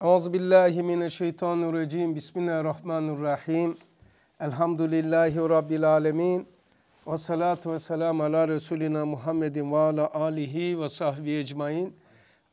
Auzu billahi mineşşeytanirracim. Bismillahirrahmanirrahim. Elhamdülillahi rabbil alamin. Ve salatu ve selam ala resulina Muhammedin ve ala alihi ve sahbi ecmaîn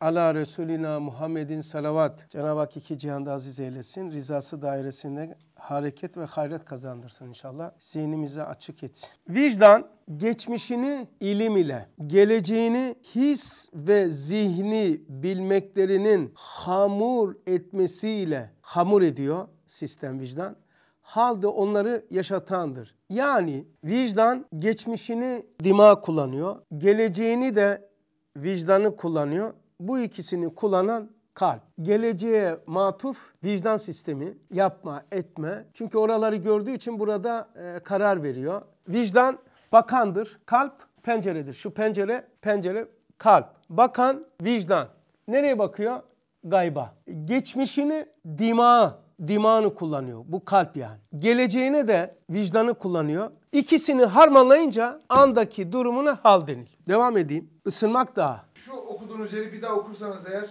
ala Resulina Muhammedin salavat. Cenab-ı Hak iki cihanda aziz eylesin. Rızası dairesinde hareket ve hayret kazandırsın inşallah. Zihnimizi açık etsin. Vicdan geçmişini ilim ile, geleceğini his ve zihni bilmeklerinin hamur etmesiyle hamur ediyor sistem vicdan halde onları yaşatandır. Yani vicdan geçmişini dima kullanıyor, geleceğini de vicdanı kullanıyor, bu ikisini kullanan kalp. Geleceğe matuf vicdan sistemi yapma, etme. Çünkü oraları gördüğü için burada e, karar veriyor. Vicdan bakandır, kalp penceredir. Şu pencere, pencere kalp. Bakan vicdan. Nereye bakıyor? Gayba. Geçmişini dima dimanı kullanıyor. Bu kalp yani. Geleceğine de vicdanı kullanıyor. İkisini harmanlayınca andaki durumuna hal denir. Devam edeyim. Isınmak daha. Şu okuduğunuz yeri bir daha okursanız eğer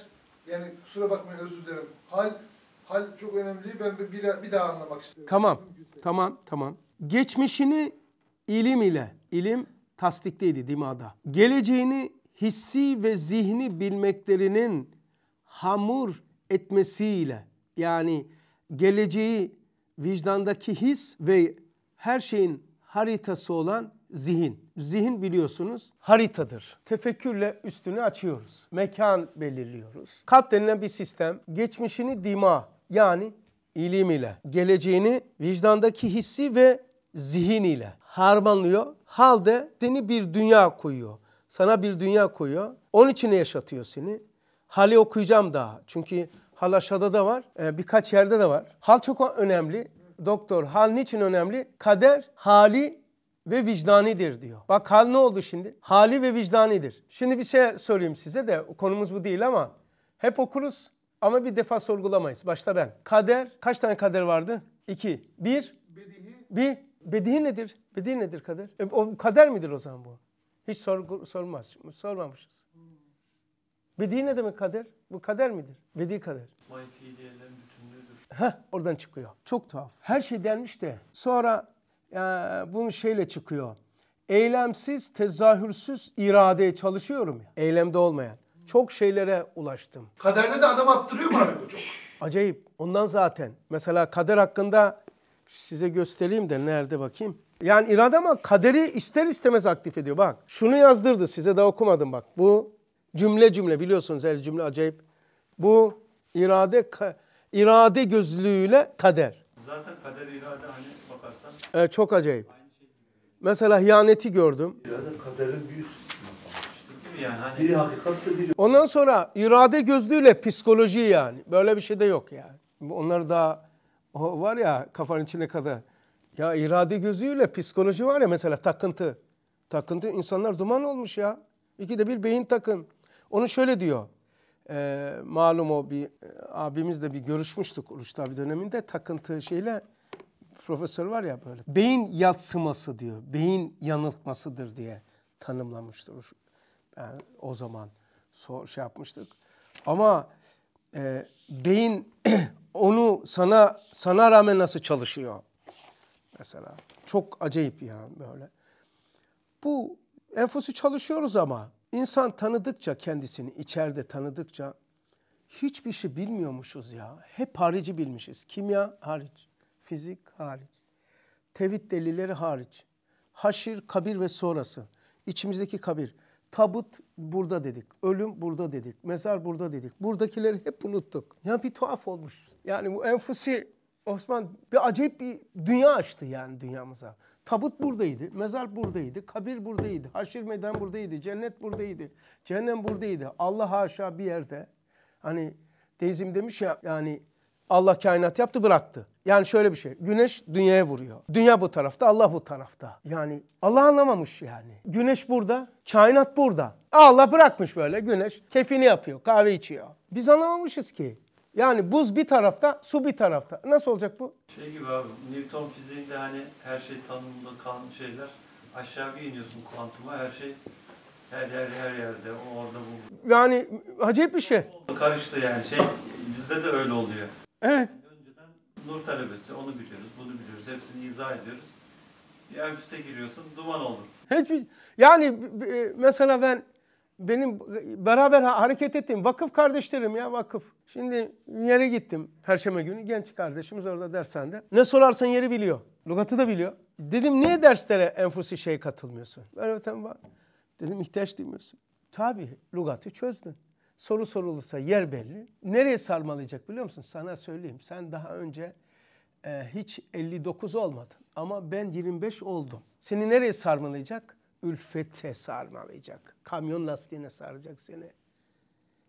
yani kusura bakmayın özür dilerim. Hal hal çok önemli. Ben bir, bir, daha anlamak istiyorum. Tamam. Tamam, tamam. Geçmişini ilim ile, ilim tasdikteydi dimada. Geleceğini hissi ve zihni bilmeklerinin hamur etmesiyle yani geleceği vicdandaki his ve her şeyin haritası olan zihin. Zihin biliyorsunuz haritadır. Tefekkürle üstünü açıyoruz. Mekan belirliyoruz. Kat denilen bir sistem geçmişini dima yani ilim ile, geleceğini vicdandaki hissi ve zihin ile harmanlıyor. Halde seni bir dünya koyuyor. Sana bir dünya koyuyor. Onun içine yaşatıyor seni. Hali okuyacağım daha. Çünkü Halaşa'da da var. E, birkaç yerde de var. Hal çok önemli. Doktor hal niçin önemli? Kader hali ve vicdanidir diyor. Bak hal ne oldu şimdi? Hali ve vicdanidir. Şimdi bir şey söyleyeyim size de konumuz bu değil ama hep okuruz ama bir defa sorgulamayız. Başta ben. Kader, kaç tane kader vardı? İki. Bir, bedihi. bir, bedihi nedir? Bedihi nedir kader? E, o kader midir o zaman bu? Hiç sorgu, sormaz, sormamışız. Bedi ne demek kader? Bu kader midir? Bedi kader. İsmail fiiliyelerin bütünlüğüdür. Heh, oradan çıkıyor. Çok tuhaf. Her şey denmiş de sonra e, bunun şeyle çıkıyor. Eylemsiz, tezahürsüz iradeye çalışıyorum ya. Eylemde olmayan. Çok şeylere ulaştım. Kaderde de adam attırıyor mu abi bu çok? Acayip. Ondan zaten. Mesela kader hakkında size göstereyim de nerede bakayım. Yani irade ama kaderi ister istemez aktif ediyor. Bak şunu yazdırdı size daha okumadım bak. Bu Cümle cümle biliyorsunuz her cümle acayip. Bu irade irade gözlüğüyle kader. Zaten kader irade hani bakarsan. Ee, çok acayip. Mesela hiyaneti gördüm. İrade kaderin bir üst yani. Hani... Ondan sonra irade gözlüğüyle psikoloji yani. Böyle bir şey de yok yani. Onlar da var ya kafanın içine kadar. Ya irade gözüyle psikoloji var ya mesela takıntı. Takıntı insanlar duman olmuş ya. İkide bir beyin takın. Onu şöyle diyor. E, malum o bir abimizle bir görüşmüştük Uluç bir döneminde takıntı şeyle profesör var ya böyle. Beyin yatsıması diyor. Beyin yanıltmasıdır diye tanımlamıştır yani o zaman sor, şey yapmıştık. Ama e, beyin onu sana sana rağmen nasıl çalışıyor mesela. Çok acayip yani böyle. Bu enfosu çalışıyoruz ama İnsan tanıdıkça kendisini içeride tanıdıkça hiçbir şey bilmiyormuşuz ya. Hep harici bilmişiz. Kimya hariç, fizik hariç, tevhid delilleri hariç, haşir, kabir ve sonrası, içimizdeki kabir, tabut burada dedik, ölüm burada dedik, mezar burada dedik. Buradakileri hep unuttuk. Ya bir tuhaf olmuş. Yani bu enfusi Osman bir acayip bir dünya açtı yani dünyamıza. Tabut buradaydı, mezar buradaydı, kabir buradaydı, haşir meydan buradaydı, cennet buradaydı, cehennem buradaydı. Allah haşa bir yerde. Hani teyzim demiş ya yani Allah kainat yaptı bıraktı. Yani şöyle bir şey. Güneş dünyaya vuruyor. Dünya bu tarafta, Allah bu tarafta. Yani Allah anlamamış yani. Güneş burada, kainat burada. Allah bırakmış böyle güneş. Kefini yapıyor, kahve içiyor. Biz anlamamışız ki. Yani buz bir tarafta, su bir tarafta. Nasıl olacak bu? Şey gibi abi, Newton fiziğinde hani her şey tanımında kalan şeyler. Aşağı bir iniyorsun kuantuma, her şey her yer her yerde, o orada bu. Yani acayip bir şey. Karıştı yani şey, bizde de öyle oluyor. Evet. Yani önceden nur talebesi, onu biliyoruz, bunu biliyoruz, hepsini izah ediyoruz. Bir enfüse giriyorsun, duman olur. Hiç, yani mesela ben benim beraber hareket ettiğim vakıf kardeşlerim ya vakıf. Şimdi yere gittim perşembe günü genç kardeşimiz orada dershanede. Ne sorarsan yeri biliyor. Lugatı da biliyor. Dedim niye derslere enfusi şey katılmıyorsun? Öğretmen var. Dedim ihtiyaç duymuyorsun. Tabii lugatı çözdün. Soru sorulursa yer belli. Nereye sarmalayacak biliyor musun? Sana söyleyeyim. Sen daha önce e, hiç 59 olmadın ama ben 25 oldum. Seni nereye sarmalayacak? ülfete sarmalayacak. Kamyon lastiğine saracak seni.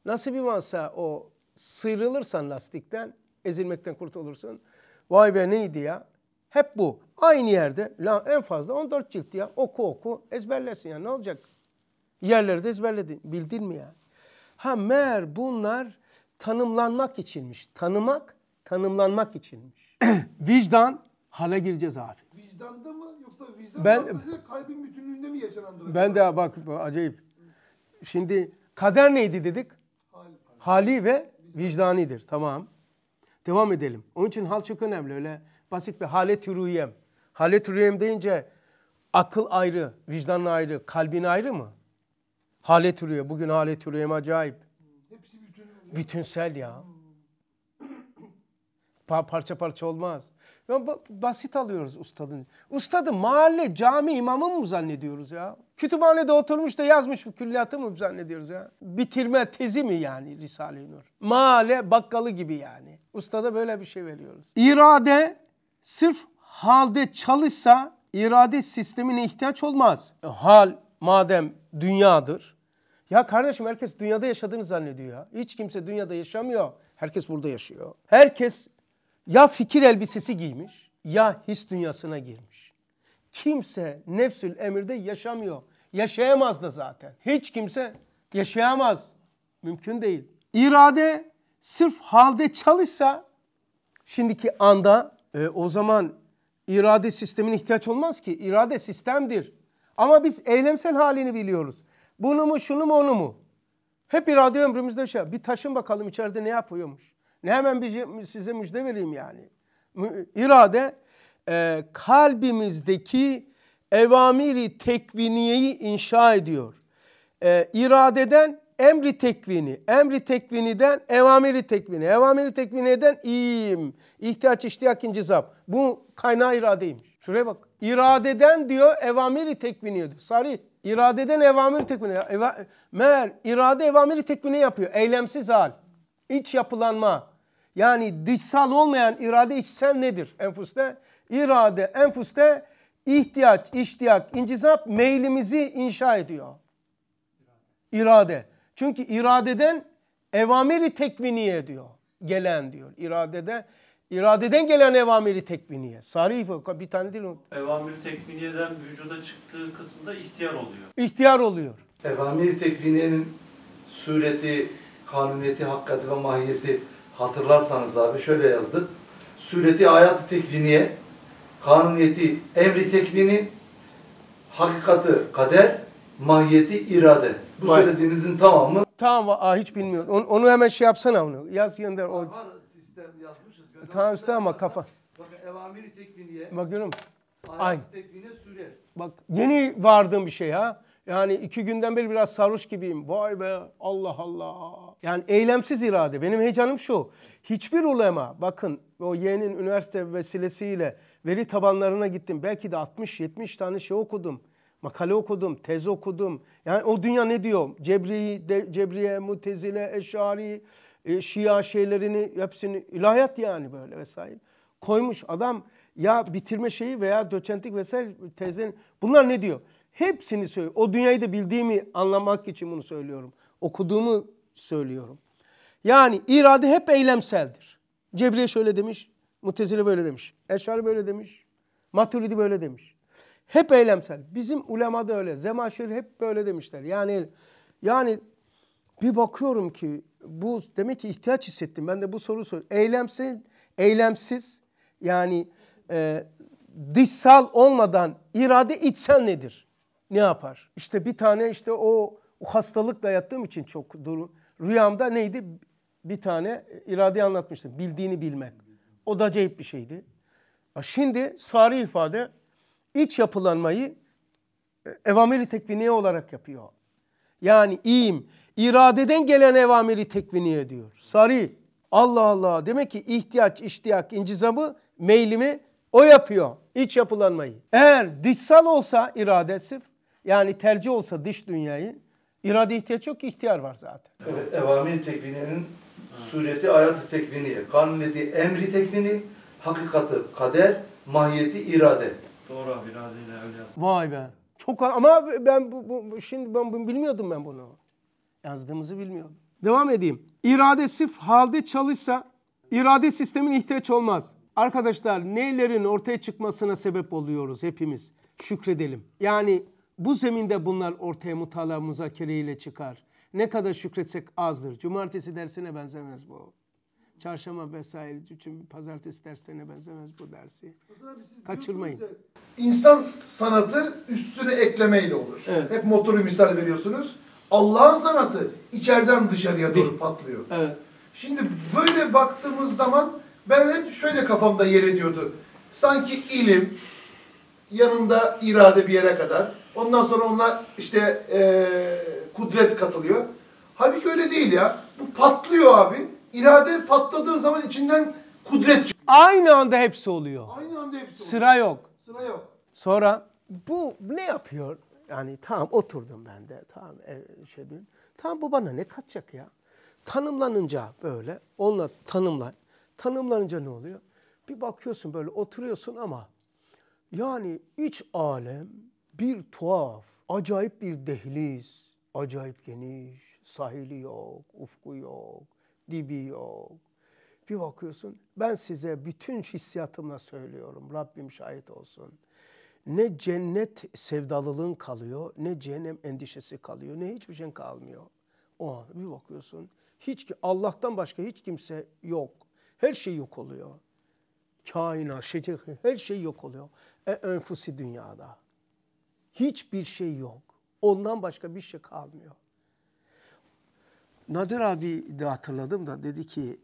Nasıl bir varsa o sıyrılırsan lastikten, ezilmekten kurtulursun. Vay be neydi ya? Hep bu. Aynı yerde la en fazla 14 cilt ya. Oku oku ezberlesin ya ne olacak? Yerleri de ezberledin. Bildin mi ya? Ha meğer bunlar tanımlanmak içinmiş. Tanımak, tanımlanmak içinmiş. Vicdan hale gireceğiz abi. Vicdanda mı yoksa vicdan ben, kalbin bütünlüğünde mi yaşanandır? Ben de bak acayip. Şimdi kader neydi dedik? Hali, ve vicdanidir. Tamam. Devam edelim. Onun için hal çok önemli. Öyle basit bir halet rüyem. Halet rüyem deyince akıl ayrı, vicdan ayrı, kalbin ayrı mı? Halet rüya. Bugün halet rüyem acayip. Hepsi bütün. Bütünsel ya. Pa parça parça olmaz basit alıyoruz ustadın. Ustadı mahalle, cami imamı mı zannediyoruz ya? Kütüphanede oturmuş da yazmış bu külliyatı mı zannediyoruz ya? Bitirme tezi mi yani Risale-i Nur? Mahalle bakkalı gibi yani. Ustada böyle bir şey veriyoruz. İrade sırf halde çalışsa irade sistemine ihtiyaç olmaz. E, hal madem dünyadır. Ya kardeşim herkes dünyada yaşadığını zannediyor ya. Hiç kimse dünyada yaşamıyor. Herkes burada yaşıyor. Herkes ya fikir elbisesi giymiş ya his dünyasına girmiş. Kimse nefsül emirde yaşamıyor. Yaşayamaz da zaten. Hiç kimse yaşayamaz. Mümkün değil. İrade sırf halde çalışsa şimdiki anda e, o zaman irade sistemine ihtiyaç olmaz ki. İrade sistemdir. Ama biz eylemsel halini biliyoruz. Bunu mu şunu mu onu mu? Hep irade ömrümüzde şey. Bir taşın bakalım içeride ne yapıyormuş. Ne Hemen bir, şey- size müjde vereyim yani. İrade e, kalbimizdeki evamiri tekviniyeyi inşa ediyor. E, iradeden emri tekvini, emri tekviniden evamiri tekvini, evamiri tekviniden iyiyim. İhtiyaç, iştiyak, incizap. Bu kaynağı iradeymiş. Şuraya bak. İradeden diyor evamiri tekvini diyor. Sarih. İradeden evamiri tekvini. Eva, meğer irade evamiri tekvini yapıyor. Eylemsiz hal. İç yapılanma. Yani dışsal olmayan irade içsel nedir Enfuste? İrade Enfuste, ihtiyaç, iştiyak, incizap meylimizi inşa ediyor. İrade. Çünkü iradeden evamiri tekviniye diyor. Gelen diyor. İradede iradeden gelen evamiri tekviniye. Sarif bir tane değil mi? Evamiri tekviniyeden vücuda çıktığı kısımda ihtiyar oluyor. İhtiyar oluyor. Evamiri tekviniyenin sureti, kanuniyeti, hakikati ve mahiyeti Hatırlarsanız abi şöyle yazdık. Sureti ayatı tekviniye, kanuniyeti emri tekvini, hakikati kader, mahiyeti irade. Bu Vay. söylediğinizin tamamı. Tamam aa, hiç bilmiyorum. Onu, onu hemen şey yapsana onu. Yaz gönder. O... Var sistem yazmışız. tamam üstü ama kafa. Bakın evamiri tekviniye. Bakıyorum. Ayet Aynı. tekviniye süre. Bak yeni vardığım bir şey ha. Yani iki günden beri biraz sarhoş gibiyim. Vay be Allah Allah. Yani eylemsiz irade. Benim heyecanım şu. Hiçbir ulema bakın o yeğenin üniversite vesilesiyle veri tabanlarına gittim. Belki de 60-70 tane şey okudum. Makale okudum, tez okudum. Yani o dünya ne diyor? Cebri, de, Cebriye, Mutezile, Eşari, e, Şia şeylerini hepsini ilahiyat yani böyle vesaire. Koymuş adam ya bitirme şeyi veya doçentlik vesaire tezlerin bunlar ne diyor? Hepsini söylüyor. O dünyayı da bildiğimi anlamak için bunu söylüyorum. Okuduğumu söylüyorum. Yani irade hep eylemseldir. Cebriye şöyle demiş, Mutezile böyle demiş, Eşari böyle demiş, Maturidi böyle demiş. Hep eylemsel. Bizim ulema da öyle. Zemaşir hep böyle demişler. Yani yani bir bakıyorum ki bu demek ki ihtiyaç hissettim. Ben de bu soru sor. Eylemsiz, eylemsiz yani e, dışsal olmadan irade içsel nedir? ne yapar? İşte bir tane işte o, o hastalıkla yattığım için çok durum. Rüyamda neydi? Bir tane iradeyi anlatmıştım. Bildiğini bilmek. O da acayip bir şeydi. Şimdi sari ifade iç yapılanmayı e, evamiri tekviniye olarak yapıyor. Yani iyiyim. İradeden gelen evamiri tekviniye diyor. Sari. Allah Allah. Demek ki ihtiyaç, iştiyak, incizamı, meylimi o yapıyor. İç yapılanmayı. Eğer dışsal olsa irade sırf yani tercih olsa dış dünyayı irade ihtiyaç yok ihtiyar var zaten. Evet, evamir tekvininin sureti ayat-ı tekviniye, kanuneti emri tekvini, hakikati kader, mahiyeti irade. Doğru abi iradeyle öyle Vay be. Çok ama ben bu, bu şimdi ben bunu bilmiyordum ben bunu. Yazdığımızı bilmiyordum. Devam edeyim. İrade İradesif halde çalışsa irade sistemin ihtiyaç olmaz. Arkadaşlar neylerin ortaya çıkmasına sebep oluyoruz hepimiz. Şükredelim. Yani bu zeminde bunlar ortaya mutala muzakere ile çıkar. Ne kadar şükretsek azdır. Cumartesi dersine benzemez bu. Çarşamba vesaire için pazartesi derslerine benzemez bu dersi. Kaçırmayın. İnsan sanatı üstüne eklemeyle olur. Evet. Hep motoru misal veriyorsunuz. Allah'ın sanatı içeriden dışarıya doğru patlıyor. Evet. Şimdi böyle baktığımız zaman ben hep şöyle kafamda yer ediyordu. Sanki ilim yanında irade bir yere kadar Ondan sonra ona işte e, kudret katılıyor. Halbuki öyle değil ya. Bu patlıyor abi. İrade patladığı zaman içinden kudret çıkıyor. Aynı anda hepsi oluyor. Aynı anda hepsi oluyor. Sıra yok. Sıra yok. Sonra bu ne yapıyor? Yani tamam oturdum ben de. Tamam e, şey diyeyim. Tamam bu bana ne katacak ya? Tanımlanınca böyle onunla tanımla. Tanımlanınca ne oluyor? Bir bakıyorsun böyle oturuyorsun ama yani iç alem bir tuhaf, acayip bir dehliz, acayip geniş, sahili yok, ufku yok, dibi yok. Bir bakıyorsun, ben size bütün hissiyatımla söylüyorum, Rabbim şahit olsun. Ne cennet sevdalılığın kalıyor, ne cehennem endişesi kalıyor, ne hiçbir şey kalmıyor. O an bir bakıyorsun, hiç ki Allah'tan başka hiç kimse yok. Her şey yok oluyor. Kainat, şecir, her şey yok oluyor. E enfusi dünyada. Hiçbir şey yok. Ondan başka bir şey kalmıyor. Nadir abi de hatırladım da dedi ki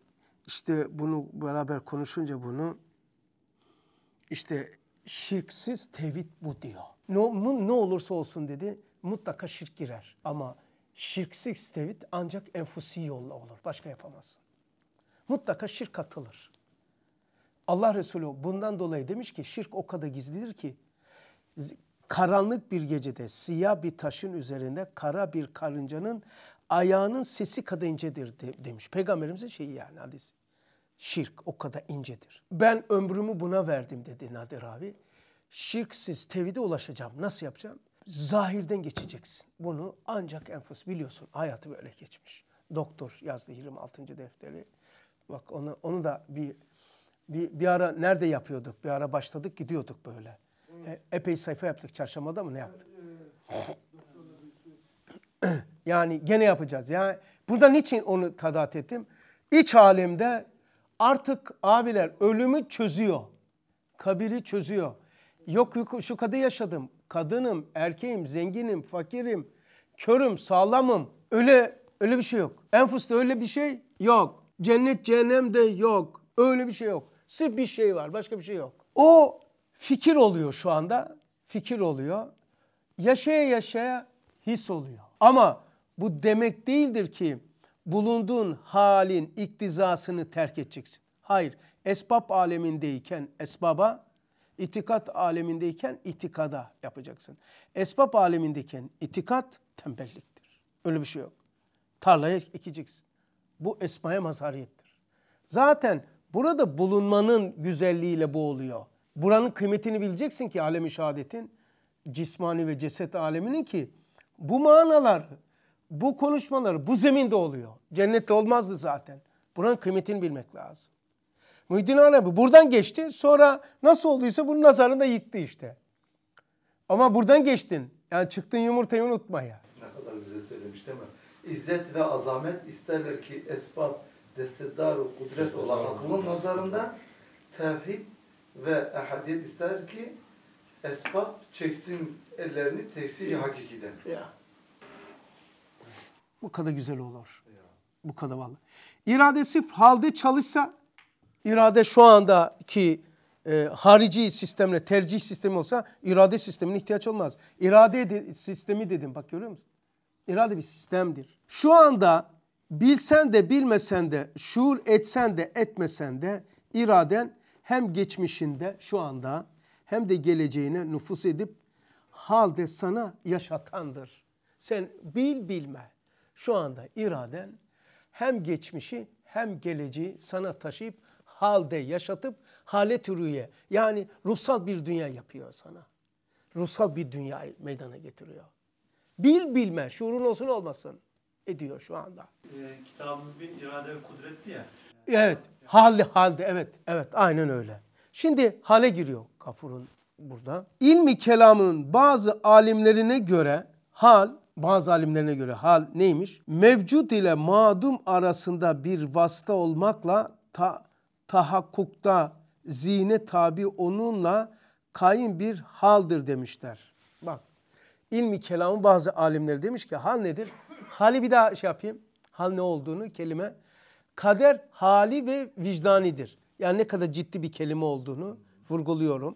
işte bunu beraber konuşunca bunu işte şirksiz tevhid bu diyor. Ne, ne olursa olsun dedi mutlaka şirk girer ama şirksiz tevhid ancak enfusi yolla olur. Başka yapamazsın. Mutlaka şirk katılır. Allah Resulü bundan dolayı demiş ki şirk o kadar gizlidir ki karanlık bir gecede siyah bir taşın üzerinde kara bir karıncanın ayağının sesi kadar incedir de, demiş. Peygamberimizin şeyi yani hadis. Şirk o kadar incedir. Ben ömrümü buna verdim dedi Nadir abi. Şirksiz tevhide ulaşacağım. Nasıl yapacağım? Zahirden geçeceksin. Bunu ancak enfus biliyorsun. Hayatı böyle geçmiş. Doktor yazdı 26. defteri. Bak onu, onu da bir, bir, bir ara nerede yapıyorduk? Bir ara başladık gidiyorduk böyle. E, epey sayfa yaptık. Çarşamba'da mı ne yaptık? yani gene yapacağız. Yani burada niçin onu tadat ettim? İç alemde artık abiler ölümü çözüyor. Kabiri çözüyor. Yok şu kadı yaşadım. Kadınım, erkeğim, zenginim, fakirim, körüm, sağlamım. Öyle öyle bir şey yok. Enfusta öyle bir şey yok. Cennet cehennem de yok. Öyle bir şey yok. Sırf bir şey var. Başka bir şey yok. O fikir oluyor şu anda. Fikir oluyor. Yaşaya yaşaya his oluyor. Ama bu demek değildir ki bulunduğun halin iktizasını terk edeceksin. Hayır, esbab alemindeyken esbaba, itikat alemindeyken itikada yapacaksın. Esbab alemindeyken itikat tembelliktir. Öyle bir şey yok. Tarlaya ekeceksin. Bu esmaya mazhariyettir. Zaten burada bulunmanın güzelliğiyle bu oluyor. Buranın kıymetini bileceksin ki alemi şehadetin cismani ve ceset aleminin ki bu manalar, bu konuşmalar bu zeminde oluyor. Cennette olmazdı zaten. Buranın kıymetini bilmek lazım. Muhyiddin Arabi buradan geçti. Sonra nasıl olduysa bunu nazarında yıktı işte. Ama buradan geçtin. Yani çıktın yumurtayı unutma ya. Ne kadar güzel söylemiş değil mi? İzzet ve azamet isterler ki esbab, destedarı, kudret olan aklın nazarında tevhid ve ehadiyet ister ki esbab çeksin ellerini teksili hakikiden. Ya. Bu kadar güzel olur. Ya. Bu kadar vallahi. İradesi halde çalışsa, irade şu andaki e, harici sistemle tercih sistemi olsa irade sistemine ihtiyaç olmaz. İrade de, sistemi dedim bak görüyor musun? İrade bir sistemdir. Şu anda bilsen de bilmesen de, şuur etsen de etmesen de iraden hem geçmişinde şu anda hem de geleceğine nüfus edip halde sana yaşatandır. Sen bil bilme şu anda iraden hem geçmişi hem geleceği sana taşıyıp halde yaşatıp hale türüye yani ruhsal bir dünya yapıyor sana. Ruhsal bir dünya meydana getiriyor. Bil bilme şuurun olsun olmasın ediyor şu anda. E, ee, kitabımız bir irade ve kudretti ya. Evet. Halde halde evet. Evet aynen öyle. Şimdi hale giriyor Kafur'un burada. İlmi kelamın bazı alimlerine göre hal bazı alimlerine göre hal neymiş? Mevcut ile madum arasında bir vasıta olmakla ta, tahakkukta zihne tabi onunla kayın bir haldır demişler. Bak ilmi kelamı bazı alimler demiş ki hal nedir? Hali bir daha şey yapayım. Hal ne olduğunu kelime kader hali ve vicdanidir. Yani ne kadar ciddi bir kelime olduğunu vurguluyorum.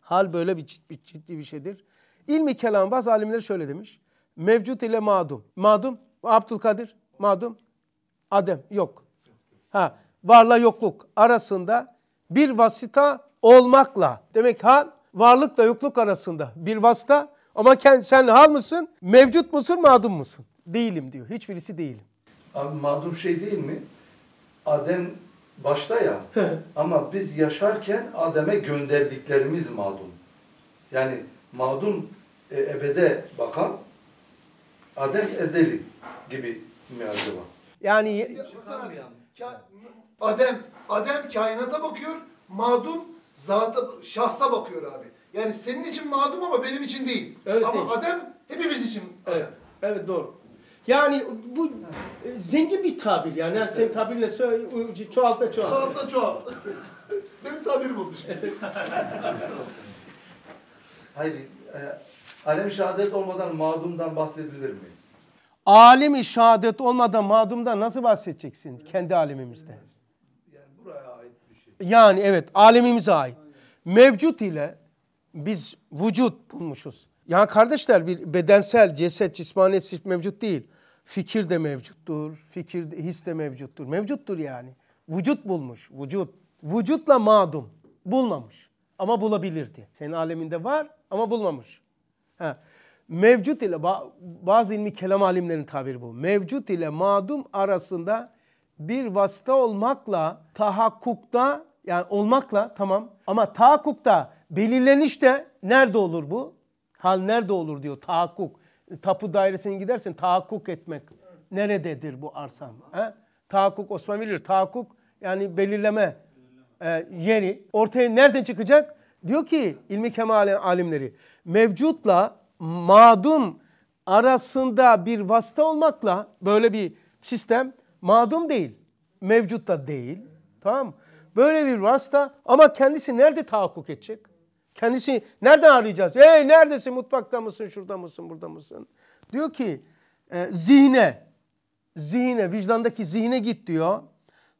Hal böyle bir ciddi, ciddi bir şeydir. İlmi kelam bazı alimler şöyle demiş. Mevcut ile madum. Madum Abdülkadir. Madum Adem yok. Ha varla yokluk arasında bir vasita olmakla. Demek hal varlıkla yokluk arasında bir vasıta ama kend, sen hal mısın? Mevcut musun, madum musun? Değilim diyor. Hiçbirisi değilim. Abi madum şey değil mi? Adem başta ya ama biz yaşarken Adem'e gönderdiklerimiz madun Yani madun e, ebede bakan Adem ezeli gibi mi acaba? Yani Adem Adem kainata bakıyor, madun zata şahsa bakıyor abi. Yani senin için mağdum ama benim için değil. Evet, ama değil. Adem hepimiz için. Evet. Evet doğru. Yani bu e, zengin bir tabir yani. yani sen tabirle söyle, çoğalta çoğalta. Çoğalta çoğalta. Benim tabirim oldu şimdi. Haydi e, alem şehadet olmadan mağdumdan bahsedilir mi? Alemi şehadet olmadan mağdumdan nasıl bahsedeceksin kendi alemimizde? Yani buraya ait bir şey. Yani evet alemimize ait. Mevcut ile biz vücut bulmuşuz. Yani kardeşler bir bedensel, ceset, cismani sırf mevcut değil. Fikir de mevcuttur, fikir de, his de mevcuttur. Mevcuttur yani. Vücut bulmuş, vücut. Vücutla madum, bulmamış ama bulabilirdi. Senin aleminde var ama bulmamış. Ha. Mevcut ile bazı ilmi kelam alimlerin tabiri bu. Mevcut ile madum arasında bir vasıta olmakla tahakkukta yani olmakla tamam ama tahakkukta belirlenişte nerede olur bu? Hal nerede olur diyor tahakkuk. E, tapu dairesine gidersin tahakkuk etmek. Nerededir bu arsam? He? Tahakkuk Osman bilir. Tahakkuk yani belirleme e, yeri. Ortaya nereden çıkacak? Diyor ki ilmi kemal alimleri mevcutla madum arasında bir vasıta olmakla böyle bir sistem madum değil. Mevcut da değil. Tamam Böyle bir vasıta ama kendisi nerede tahakkuk edecek? Kendisi nereden arayacağız? Hey neredesin? Mutfakta mısın? Şurada mısın? Burada mısın? Diyor ki e, zihne, zihne, vicdandaki zihne git diyor.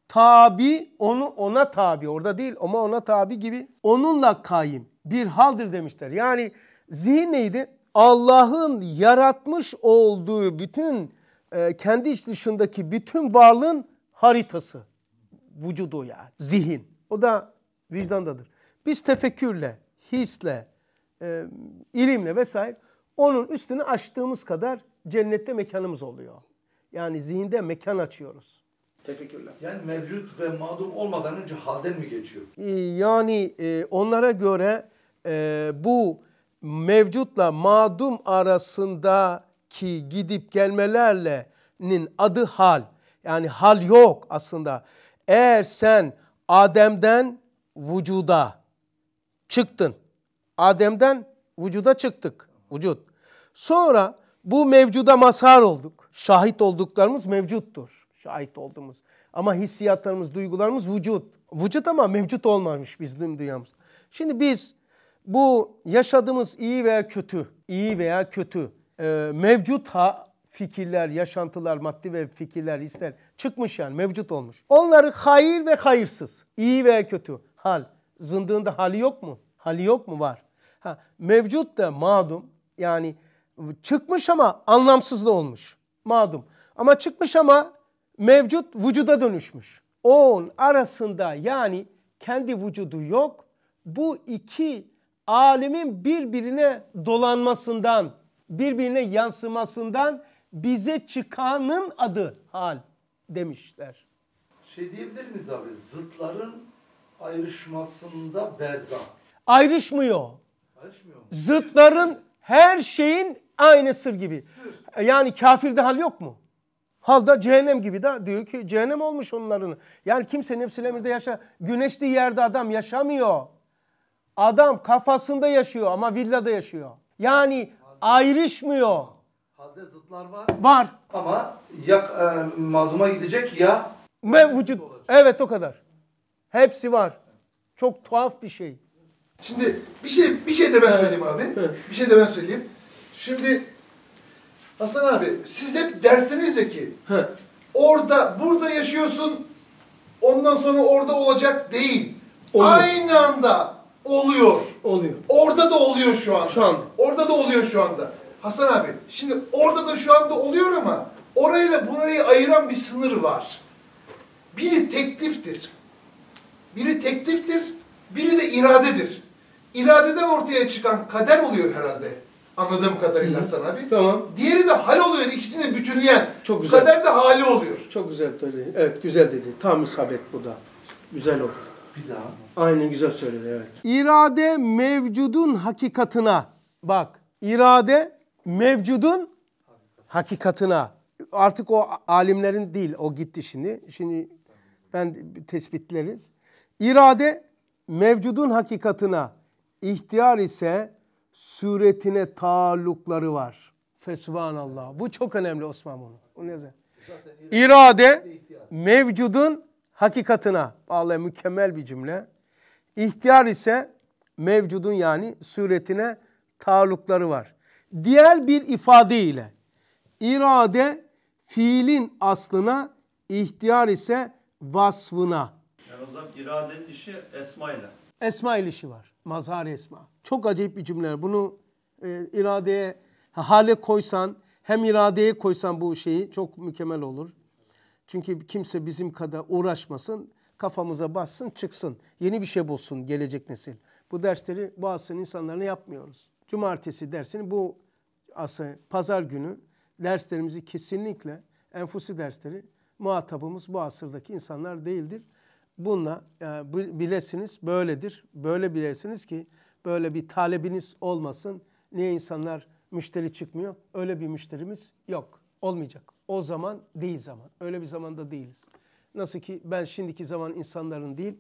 Tabi onu ona tabi orada değil ama ona tabi gibi onunla kaim bir haldir demişler. Yani zihin neydi? Allah'ın yaratmış olduğu bütün e, kendi iç dışındaki bütün varlığın haritası. Vücudu yani zihin. O da vicdandadır. Biz tefekkürle hisle, e, ilimle vesaire onun üstünü açtığımız kadar cennette mekanımız oluyor. Yani zihinde mekan açıyoruz. Tefekkürler. Yani mevcut ve mağdum olmadan önce halden mi geçiyor? E, yani e, onlara göre e, bu mevcutla madum arasındaki gidip gelmelerle'nin adı hal. Yani hal yok aslında. Eğer sen Adem'den vücuda çıktın Adem'den vücuda çıktık. Vücut. Sonra bu mevcuda mazhar olduk. Şahit olduklarımız mevcuttur. Şahit olduğumuz. Ama hissiyatlarımız, duygularımız vücut. Vücut ama mevcut olmamış bizim dünyamız. Şimdi biz bu yaşadığımız iyi veya kötü, iyi veya kötü e, mevcut ha fikirler, yaşantılar, maddi ve fikirler, ister çıkmış yani mevcut olmuş. Onları hayır ve hayırsız, iyi veya kötü hal. Zındığında hali yok mu? Hali yok mu? Var. Ha, mevcut da madum yani çıkmış ama anlamsız da olmuş. Madum. Ama çıkmış ama mevcut vücuda dönüşmüş. Onun arasında yani kendi vücudu yok. Bu iki alimin birbirine dolanmasından, birbirine yansımasından bize çıkanın adı hal demişler. Şey diyebilir miyiz abi zıtların ayrışmasında berzah. Ayrışmıyor. Zıtların her şeyin aynı sır gibi. Yani kafirde hal yok mu? Halda cehennem gibi de diyor ki cehennem olmuş onların. Yani kimse nefsil emirde yaşa. Güneşli yerde adam yaşamıyor. Adam kafasında yaşıyor ama villada yaşıyor. Yani ayrışmıyor. Halde zıtlar var. Var. Ama ya e, mazluma gidecek ya mevcut. Evet o kadar. Hepsi var. Çok tuhaf bir şey. Şimdi bir şey bir şey de ben söyleyeyim abi. Bir şey de ben söyleyeyim. Şimdi Hasan abi siz hep dersiniz de ki orada burada yaşıyorsun ondan sonra orada olacak değil. Oluyor. Aynı anda oluyor. Oluyor. Orada da oluyor şu anda. Şu anda. Orada da oluyor şu anda. Hasan abi şimdi orada da şu anda oluyor ama orayla burayı ayıran bir sınır var. Biri tekliftir. Biri tekliftir. Biri de iradedir iradeden ortaya çıkan kader oluyor herhalde. Anladığım kadarıyla sana abi. Tamam. Diğeri de hal oluyor. İkisini bütünleyen. Çok güzel. Kader de hali oluyor. Çok güzel dedi. Evet güzel dedi. Tam isabet bu da. Güzel oldu. Bir daha. Aynen güzel söyledi evet. İrade mevcudun hakikatına. Bak irade mevcudun hakikatına. Artık o alimlerin değil. O gitti şimdi. Şimdi ben tespitleriz. İrade mevcudun hakikatına İhtiyar ise suretine taallukları var. Allah. Bu çok önemli Osman bunu. O ne demek? İrade mevcudun hakikatına bağlı mükemmel bir cümle. İhtiyar ise mevcudun yani suretine taallukları var. Diğer bir ifadeyle irade fiilin aslına, ihtiyar ise vasfına. Yani o zaman iradenin işi esmayla. Esma ilişi var mazhar esma. Çok acayip bir cümle. Bunu e, iradeye hale koysan hem iradeye koysan bu şeyi çok mükemmel olur. Çünkü kimse bizim kadar uğraşmasın, kafamıza bassın, çıksın. Yeni bir şey bulsun gelecek nesil. Bu dersleri bu asrın insanlarına yapmıyoruz. Cumartesi dersini bu asrı, pazar günü derslerimizi kesinlikle enfusi dersleri muhatabımız bu asırdaki insanlar değildir bununla yani e, bilesiniz böyledir. Böyle bilesiniz ki böyle bir talebiniz olmasın. Niye insanlar müşteri çıkmıyor? Öyle bir müşterimiz yok. Olmayacak. O zaman değil zaman. Öyle bir zamanda değiliz. Nasıl ki ben şimdiki zaman insanların değil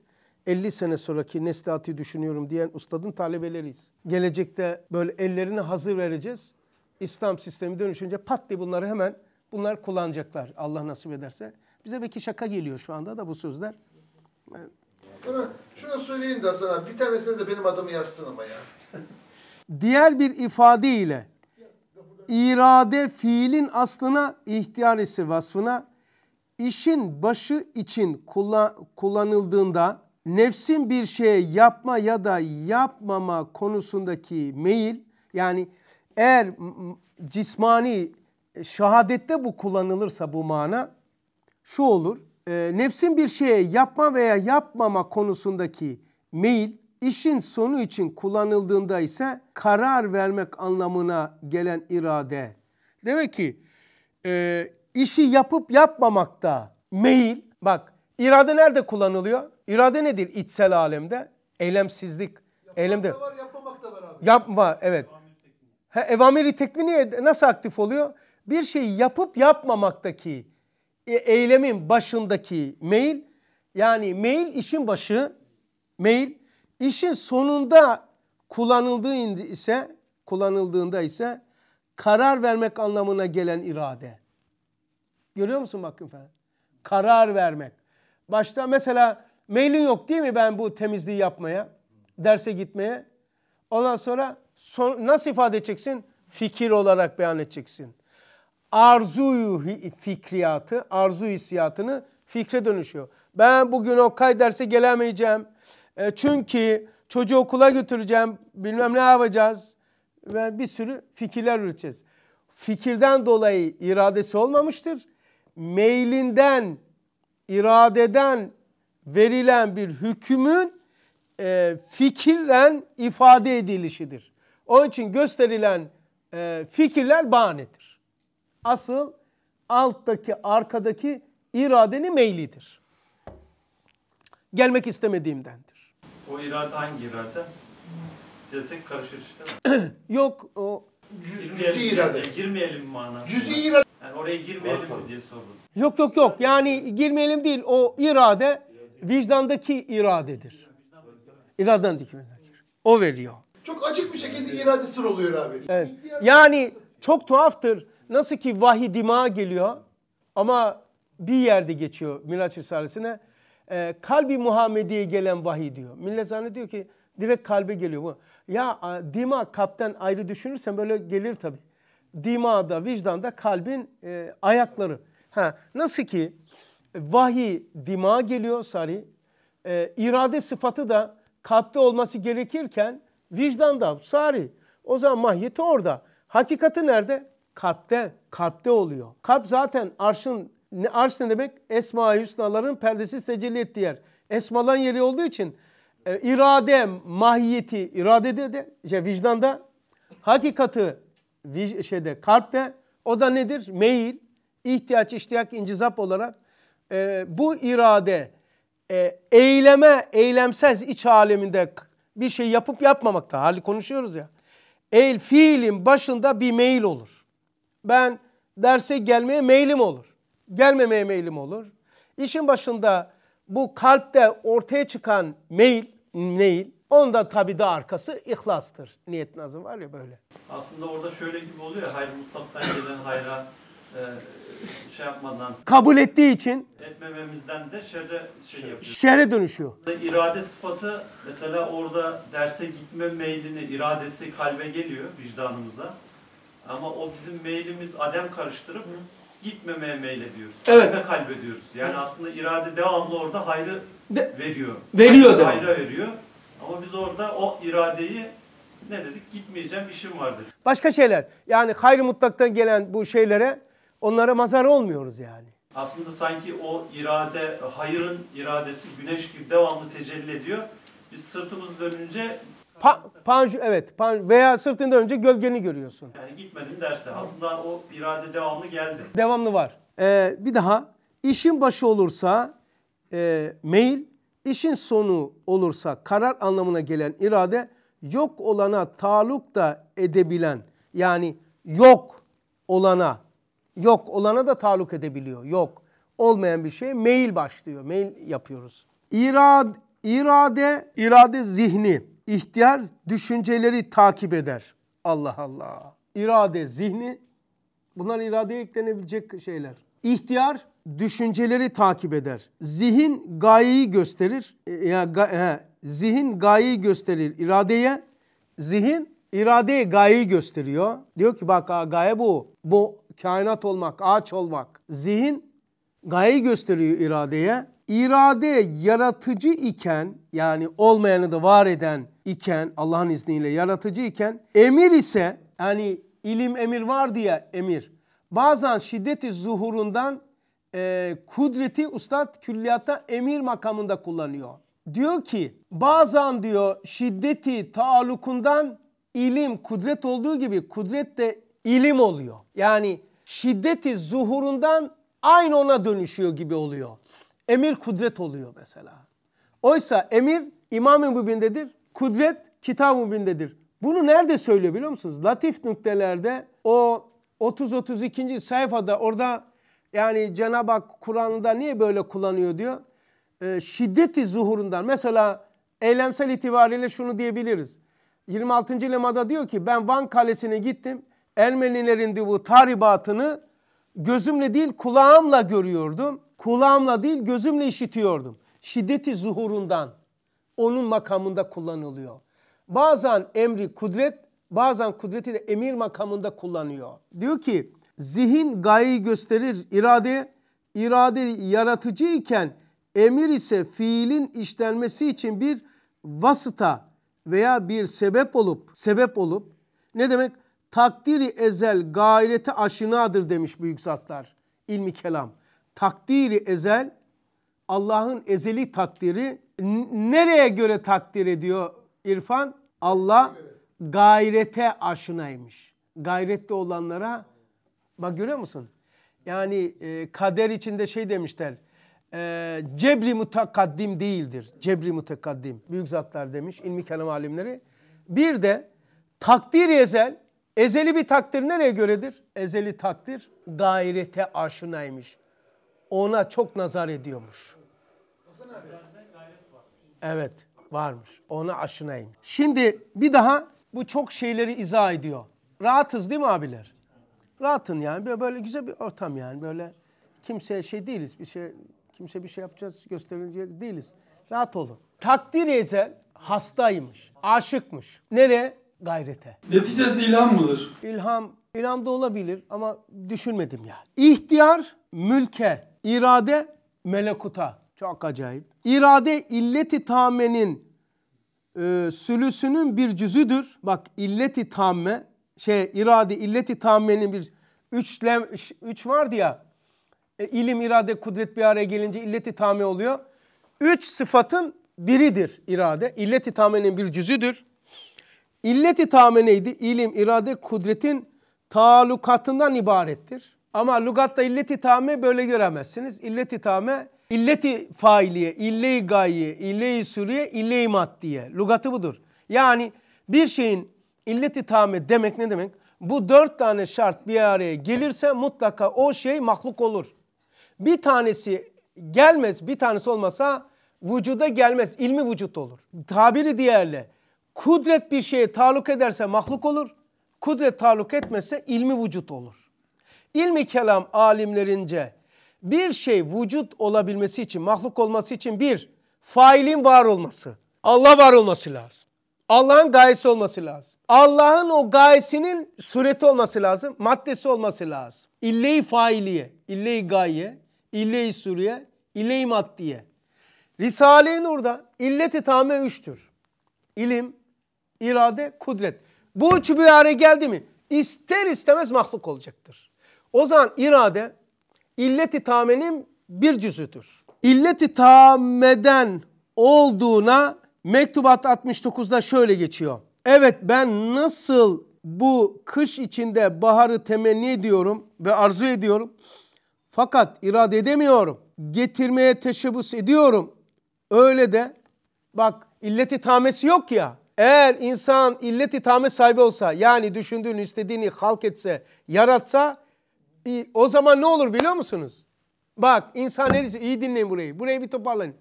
50 sene sonraki neslihatı düşünüyorum diyen ustadın talebeleriyiz. Gelecekte böyle ellerine hazır vereceğiz. İslam sistemi dönüşünce pat diye bunları hemen bunlar kullanacaklar Allah nasip ederse. Bize belki şaka geliyor şu anda da bu sözler. Evet. şunu söyleyeyim de sana bir tanesini de benim adımı yazsın ama ya. Diğer bir ifadeyle irade fiilin aslına ihtiyarisi vasfına işin başı için kullanıldığında nefsin bir şeye yapma ya da yapmama konusundaki meyil yani eğer cismani e, şahadette bu kullanılırsa bu mana şu olur e, nefsin bir şeye yapma veya yapmama konusundaki meyil işin sonu için kullanıldığında ise karar vermek anlamına gelen irade. Demek ki e, işi yapıp yapmamakta meyil bak irade nerede kullanılıyor? İrade nedir içsel alemde? Eylemsizlik. Yapmak Eylemde. Da var, yapmamak da var abi. Yapma evet. Evamiri tekvini nasıl aktif oluyor? Bir şeyi yapıp yapmamaktaki e, eylemin başındaki mail yani mail işin başı mail işin sonunda kullanıldığı ise kullanıldığında ise karar vermek anlamına gelen irade. Görüyor musun bakın efendim? Karar vermek. Başta mesela mailin yok değil mi ben bu temizliği yapmaya, derse gitmeye? Ondan sonra son, nasıl ifade edeceksin? Fikir olarak beyan edeceksin arzuyu fikriyatı, arzu hissiyatını fikre dönüşüyor. Ben bugün o kay derse gelemeyeceğim. E, çünkü çocuğu okula götüreceğim, bilmem ne yapacağız. Ve bir sürü fikirler üreteceğiz. Fikirden dolayı iradesi olmamıştır. Meylinden, iradeden verilen bir hükmün e, fikirlen ifade edilişidir. Onun için gösterilen e, fikirler bahanedir asıl alttaki arkadaki iradenin meylidir. Gelmek istemediğimdendir. O irade hangi irade? Desek karışır işte. Yok o Cüz, cüz'i irade. Girmeyelim manasında. Cüz'i irade. Yani oraya girmeyelim mi diye sordum. Yok yok yok yani girmeyelim değil o irade vicdandaki iradedir. İraden dikimindekir. O veriyor. Çok açık bir şekilde iradesi oluyor abi. Evet. Yani çok tuhaftır. Nasıl ki vahiy dima geliyor ama bir yerde geçiyor Miraç Risalesi'ne. E, kalbi Muhammedi'ye gelen vahiy diyor. Millet zannediyor ki direkt kalbe geliyor bu. Ya dima kalpten ayrı düşünürsen böyle gelir tabii. vicdan da kalbin e, ayakları. Ha, nasıl ki vahiy dima geliyor sari. E, irade sıfatı da kalpte olması gerekirken vicdan da sari. O zaman mahiyeti orada. Hakikati nerede? Kalpte, kalpte oluyor. Kalp zaten arşın, arş ne demek? Esma-i Hüsnaların perdesiz tecelli ettiği yer. Esmalan yeri olduğu için e, irade, mahiyeti, irade de, şey, vicdanda, hakikati vic, şeyde, kalpte o da nedir? Meyil, ihtiyaç, iştiyak, incizap olarak e, bu irade e, eyleme, eylemsiz iç aleminde bir şey yapıp yapmamakta. Hali konuşuyoruz ya. El fiilin başında bir meyil olur. Ben derse gelmeye meylim olur. Gelmemeye meylim olur. İşin başında bu kalpte ortaya çıkan meyil, neyil, onda tabi de arkası ihlastır. Niyet nazı var ya böyle. Aslında orada şöyle gibi oluyor hayır mutlaktan gelen hayra e, şey yapmadan. Kabul ettiği için. Etmememizden de şerre şey yapıyor. Şerre dönüşüyor. İrade sıfatı mesela orada derse gitme meylini, iradesi kalbe geliyor vicdanımıza. Ama o bizim meylimiz adem karıştırıp gitmemeye meylediyoruz. Evet. Kalbe kalbediyoruz. Yani aslında irade devamlı orada hayrı De veriyor. Veriyor hayrı, hayrı veriyor. Ama biz orada o iradeyi ne dedik? Gitmeyeceğim işim vardır. Başka şeyler. Yani hayrı mutlaktan gelen bu şeylere onlara mazar olmuyoruz yani. Aslında sanki o irade, hayırın iradesi güneş gibi devamlı tecelli ediyor. Biz sırtımız dönünce Pa panj evet panj veya sırtında önce gölgeni görüyorsun. Yani gitmedim derse aslında o irade devamlı geldi. Devamlı var. Ee, bir daha işin başı olursa e, meyil, işin sonu olursa karar anlamına gelen irade yok olana taluk da edebilen yani yok olana yok olana da taluk edebiliyor. Yok olmayan bir şeye mail başlıyor. mail yapıyoruz. İrad, irade, irade zihni ihtiyar düşünceleri takip eder. Allah Allah. İrade, zihni bunlar iradeye eklenebilecek şeyler. İhtiyar düşünceleri takip eder. Zihin gayeyi gösterir. E, ya e, ga, zihin gayeyi gösterir iradeye. Zihin iradeye gayeyi gösteriyor. Diyor ki bak gaye bu. Bu kainat olmak, ağaç olmak. Zihin Gaye gösteriyor iradeye. İrade yaratıcı iken yani olmayanı da var eden iken Allah'ın izniyle yaratıcı iken emir ise yani ilim emir var diye emir. Bazen şiddeti zuhurundan e, kudreti ustad külliyatta emir makamında kullanıyor. Diyor ki bazen diyor şiddeti taalukundan ilim kudret olduğu gibi kudret de ilim oluyor. Yani şiddeti zuhurundan aynı ona dönüşüyor gibi oluyor. Emir kudret oluyor mesela. Oysa emir İmam-ı Mübin'dedir, kudret Kitab-ı Mübin'dedir. Bunu nerede söylüyor biliyor musunuz? Latif nüktelerde o 30-32. sayfada orada yani Cenab-ı Hak Kur'an'da niye böyle kullanıyor diyor. Ee, şiddeti zuhurundan mesela eylemsel itibariyle şunu diyebiliriz. 26. lemada diyor ki ben Van Kalesi'ne gittim. Ermenilerin diyor bu tahribatını gözümle değil kulağımla görüyordum. Kulağımla değil gözümle işitiyordum. Şiddeti zuhurundan onun makamında kullanılıyor. Bazen emri kudret, bazen kudreti de emir makamında kullanıyor. Diyor ki zihin gayeyi gösterir, irade, irade yaratıcı iken emir ise fiilin işlenmesi için bir vasıta veya bir sebep olup, sebep olup ne demek? takdiri ezel gayreti aşinadır demiş büyük zatlar ilmi kelam. Takdiri ezel Allah'ın ezeli takdiri nereye göre takdir ediyor İrfan? Allah gayrete aşinaymış. Gayretli olanlara bak görüyor musun? Yani e, kader içinde şey demişler. E, cebri mutakaddim değildir. Cebri mutakaddim. Büyük zatlar demiş ilmi kelam alimleri. Bir de takdir ezel Ezeli bir takdir nereye göredir? Ezeli takdir gayrete aşınaymış. Ona çok nazar ediyormuş. Evet varmış. Ona aşinaymış. Şimdi bir daha bu çok şeyleri izah ediyor. Rahatız değil mi abiler? Rahatın yani böyle güzel bir ortam yani böyle kimseye şey değiliz bir şey kimse bir şey yapacağız göstereceğiz değiliz. Rahat olun. Takdir ezel hastaymış, aşıkmış. Nereye? gayrete. Neticesi ilham mıdır? İlham, ilham da olabilir ama düşünmedim ya. İhtiyar mülke, irade melekuta. Çok acayip. İrade illeti tamenin e, sülüsünün bir cüzüdür. Bak illeti tamme şey irade illeti tamenin bir üçlem üç, üç vardı ya. E, ilim, irade, kudret bir araya gelince illeti tamme oluyor. Üç sıfatın biridir irade. İlleti tamenin bir cüzüdür. İlleti tame neydi? İlim, irade, kudretin talukatından ibarettir. Ama lugatta illeti tame böyle göremezsiniz. İlleti tame, illeti failiye, ille-i gaye, ille-i suriye, ille-i maddiye. Lugatı budur. Yani bir şeyin illeti tame demek ne demek? Bu dört tane şart bir araya gelirse mutlaka o şey mahluk olur. Bir tanesi gelmez, bir tanesi olmasa vücuda gelmez. İlmi vücut olur. Tabiri diğerle Kudret bir şeye taluk ederse mahluk olur. Kudret taluk etmezse ilmi vücut olur. İlmi kelam alimlerince bir şey vücut olabilmesi için, mahluk olması için bir, failin var olması. Allah var olması lazım. Allah'ın gayesi olması lazım. Allah'ın o gayesinin sureti olması lazım, maddesi olması lazım. İlle-i failiye, ille-i gaye, ille-i suriye, ille-i maddiye. Risale-i Nur'da illeti tame üçtür. İlim, irade, kudret. Bu üçü bir araya geldi mi İster istemez mahluk olacaktır. O zaman irade illeti tamenin bir cüzüdür. İlleti tameden olduğuna mektubat 69'da şöyle geçiyor. Evet ben nasıl bu kış içinde baharı temenni ediyorum ve arzu ediyorum. Fakat irade edemiyorum. Getirmeye teşebbüs ediyorum. Öyle de bak illeti tamesi yok ya. Eğer insan illet itame sahibi olsa yani düşündüğünü istediğini halk etse, yaratsa o zaman ne olur biliyor musunuz? Bak insan her iyi dinleyin burayı. Burayı bir toparlayın.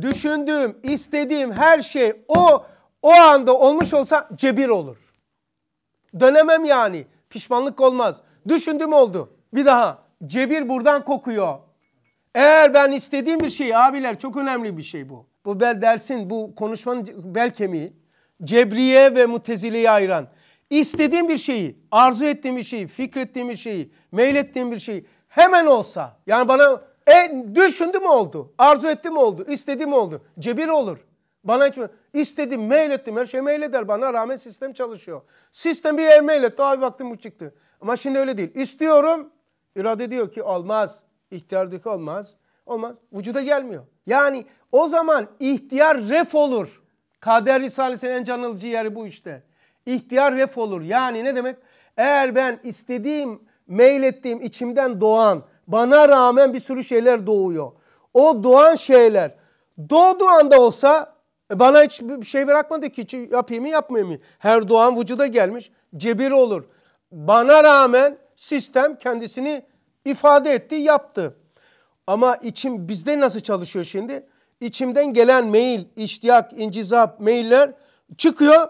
Düşündüğüm, istediğim her şey o o anda olmuş olsa cebir olur. Dönemem yani. Pişmanlık olmaz. Düşündüm oldu. Bir daha. Cebir buradan kokuyor. Eğer ben istediğim bir şeyi abiler çok önemli bir şey bu. Bu bel dersin bu konuşmanın bel kemiği. Cebriye ve Mutezile'yi ayıran istediğim bir şeyi, arzu ettiğim bir şeyi, fikrettiğim bir şeyi, meylettiğim bir şeyi hemen olsa yani bana e, düşündü mü oldu, arzu etti mi oldu, İstedi mi oldu, cebir olur. Bana hiç istedim, meylettim, her şey meyleder bana rağmen sistem çalışıyor. Sistem bir yer meyletti, abi baktım bu çıktı. Ama şimdi öyle değil. İstiyorum, irade diyor ki olmaz, ihtiyardaki olmaz, olmaz, vücuda gelmiyor. Yani o zaman ihtiyar ref olur. Kader Risalesi'nin en can alıcı yeri bu işte. İhtiyar ref olur. Yani ne demek? Eğer ben istediğim, meylettiğim içimden doğan, bana rağmen bir sürü şeyler doğuyor. O doğan şeyler doğduğu anda olsa e, bana hiçbir şey bırakmadı ki yapayım mı yapmayayım mı? Her doğan vücuda gelmiş cebir olur. Bana rağmen sistem kendisini ifade etti yaptı. Ama içim bizde nasıl çalışıyor şimdi? içimden gelen meyil, iştiyak, incizap, meyiller çıkıyor.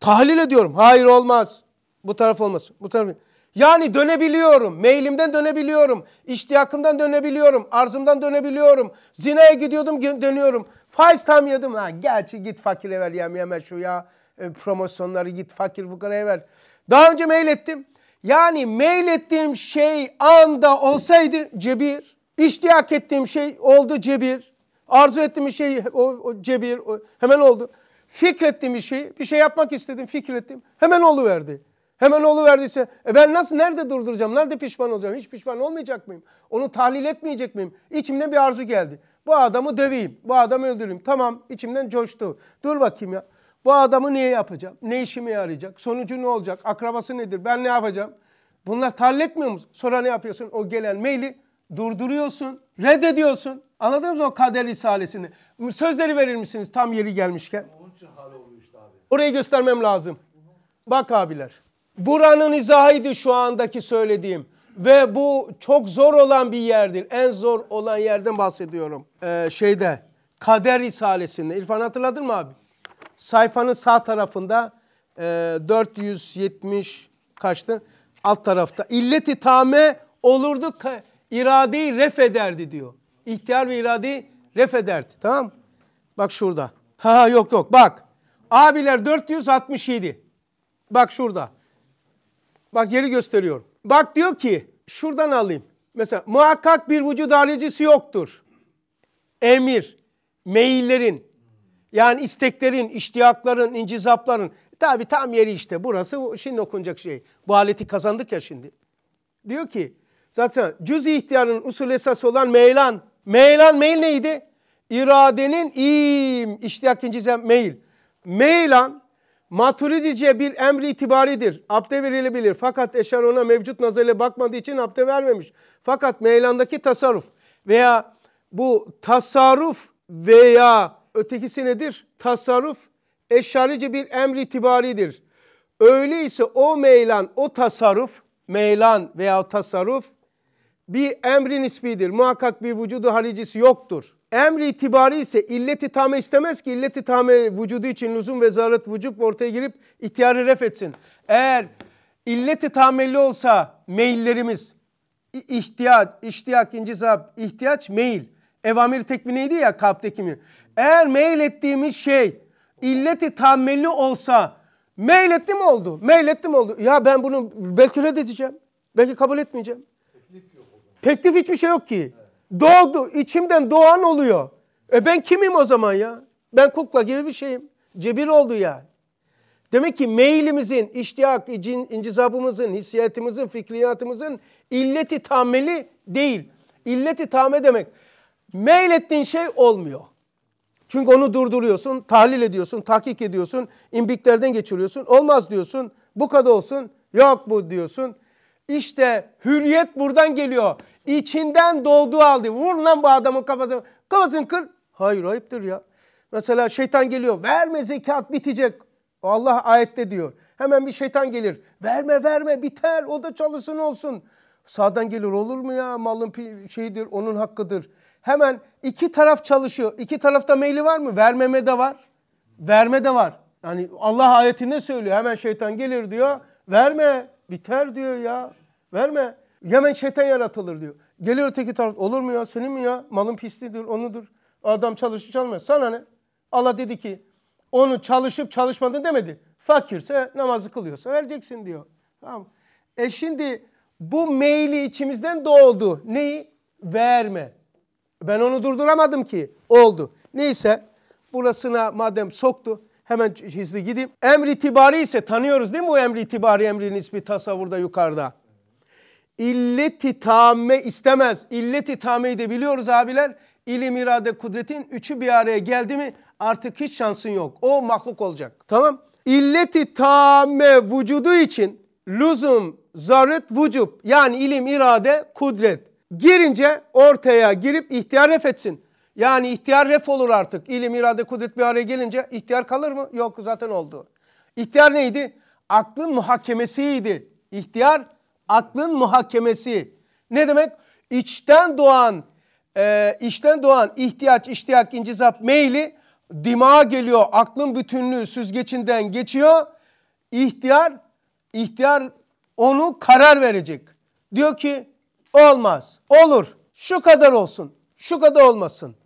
Tahlil ediyorum. Hayır olmaz. Bu taraf olmaz. Bu taraf. Yani dönebiliyorum. Mailimden dönebiliyorum. İştiyakımdan dönebiliyorum. Arzımdan dönebiliyorum. Zinaya gidiyordum dönüyorum. Faiz tam yedim. Ha, gerçi git fakire ver ya yeme şu ya. E, promosyonları git fakir fukaraya ver. Daha önce mail ettim. Yani mail ettiğim şey anda olsaydı cebir. İştiyak ettiğim şey oldu cebir. Arzu ettiğim bir şey o, o cebir o, hemen oldu. Fikrettiğim bir şey, bir şey yapmak istedim, fikrettim. Hemen verdi. Hemen oluverdiyse e ben nasıl nerede durduracağım? Nerede pişman olacağım? Hiç pişman olmayacak mıyım? Onu tahlil etmeyecek miyim? İçimden bir arzu geldi. Bu adamı döveyim. Bu adamı öldüreyim. Tamam içimden coştu. Dur bakayım ya. Bu adamı niye yapacağım? Ne işime yarayacak? Sonucu ne olacak? Akrabası nedir? Ben ne yapacağım? Bunlar tahlil etmiyor musun? Sonra ne yapıyorsun? O gelen maili durduruyorsun, reddediyorsun. Anladınız mı o kader risalesini? Sözleri verir misiniz tam yeri gelmişken? Onun hal oluyor abi. Orayı göstermem lazım. Bak abiler. Buranın izahıydı şu andaki söylediğim. Ve bu çok zor olan bir yerdir. En zor olan yerden bahsediyorum. Ee, şeyde kader risalesinde. İrfan hatırladın mı abi? Sayfanın sağ tarafında e, 470 kaçtı? Alt tarafta. İlleti tame olurdu iradeyi ref ederdi diyor. İhtiyar ve iradeyi ref ederdi. Tamam Bak şurada. Ha yok yok bak. Abiler 467. Bak şurada. Bak yeri gösteriyorum. Bak diyor ki şuradan alayım. Mesela muhakkak bir vücut halicisi yoktur. Emir, meyillerin, yani isteklerin, iştiyakların, incizapların. Tabi tam yeri işte burası şimdi okunacak şey. Bu aleti kazandık ya şimdi. Diyor ki Zaten cüz-i ihtiyarın usul esası olan meylan. Meylan meyil neydi? İradenin im, iştiyakin cizem meyil. Meylan maturidice bir emri itibaridir. Abde verilebilir. Fakat eşer ona mevcut nazarıyla bakmadığı için abde vermemiş. Fakat meylandaki tasarruf veya bu tasarruf veya ötekisi nedir? Tasarruf eşarice bir emri itibaridir. Öyleyse o meylan, o tasarruf, meylan veya tasarruf bir emri nisbidir. Muhakkak bir vücudu halicisi yoktur. Emri itibari ise illeti tame istemez ki illeti tame vücudu için lüzum ve zaruret vücut ortaya girip ihtiyarı ref etsin. Eğer illeti tamelli olsa meyillerimiz ihtiyaç, iştiyak, zab ihtiyaç, meyil. Evamir tekvineydi ya kalpteki mi? Eğer meyil ettiğimiz şey illeti tamelli olsa meylettim oldu, meylettim oldu. Ya ben bunu belki reddedeceğim, belki kabul etmeyeceğim. Teklif hiçbir şey yok ki. Doğdu, içimden doğan oluyor. E ben kimim o zaman ya? Ben kukla gibi bir şeyim. Cebir oldu ya. Demek ki meylimizin, iştiyak, incin, incizabımızın, hissiyatimizin, fikriyatımızın illeti tameli değil. İlleti tame demek. Meylettiğin şey olmuyor. Çünkü onu durduruyorsun, tahlil ediyorsun, tahkik ediyorsun, imbiklerden geçiriyorsun. Olmaz diyorsun, bu kadar olsun, yok bu diyorsun. İşte hürriyet buradan geliyor. İçinden doğduğu aldı. Vur lan bu adamın kafasını. Kafasını kır. Hayır ayıptır ya. Mesela şeytan geliyor. Verme zekat bitecek. Allah ayette diyor. Hemen bir şeytan gelir. Verme verme biter. O da çalışsın olsun. Sağdan gelir olur mu ya? Malın şeyidir, onun hakkıdır. Hemen iki taraf çalışıyor. İki tarafta meyli var mı? Vermeme de var. Verme de var. Yani Allah ayetinde söylüyor. Hemen şeytan gelir diyor. Verme. Biter diyor ya. Verme. Yemen şeytan yaratılır diyor. Geliyor öteki taraf olur mu ya senin mi ya malın pisliğidir onudur. Adam çalışır çalışmıyor. Sana ne? Allah dedi ki onu çalışıp çalışmadın demedi. Fakirse namazı kılıyorsa vereceksin diyor. Tamam. E şimdi bu meyli içimizden doğdu. Neyi? Verme. Ben onu durduramadım ki. Oldu. Neyse burasına madem soktu hemen hızlı gideyim. Emri itibari ise tanıyoruz değil mi bu emri itibari emri nisbi tasavvurda yukarıda illeti tamme istemez. İlleti tameyi de biliyoruz abiler. İlim, irade, kudretin üçü bir araya geldi mi artık hiç şansın yok. O mahluk olacak. Tamam. İlleti tamme vücudu için lüzum, zaruret, vücub yani ilim, irade, kudret girince ortaya girip ihtiyar ref etsin. Yani ihtiyar ref olur artık. İlim, irade, kudret bir araya gelince ihtiyar kalır mı? Yok zaten oldu. İhtiyar neydi? Aklın muhakemesiydi. İhtiyar aklın muhakemesi. Ne demek? İçten doğan, e, içten doğan ihtiyaç, iştiyak, incizap, meyli dimağa geliyor. Aklın bütünlüğü süzgecinden geçiyor. İhtiyar, ihtiyar onu karar verecek. Diyor ki olmaz, olur, şu kadar olsun, şu kadar olmasın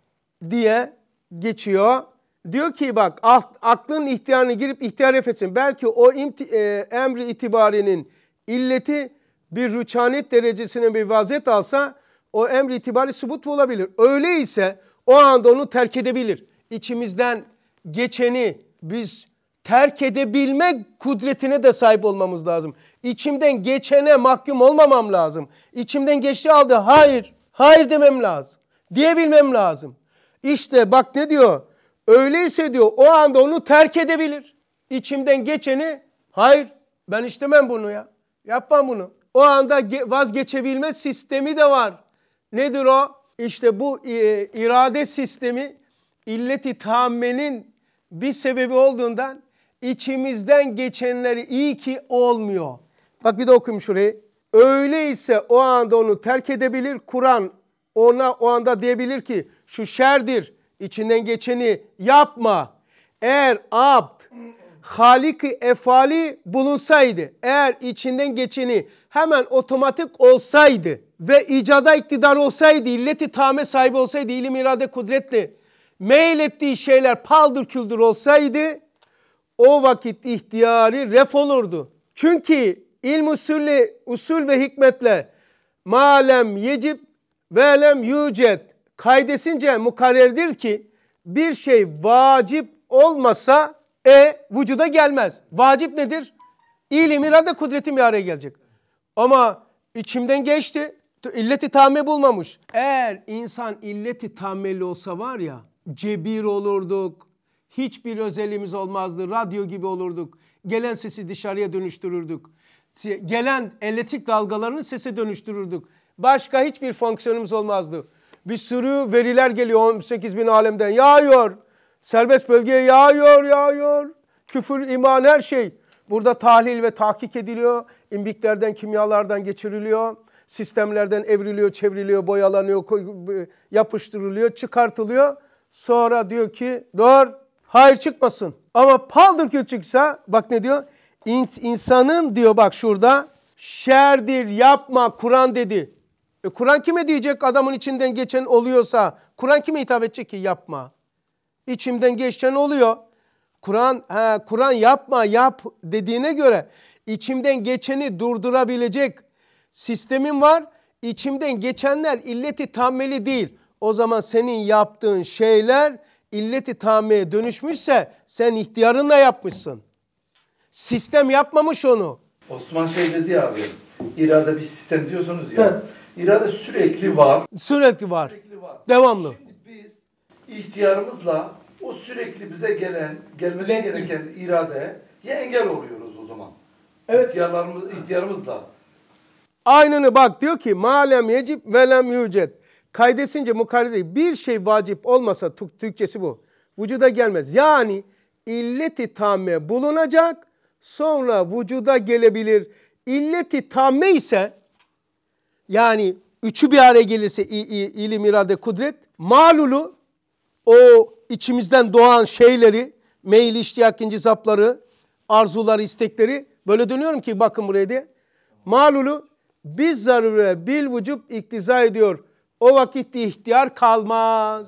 diye geçiyor. Diyor ki bak aklın ihtiyarına girip ihtiyar etsin. Belki o imti, e, emri itibarinin illeti bir rüçhanet derecesine bir vaziyet alsa o emri itibari subut olabilir. Öyleyse o anda onu terk edebilir. İçimizden geçeni biz terk edebilme kudretine de sahip olmamız lazım. İçimden geçene mahkum olmamam lazım. İçimden geçti aldı hayır, hayır demem lazım. Diyebilmem lazım. İşte bak ne diyor? Öyleyse diyor o anda onu terk edebilir. İçimden geçeni hayır ben istemem bunu ya. Yapmam bunu. O anda vazgeçebilme sistemi de var. Nedir o? İşte bu e, irade sistemi illeti tahammenin bir sebebi olduğundan içimizden geçenleri iyi ki olmuyor. Bak bir de okuyayım şurayı. Öyleyse o anda onu terk edebilir. Kur'an ona o anda diyebilir ki şu şerdir. içinden geçeni yapma. Eğer ab Halik-i efali bulunsaydı eğer içinden geçeni hemen otomatik olsaydı ve icada iktidar olsaydı illeti tame sahibi olsaydı ilim irade kudretli meylettiği şeyler paldır küldür olsaydı o vakit ihtiyari ref olurdu. Çünkü ilm usulü, usul ve hikmetle malem yecip ve lem yücet kaydesince mukarrerdir ki bir şey vacip olmasa e vücuda gelmez. Vacip nedir? İlim, irade, kudretin bir araya gelecek. Ama içimden geçti. İlleti tamme bulmamış. Eğer insan illeti tammeli olsa var ya cebir olurduk. Hiçbir özelimiz olmazdı. Radyo gibi olurduk. Gelen sesi dışarıya dönüştürürdük. Gelen elektrik dalgalarını sese dönüştürürdük. Başka hiçbir fonksiyonumuz olmazdı. Bir sürü veriler geliyor 18 bin alemden yağıyor. Serbest bölgeye yağıyor, yağıyor. Küfür, iman her şey. Burada tahlil ve tahkik ediliyor. İmbiklerden, kimyalardan geçiriliyor. Sistemlerden evriliyor, çevriliyor, boyalanıyor, yapıştırılıyor, çıkartılıyor. Sonra diyor ki Doğru, hayır çıkmasın. Ama paldır ki çıksa bak ne diyor? İnsanın diyor bak şurada şerdir yapma Kur'an dedi. E, Kur'an kime diyecek adamın içinden geçen oluyorsa? Kur'an kime hitap edecek ki yapma? içimden geçen oluyor. Kur'an Kur'an yapma yap dediğine göre içimden geçeni durdurabilecek sistemin var. İçimden geçenler illeti tammeli değil. O zaman senin yaptığın şeyler illeti tammeye dönüşmüşse sen ihtiyarınla yapmışsın. Sistem yapmamış onu. Osman şey dedi ya abi. İrade bir sistem diyorsunuz ya. Evet. İrade sürekli var. Sürekli var. Sürekli var. Devamlı. Şimdi ihtiyarımızla o sürekli bize gelen, gelmesi Lendim. gereken iradeye ya engel oluyoruz o zaman. Evet. İhtiyarlarımız, ihtiyarımızla. Aynını bak diyor ki malem yecib velem yücet. Kaydesince mukarre değil. Bir şey vacip olmasa Türkçesi bu. Vücuda gelmez. Yani illeti tamme bulunacak sonra vücuda gelebilir. İlleti tamme ise yani üçü bir araya gelirse ilim, irade, kudret malulu o içimizden doğan şeyleri, meyil, iştiyak, incizapları, arzuları, istekleri böyle dönüyorum ki bakın buraya diye. Malulu biz zarure bil vücub iktiza ediyor. O vakitte ihtiyar kalmaz.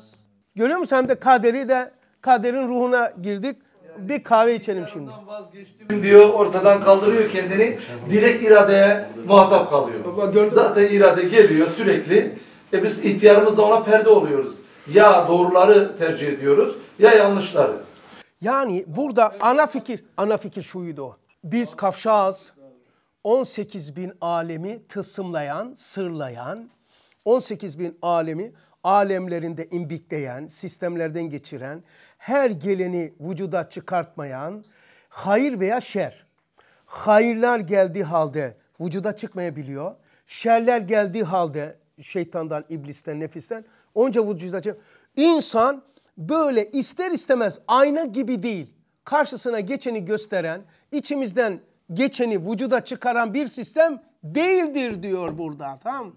Görüyor musun hem de kaderi de kaderin ruhuna girdik. Yani bir kahve içelim şimdi. Vazgeçtim diyor ortadan kaldırıyor kendini. Direkt iradeye muhatap kalıyor. Zaten irade geliyor sürekli. E biz ihtiyarımızla ona perde oluyoruz. Ya doğruları tercih ediyoruz ya yanlışları. Yani burada ana fikir, ana fikir şuydu. Biz kavşağız. 18 bin alemi tısımlayan, sırlayan, 18 bin alemi alemlerinde imbikleyen, sistemlerden geçiren, her geleni vücuda çıkartmayan, hayır veya şer. Hayırlar geldiği halde vücuda çıkmayabiliyor. Şerler geldiği halde şeytandan, iblisten, nefisten Onca vücuda çevir. İnsan böyle ister istemez ayna gibi değil. Karşısına geçeni gösteren, içimizden geçeni vücuda çıkaran bir sistem değildir diyor burada. Tamam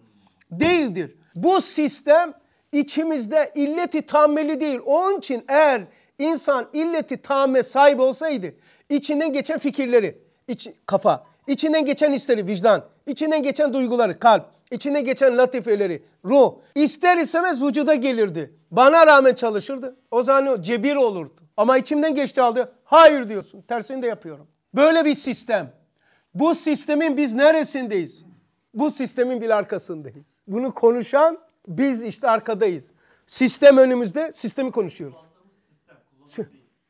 Değildir. Bu sistem içimizde illeti tammeli değil. Onun için eğer insan illeti tamme sahip olsaydı içinden geçen fikirleri, iç, kafa, içinden geçen hisleri vicdan, içinden geçen duyguları kalp, içine geçen latifeleri, ruh ister istemez vücuda gelirdi. Bana rağmen çalışırdı. O zaman cebir olurdu. Ama içimden geçti aldı. Hayır diyorsun. Tersini de yapıyorum. Böyle bir sistem. Bu sistemin biz neresindeyiz? Bu sistemin bile arkasındayız. Bunu konuşan biz işte arkadayız. Sistem önümüzde, sistemi konuşuyoruz.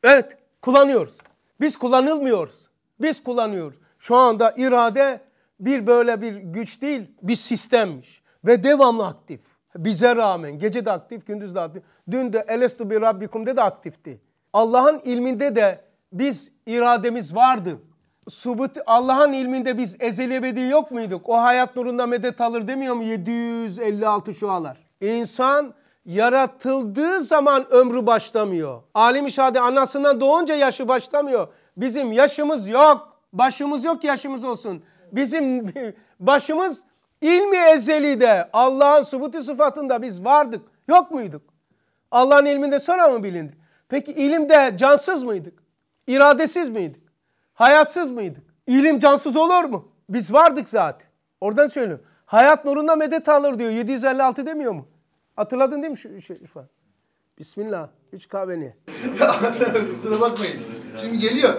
evet, kullanıyoruz. Biz kullanılmıyoruz. Biz kullanıyoruz. Şu anda irade bir böyle bir güç değil bir sistemmiş ve devamlı aktif. Bize rağmen gece de aktif, gündüz de aktif. Dün de Elestu bi Rabbikum'de de aktifti. Allah'ın ilminde de biz irademiz vardı. Subut Allah'ın ilminde biz ezeli ebedi yok muyduk? O hayat nurunda medet alır demiyor mu 756 şualar? İnsan yaratıldığı zaman ömrü başlamıyor. Alim-i Şadi anasından doğunca yaşı başlamıyor. Bizim yaşımız yok. Başımız yok yaşımız olsun. Bizim başımız ilmi ezelide Allah'ın subuti sıfatında biz vardık. Yok muyduk? Allah'ın ilminde sonra mı bilindik? Peki ilimde cansız mıydık? İradesiz miydik? Hayatsız mıydık? İlim cansız olur mu? Biz vardık zaten. Oradan söylüyorum. Hayat nurunda medet alır diyor. 756 demiyor mu? Hatırladın değil mi şu şey ifade? Bismillah. Üç kahveni. Kusura bakmayın. Şimdi geliyor.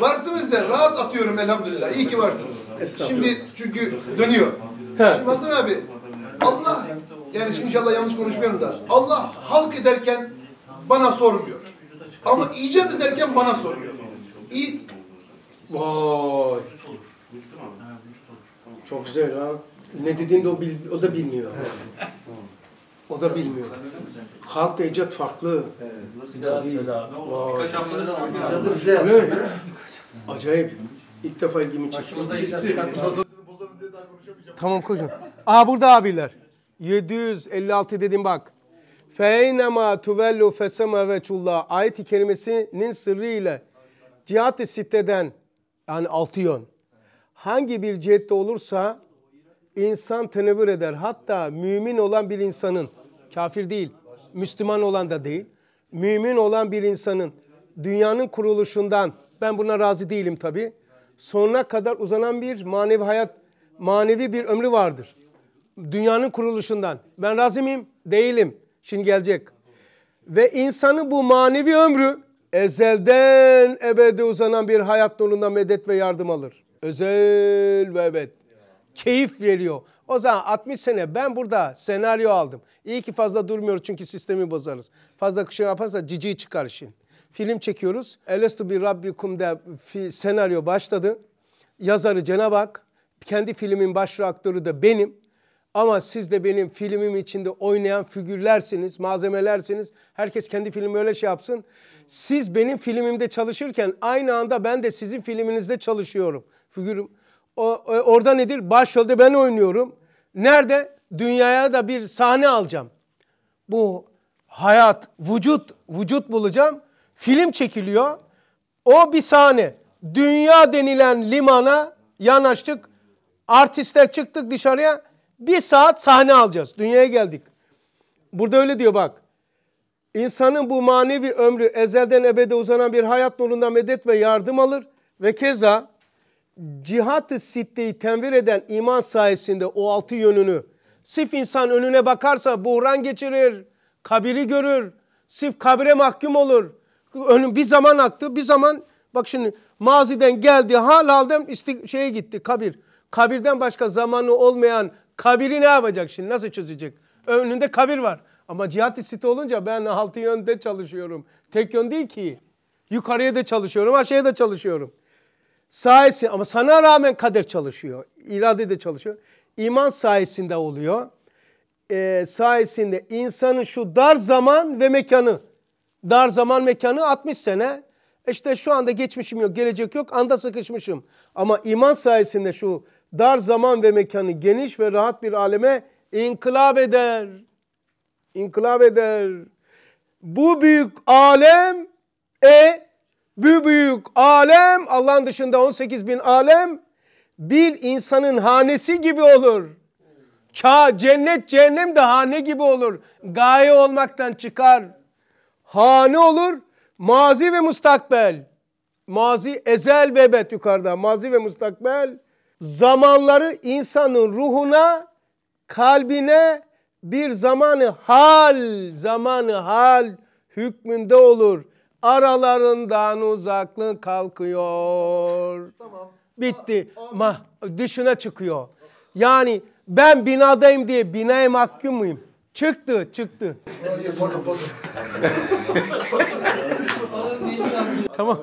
Varsınız ya. Rahat atıyorum elhamdülillah. İyi ki varsınız. Şimdi çünkü dönüyor. He. Şimdi Hasan abi Allah yani şimdi inşallah yanlış konuşmuyorum da Allah halk ederken bana sormuyor. Ama icat ederken bana soruyor. İ Vay. Çok güzel ha. Ne dediğinde o, bil, o da bilmiyor. O da bilmiyor. Halk icat farklı. Evet. Birkaç haftada Acayip. İlk defa ilgimi çekti. Tamam koşun. Aa burada abiler. 756 dedim bak. Feynema tuvellu fesema ve veçullah ayet-i kerimesinin sırrı ile cihat-ı siteden yani altı yön. Hangi bir cihette olursa insan tenevür eder. Hatta mümin olan bir insanın, kafir değil, Müslüman olan da değil, mümin olan bir insanın dünyanın kuruluşundan, ben buna razı değilim tabii, sonuna kadar uzanan bir manevi hayat, manevi bir ömrü vardır. Dünyanın kuruluşundan. Ben razı mıyım? Değilim. Şimdi gelecek. Ve insanı bu manevi ömrü ezelden ebede uzanan bir hayat yolunda medet ve yardım alır. Özel ve ebed. Keyif veriyor. O zaman 60 sene ben burada senaryo aldım. İyi ki fazla durmuyoruz çünkü sistemi bozarız. Fazla kışın şey yaparsa cici çıkar işin film çekiyoruz. Elestu bir Rabbikum'da senaryo başladı. Yazarı Cenab-ı Hak, kendi filmin başrol aktörü de benim. Ama siz de benim filmim içinde oynayan figürlersiniz, malzemelersiniz. Herkes kendi filmi öyle şey yapsın. Siz benim filmimde çalışırken aynı anda ben de sizin filminizde çalışıyorum. Figürüm. O, o, orada nedir? Başrolde ben oynuyorum. Nerede? Dünyaya da bir sahne alacağım. Bu hayat, vücut, vücut bulacağım. Film çekiliyor. O bir sahne. Dünya denilen limana yanaştık. Artistler çıktık dışarıya. Bir saat sahne alacağız. Dünyaya geldik. Burada öyle diyor bak. İnsanın bu manevi ömrü ezelden ebede uzanan bir hayat nurunda medet ve yardım alır. Ve keza cihat-ı sitteyi tenvir eden iman sayesinde o altı yönünü sif insan önüne bakarsa buhran geçirir, kabiri görür, sif kabire mahkum olur. Önüm bir zaman aktı. Bir zaman bak şimdi maziden geldi hal aldım istik şeye gitti kabir. Kabirden başka zamanı olmayan kabiri ne yapacak şimdi? Nasıl çözecek? Önünde kabir var. Ama cihat isti olunca ben altı yönde çalışıyorum. Tek yön değil ki. Yukarıya da çalışıyorum, aşağıya da çalışıyorum. Sayesi ama sana rağmen kader çalışıyor. İrade de çalışıyor. İman sayesinde oluyor. Ee, sayesinde insanın şu dar zaman ve mekanı Dar zaman mekanı 60 sene. E işte şu anda geçmişim yok, gelecek yok, anda sıkışmışım. Ama iman sayesinde şu dar zaman ve mekanı geniş ve rahat bir aleme inkılap eder. İnkılap eder. Bu büyük alem e bu büyük alem Allah'ın dışında 18 bin alem bir insanın hanesi gibi olur. Ka, cennet cehennem de hane gibi olur. Gaye olmaktan çıkar. Ha ne olur? Mazi ve mustakbel. Mazi ezel ve bet yukarıda. Mazi ve mustakbel zamanları insanın ruhuna, kalbine bir zamanı hal, zamanı hal hükmünde olur. Aralarından uzaklık kalkıyor. Tamam. Bitti. A Ma dışına çıkıyor. Yani ben binadayım diye binaya mahkum muyum? Çıktı, çıktı. tamam.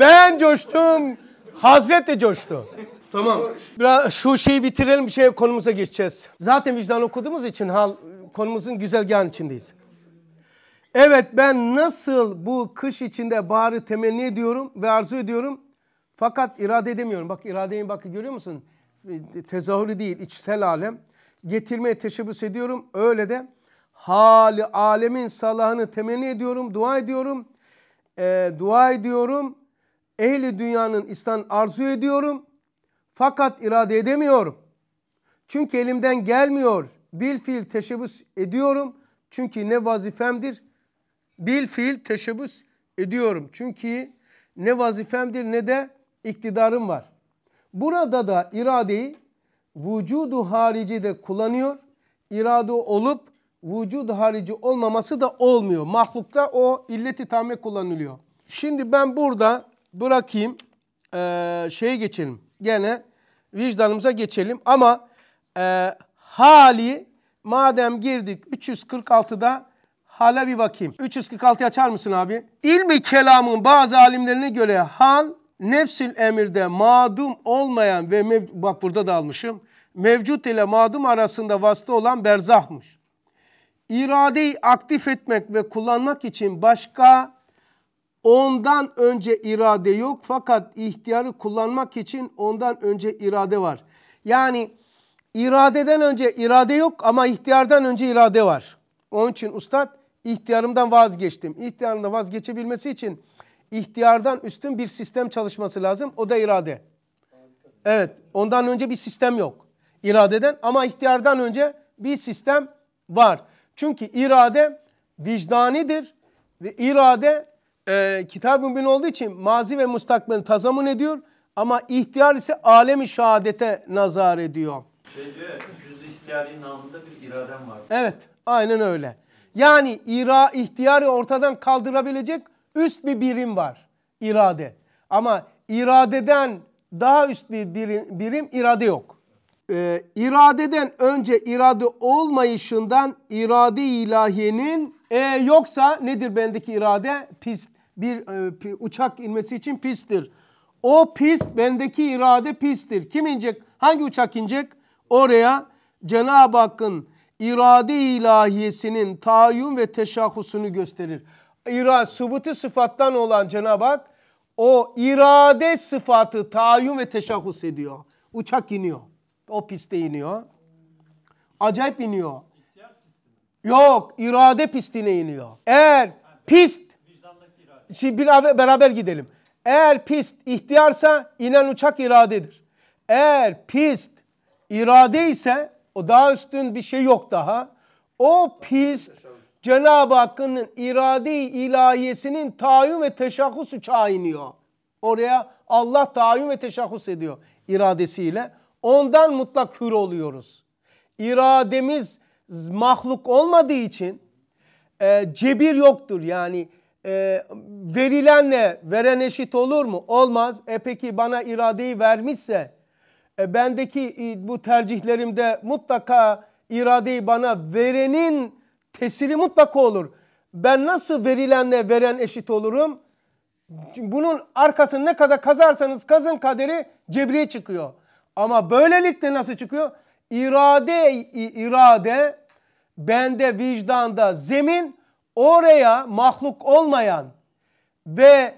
Ben coştum. Hazret de coştu. Tamam. Biraz şu şeyi bitirelim bir şey konumuza geçeceğiz. Zaten vicdan okuduğumuz için hal konumuzun güzergahın içindeyiz. Evet ben nasıl bu kış içinde baharı temenni ediyorum ve arzu ediyorum. Fakat irade edemiyorum. Bak iradeyi bak görüyor musun? Tezahürü değil içsel alem getirmeye teşebbüs ediyorum. Öyle de hali alemin salahını temenni ediyorum, dua ediyorum. E, dua ediyorum. Ehli dünyanın istan arzu ediyorum. Fakat irade edemiyorum. Çünkü elimden gelmiyor. Bil fiil teşebbüs ediyorum. Çünkü ne vazifemdir? Bil fiil teşebbüs ediyorum. Çünkü ne vazifemdir ne de iktidarım var. Burada da iradeyi vücudu harici de kullanıyor. İrade olup vücud harici olmaması da olmuyor. Mahlukta o illeti tame kullanılıyor. Şimdi ben burada bırakayım e, ee, şeye geçelim. Gene vicdanımıza geçelim ama e, hali madem girdik 346'da hala bir bakayım. 346 açar mısın abi? İlmi kelamın bazı alimlerine göre hal nefsil emirde madum olmayan ve mev, bak burada da almışım. Mevcut ile madum arasında vasıta olan berzahmış. İradeyi aktif etmek ve kullanmak için başka ondan önce irade yok fakat ihtiyarı kullanmak için ondan önce irade var. Yani iradeden önce irade yok ama ihtiyardan önce irade var. Onun için ustad ihtiyarımdan vazgeçtim. İhtiyarında vazgeçebilmesi için ihtiyardan üstün bir sistem çalışması lazım. O da irade. Evet ondan önce bir sistem yok. İradeden ama ihtiyardan önce bir sistem var. Çünkü irade vicdanidir ve irade e, kitab mübin olduğu için mazi ve mustakbel tazamun ediyor ama ihtiyar ise alemi şehadete nazar ediyor. Şeyde cüz ihtiyari namında bir iradem var. Evet aynen öyle. Yani ira ihtiyarı ortadan kaldırabilecek üst bir birim var irade. Ama iradeden daha üst bir birim, birim irade yok. Ee, iradeden önce irade olmayışından irade ilahiyenin e, yoksa nedir bendeki irade? Pis bir e, pi, uçak inmesi için pistir. O pis bendeki irade pistir. Kim inecek? Hangi uçak inecek? Oraya Cenab-ı Hakk'ın irade ilahiyesinin tayin ve teşahhusunu gösterir irad, sıbıtı sıfattan olan Cenab-ı Hak o irade sıfatı tayin ve teşahhus ediyor. Uçak iniyor. O piste iniyor. Acayip iniyor. Yok, irade pistine iniyor. Eğer pist Şimdi beraber gidelim. Eğer pist ihtiyarsa inen uçak iradedir. Eğer pist irade ise o daha üstün bir şey yok daha. O pist Cenab-ı Hakk'ın irade-i ilahiyesinin tayin ve teşahhusu çağınıyor. Oraya Allah tayin ve teşahhus ediyor iradesiyle. Ondan mutlak hür oluyoruz. İrademiz mahluk olmadığı için e, cebir yoktur. Yani e, verilenle veren eşit olur mu? Olmaz. E peki bana iradeyi vermişse e, bendeki e, bu tercihlerimde mutlaka iradeyi bana verenin tesiri mutlaka olur. Ben nasıl verilenle veren eşit olurum? bunun arkasını ne kadar kazarsanız kazın kaderi cebriye çıkıyor. Ama böylelikle nasıl çıkıyor? İrade, irade, bende, vicdanda, zemin oraya mahluk olmayan ve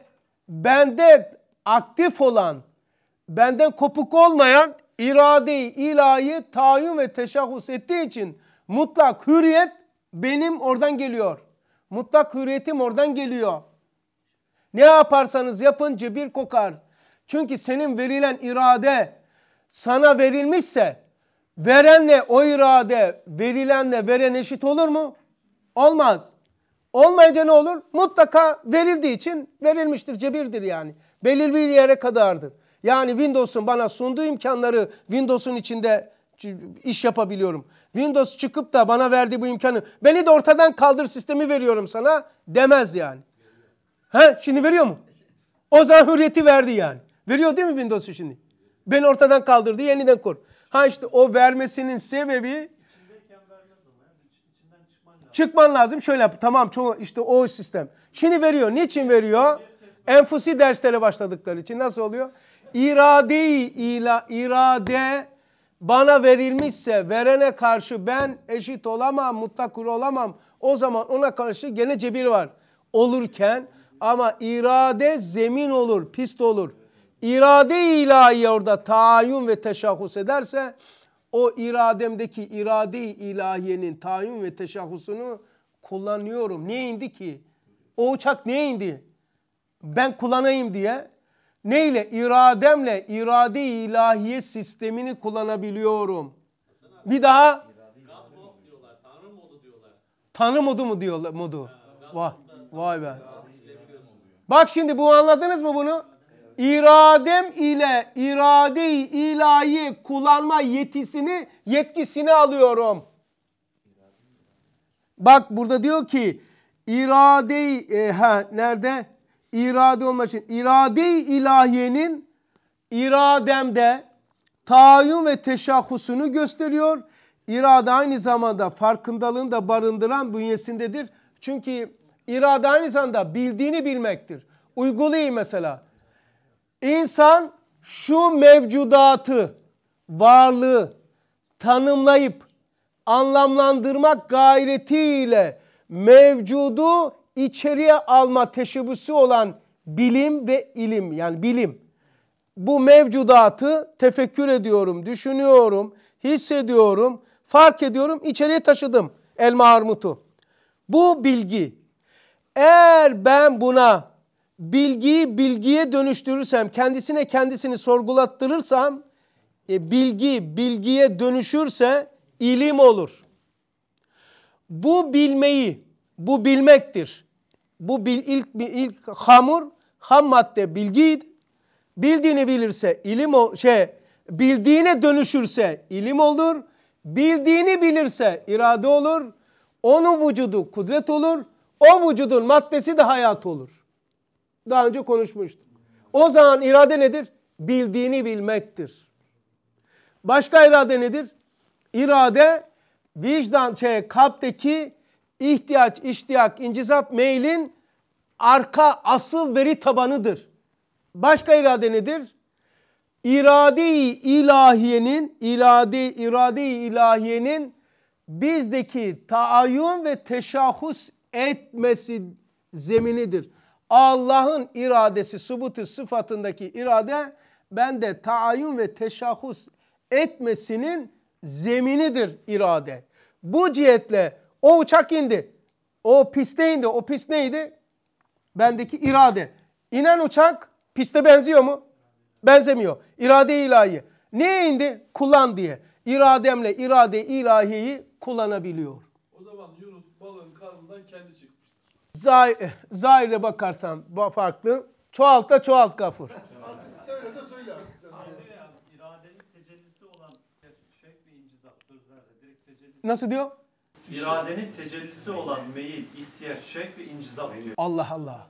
bende aktif olan, benden kopuk olmayan iradeyi ilahi tayin ve teşahhus ettiği için mutlak hürriyet benim oradan geliyor. Mutlak hürriyetim oradan geliyor. Ne yaparsanız yapın cebir kokar. Çünkü senin verilen irade sana verilmişse verenle o irade verilenle veren eşit olur mu? Olmaz. Olmayınca ne olur? Mutlaka verildiği için verilmiştir, cebirdir yani. Belirli bir yere kadardır. Yani Windows'un bana sunduğu imkanları Windows'un içinde iş yapabiliyorum. Windows çıkıp da bana verdiği bu imkanı beni de ortadan kaldır sistemi veriyorum sana demez yani. Ha şimdi veriyor mu? O zaman hürriyeti verdi yani. Veriyor değil mi Windows'u şimdi? Beni ortadan kaldırdı yeniden kur. Ha işte o vermesinin sebebi çıkman lazım. Şöyle yap. Tamam çoğu işte o sistem. Şimdi veriyor. Niçin veriyor? Enfusi derslere başladıkları için nasıl oluyor? İradeyi ila irade bana verilmişse verene karşı ben eşit olamam, mutlak olamam. O zaman ona karşı gene cebir var. Olurken ama irade zemin olur, pist olur. İrade ilahi orada tayin ve teşahhus ederse o irademdeki irade ilahiyenin tayin ve teşahhusunu kullanıyorum. Niye indi ki? O uçak niye indi? Ben kullanayım diye. Neyle? İrademle irade ilahiye sistemini kullanabiliyorum. Bir daha Tanrı modu mu diyorlar modu? Vay, vay be. Bak şimdi bu anladınız mı bunu? İradem ile iradeyi ilahi kullanma yetisini yetkisini alıyorum. Bak burada diyor ki iradeyi e, ha nerede? irade olmak için irade-i ilahiyenin irademde tayin ve teşahhusunu gösteriyor. İrade aynı zamanda farkındalığını da barındıran bünyesindedir. Çünkü irade aynı zamanda bildiğini bilmektir. Uygulayayım mesela. İnsan şu mevcudatı, varlığı tanımlayıp anlamlandırmak gayretiyle mevcudu içeriye alma teşebbüsü olan bilim ve ilim yani bilim. Bu mevcudatı tefekkür ediyorum, düşünüyorum, hissediyorum, fark ediyorum, içeriye taşıdım elma armutu. Bu bilgi. Eğer ben buna bilgiyi bilgiye dönüştürürsem, kendisine kendisini sorgulattırırsam, e, bilgi bilgiye dönüşürse ilim olur. Bu bilmeyi, bu bilmektir. Bu bil, ilk ilk hamur ham madde bilgiydi. Bildiğini bilirse ilim o şey bildiğine dönüşürse ilim olur. Bildiğini bilirse irade olur. Onun vücudu kudret olur. O vücudun maddesi de hayat olur. Daha önce konuşmuştuk. O zaman irade nedir? Bildiğini bilmektir. Başka irade nedir? İrade vicdan şey kalpteki ihtiyaç, iştiyak, incisap, meylin arka asıl veri tabanıdır. Başka irade nedir? İrade-i ilahiyenin, irade, irade ilahiyenin bizdeki taayyun ve teşahhus etmesi zeminidir. Allah'ın iradesi, subutu sıfatındaki irade bende taayyun ve teşahhus etmesinin zeminidir irade. Bu cihetle o uçak indi. O piste indi. O pist neydi? Bendeki irade. İnen uçak piste benziyor mu? Benzemiyor. İrade ilahi. Niye indi? Kullan diye. İrademle irade ilahiyi kullanabiliyor. O zaman Yunus balığın karnından kendi çıkmış. Zahir, eh, zahire bakarsan farklı. Çoğalt da çoğalt gafur. Söyle de söyle. Nasıl diyor? İradenin tecellisi olan meyil, ihtiyaç, şek ve incizap diyor. Allah Allah.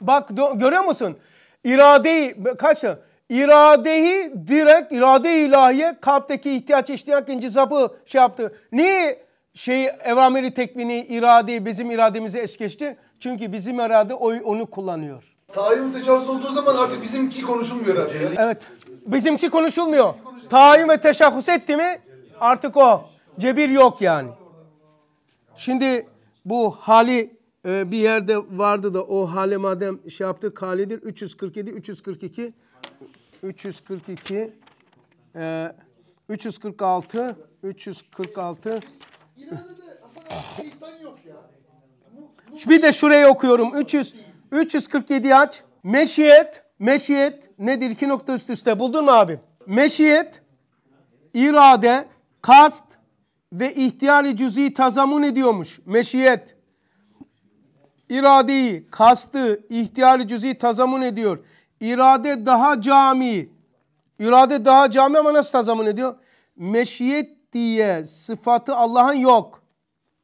Bak görüyor musun? İradeyi kaç İradeyi direkt irade ilahiye kalpteki ihtiyaç, iştiyak, incizapı şey yaptı. Niye şey evamiri tekmini iradeyi bizim irademizi es geçti? Çünkü bizim irade onu kullanıyor. Tahayyüm tecavüz olduğu zaman artık bizimki konuşulmuyor abi. Evet. Bizimki konuşulmuyor. Tahayyüm ve teşahhus etti mi artık o. Cebir yok yani. Şimdi bu hali e, bir yerde vardı da o hale madem şey yaptı halidir 347 342 342 e, 346 346 Bir de şurayı okuyorum. 300 347 aç. Meşiyet, meşiyet nedir? İki nokta üst üste. Buldun mu abi? Meşiyet, irade, kast, ve ihtiyari cüz'i tazamun ediyormuş. Meşiyet. İradeyi, kastı, ihtiyari cüz'i tazamun ediyor. İrade daha cami. İrade daha cami ama nasıl tazamun ediyor? Meşiyet diye sıfatı Allah'ın yok.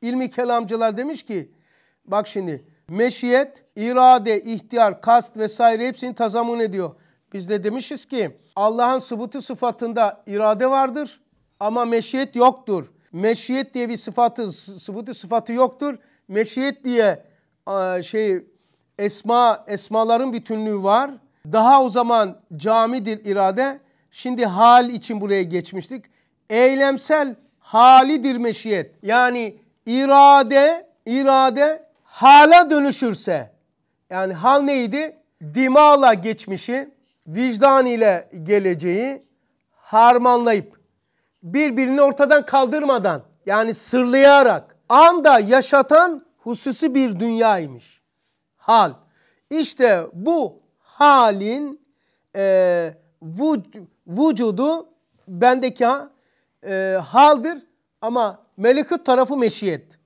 İlmi kelamcılar demiş ki bak şimdi meşiyet, irade, ihtiyar, kast vesaire hepsini tazamun ediyor. Biz de demişiz ki Allah'ın subutu sıfatında irade vardır ama meşiyet yoktur. Meşiyet diye bir sıfatı, sıfatı sıfatı yoktur. Meşiyet diye şey esma esmaların bütünlüğü var. Daha o zaman camidir irade. Şimdi hal için buraya geçmiştik. Eylemsel halidir meşiyet. Yani irade irade hala dönüşürse yani hal neydi? Dimala geçmişi, vicdan ile geleceği harmanlayıp birbirini ortadan kaldırmadan yani sırlayarak anda yaşatan hususi bir dünyaymış. Hal. İşte bu halin e, vücudu bendeki ha, e, haldir ama melekut tarafı meşiyet.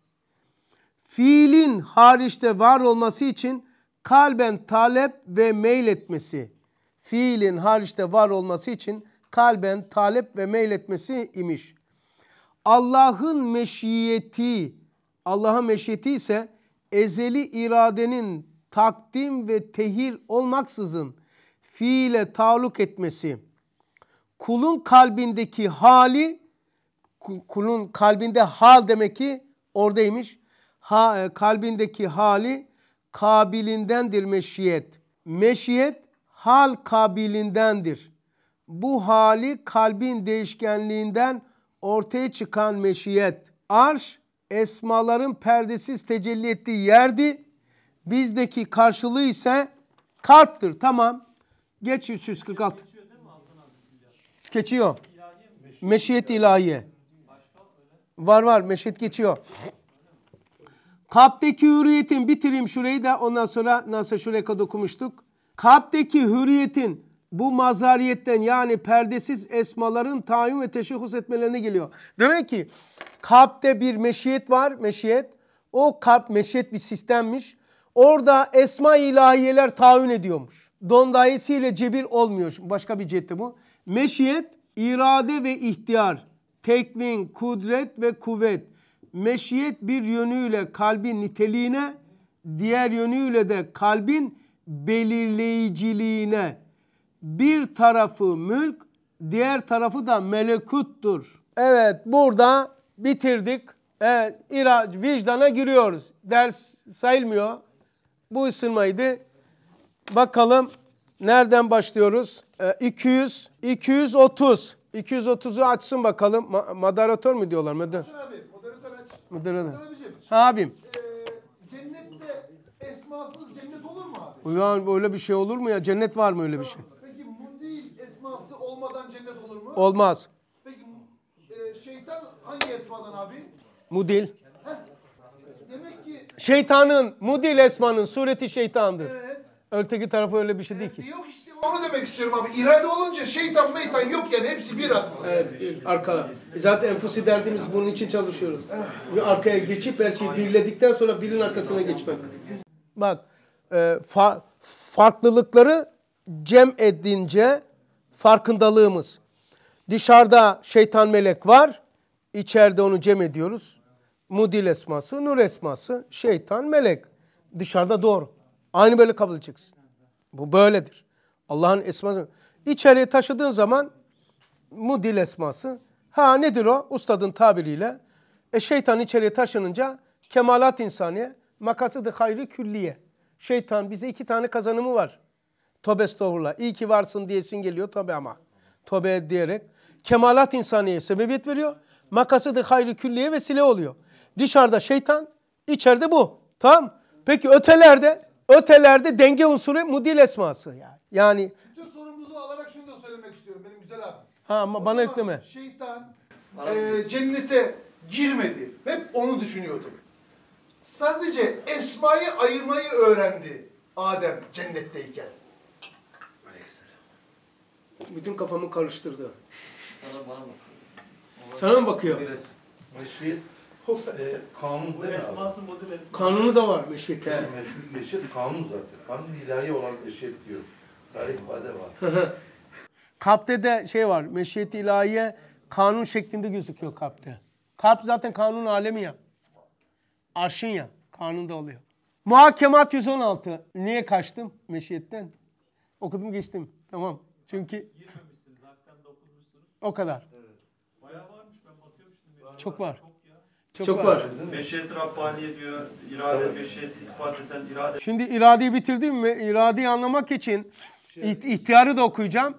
Fiilin hariçte var olması için kalben talep ve meyletmesi. Fiilin hariçte var olması için kalben talep ve meyletmesi imiş. Allah'ın meşiyeti, Allah'ın meşiyeti ise ezeli iradenin takdim ve tehir olmaksızın fiile taluk etmesi. Kulun kalbindeki hali, kulun kalbinde hal demek ki oradaymış. Ha, e, kalbindeki hali kabilindendir meşiyet. Meşiyet hal kabilindendir bu hali kalbin değişkenliğinden ortaya çıkan meşiyet. Arş esmaların perdesiz tecelli ettiği yerdi. Bizdeki karşılığı ise kalptir. Tamam. Geç 346. Geçiyor. Meşiyet ilahiye. Var var meşiyet geçiyor. Kapteki hürriyetin bitireyim şurayı da ondan sonra nasıl şuraya kadar okumuştuk. Kapteki hürriyetin bu mazariyetten yani perdesiz esmaların tayin ve teşhis etmelerine geliyor. Demek ki kalpte bir meşiyet var, meşiyet. O kalp meşiyet bir sistemmiş. Orada esma ilahiyeler tayin ediyormuş. Dondayesiyle cebir olmuyor. Başka bir ciddi bu. Meşiyet, irade ve ihtiyar, tekvin, kudret ve kuvvet. Meşiyet bir yönüyle kalbin niteliğine, diğer yönüyle de kalbin belirleyiciliğine bir tarafı mülk, diğer tarafı da melekuttur. Evet, burada bitirdik. Evet, irac, vicdana giriyoruz. Ders sayılmıyor. Bu ısınmaydı. Bakalım nereden başlıyoruz? E, 200, 230. 230'u açsın bakalım. Ma moderatör mü diyorlar? Moder abi, moderatör aç. Moderatör. Ha, abim. Ee, cennette esmasız cennet olur mu abi? Ulan öyle bir şey olur mu ya? Cennet var mı öyle bir şey? esmadan cennet olur mu? Olmaz. Peki e, şeytan hangi esmadan abi? Mudil. Heh. Demek ki... Şeytanın, mudil esmanın sureti şeytandır. Evet. Öteki tarafı öyle bir şey değil e, ki. yok işte onu demek istiyorum abi. İrade olunca şeytan meytan yok yani hepsi bir aslında. Evet bir arkada. E, zaten enfusi derdimiz bunun için çalışıyoruz. Bir arkaya geçip her şeyi birledikten sonra birin arkasına geçmek. Bak e, fa farklılıkları cem edince farkındalığımız. Dışarıda şeytan melek var, içeride onu cem ediyoruz. Mudil esması, nur esması, şeytan, melek. Dışarıda doğru. Aynı böyle kabul edeceksin. Bu böyledir. Allah'ın esması. İçeriye taşıdığın zaman mudil esması. Ha nedir o? Ustadın tabiriyle. E şeytan içeriye taşınınca kemalat insaniye, makası da hayri külliye. Şeytan bize iki tane kazanımı var. Tövbe estağfurullah. İyi ki varsın diyesin geliyor tabi ama. Tövbe diyerek. Kemalat insaniye sebebiyet veriyor. Makası da hayrı külliye vesile oluyor. Dışarıda şeytan, içeride bu. Tamam Peki ötelerde, ötelerde denge unsuru mudil esması yani. Yani bütün sorumluluğu alarak şunu da söylemek istiyorum benim güzel abim. Ha ama bana ekleme. Şeytan e, cennete girmedi. Hep onu düşünüyordu. Sadece esmayı ayırmayı öğrendi Adem cennetteyken bütün kafamı karıştırdı. Sana bana bakıyor. Sana mı bakıyor? Meşhur e, kanun değil Kanunu da var meşritte. Meşhur, meşhur kanun zaten. Kanun ilahi olan meşhur diyor. Sarı ifade var. Kapte de şey var. Meşiyet ilahiye kanun şeklinde gözüküyor kapte. Kap zaten kanun alemi ya. Arşın ya. kanun da oluyor. Muhakemat 116. Niye kaçtım meşiyetten? Okudum geçtim. Tamam. Çünkü girmemişsiniz, haktan dokunmuşsunuz. O kadar. Evet. Bayağı varmış ben bakıyorum şimdi. Var, çok var. Çok ya. Çok, çok var. var. Meşiyet Rabbani diyor, irade Tabii. meşiyeti ispat eden irade. Şimdi iradeyi bitirdim mi? İradeyi anlamak için şey, ihtiyarı da okuyacağım.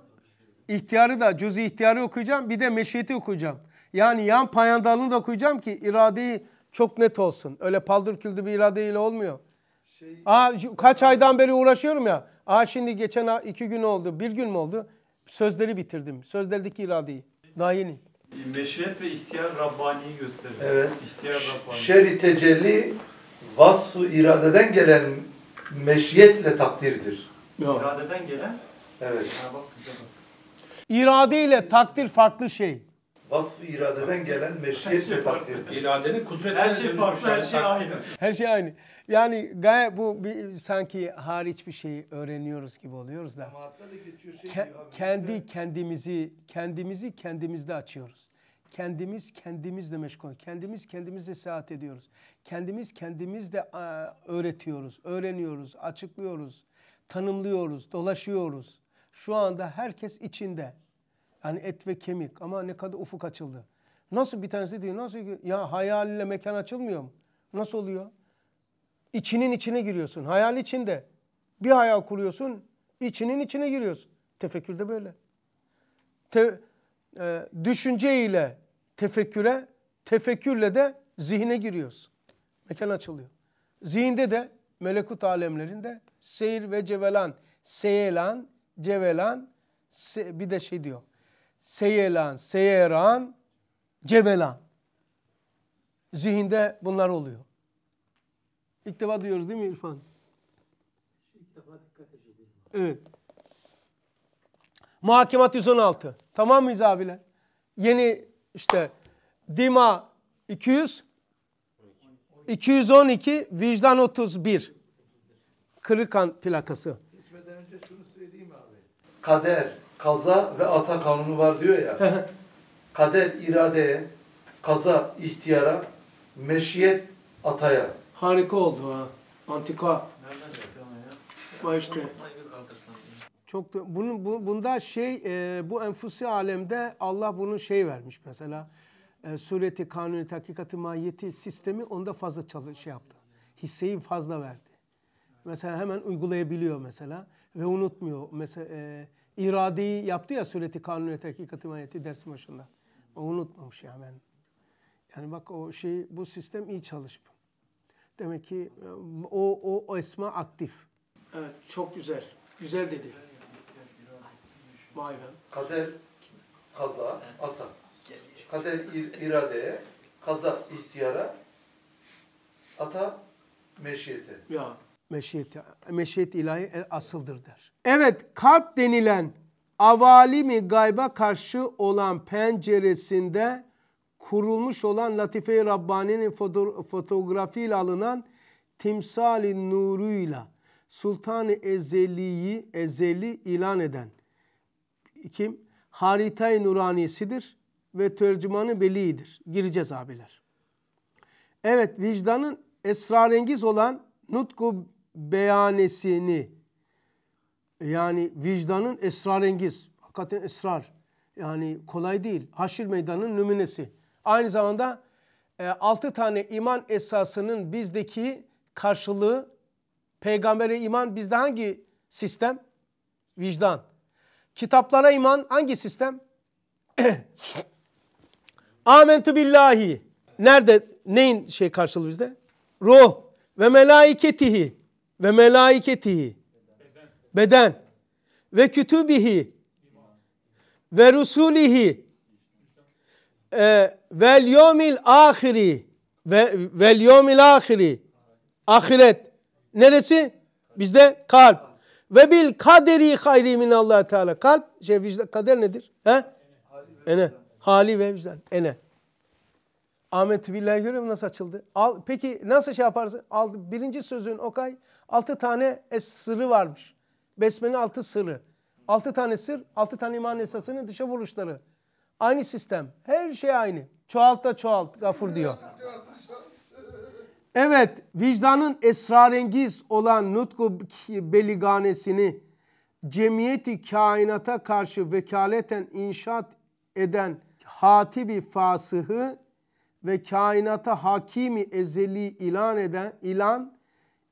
İhtiyarı da, cüz-i ihtiyarı okuyacağım. Bir de meşiyeti okuyacağım. Yani yan payandalını da okuyacağım ki iradeyi çok net olsun. Öyle paldır küldü bir iradeyle olmuyor. Şey, Aa, kaç aydan beri uğraşıyorum ya. Aa şimdi geçen iki gün oldu, bir gün mü oldu? Sözleri bitirdim. Sözlerdeki iradeyi. Daha yeni. Meşiyet ve ihtiyar Rabbani'yi gösterir. Evet. İhtiyar Rabbani. Şer-i tecelli vasfu iradeden gelen meşiyetle takdirdir. Yok. İradeden gelen? Evet. Ha, İrade ile takdir farklı şey. Vasfı iradeden gelen meşiyetle şey takdir. İradenin kudretine Her şey farklı, her şey aynı. Her şey aynı. Yani gayet bu bir, sanki hariç bir şeyi öğreniyoruz gibi oluyoruz da. Ama da geçiyor şey Ke- diyor, kendi kendimizi kendimizi kendimizde açıyoruz. Kendimiz kendimizle meşgul. Kendimiz kendimizle seyahat ediyoruz. Kendimiz kendimizle öğretiyoruz, öğreniyoruz, açıklıyoruz, tanımlıyoruz, dolaşıyoruz. Şu anda herkes içinde. Yani et ve kemik ama ne kadar ufuk açıldı. Nasıl bir tanesi değil? Nasıl ya hayal ile mekan açılmıyor mu? Nasıl oluyor? İçinin içine giriyorsun. Hayal içinde. Bir hayal kuruyorsun. İçinin içine giriyorsun. Tefekkür de böyle. Te, e, düşünce ile tefekküre, tefekkürle de zihine giriyorsun. Mekan açılıyor. Zihinde de melekut alemlerinde seyir ve cevelan, seyelan, cevelan, se, bir de şey diyor. Seyelan, seyeran, cevelan. Zihinde bunlar oluyor. İlk defa duyuyoruz değil mi İrfan? İlk defa dikkat edeceğiz. Evet. Muhakemat 116. Tamam mıyız abiler? Yeni işte Dima 200 212 Vicdan 31 Kırıkan plakası. Geçmeden önce şunu söyleyeyim abi. Kader, kaza ve ata kanunu var diyor ya. kader iradeye, kaza ihtiyara, meşiyet ataya. Harika oldu ha. Antika. Nereden yapıyorsun ya? Bak işte. Çok da, bunun bu, bunda şey e, bu enfusi alemde Allah bunun şey vermiş mesela e, sureti kanuni hakikati mahiyeti sistemi onda fazla çalış şey yaptı. Hisseyi fazla verdi. Mesela hemen uygulayabiliyor mesela ve unutmuyor. Mesela e, iradeyi yaptı ya sureti kanuni hakikati mahiyeti dersin başında. O unutmamış hemen. ben. Yani bak o şey bu sistem iyi çalışmış. Demek ki e, o, o o esma aktif. Evet, çok güzel. Güzel dedi. Vay be. Kader, kaza, ata. Kader ir, iradeye, kaza ihtiyara, ata meşiyete. Ya. Meşiyeti, meşiyet ilahi e, asıldır der. Evet kalp denilen avalimi gayba karşı olan penceresinde kurulmuş olan Latife-i Rabbani'nin foto fotoğrafıyla alınan timsali nuruyla Sultan-ı Ezeli'yi ezeli ilan eden kim? Haritay Nuranisidir ve tercümanı Beli'dir. Gireceğiz abiler. Evet vicdanın esrarengiz olan nutku beyanesini yani vicdanın esrarengiz hakikaten esrar yani kolay değil. Haşir meydanın nüminesi. Aynı zamanda e, 6 tane iman esasının bizdeki karşılığı peygambere iman bizde hangi sistem? Vicdan. Kitaplara iman hangi sistem? Amentü billahi. Nerede? Neyin şey karşılığı bizde? Ruh ve melaiketihi ve melaiketihi beden, ve kütübihi ve rusulihi e, vel yomil ahiri ve vel yomil ahiri ahiret neresi? Bizde kalp. Ve bil kaderi hayri min Allah Teala. Kalp şey vicdan kader nedir? He? Ene. Hali ve vicdan. Ene. Ahmet Billahi görüyor musun nasıl açıldı? Al, peki nasıl şey yaparsın? Al, birinci sözün Okay altı tane es sırrı varmış. Besmenin altı sırrı. Altı tane sır, altı tane iman esasının dışa vuruşları. Aynı sistem. Her şey aynı. Çoğalt da çoğalt. Gafur diyor. Evet, vicdanın esrarengiz olan nutku beliganesini cemiyeti kainata karşı vekaleten inşaat eden hatibi fasıhı ve kainata hakimi ezeli ilan eden ilan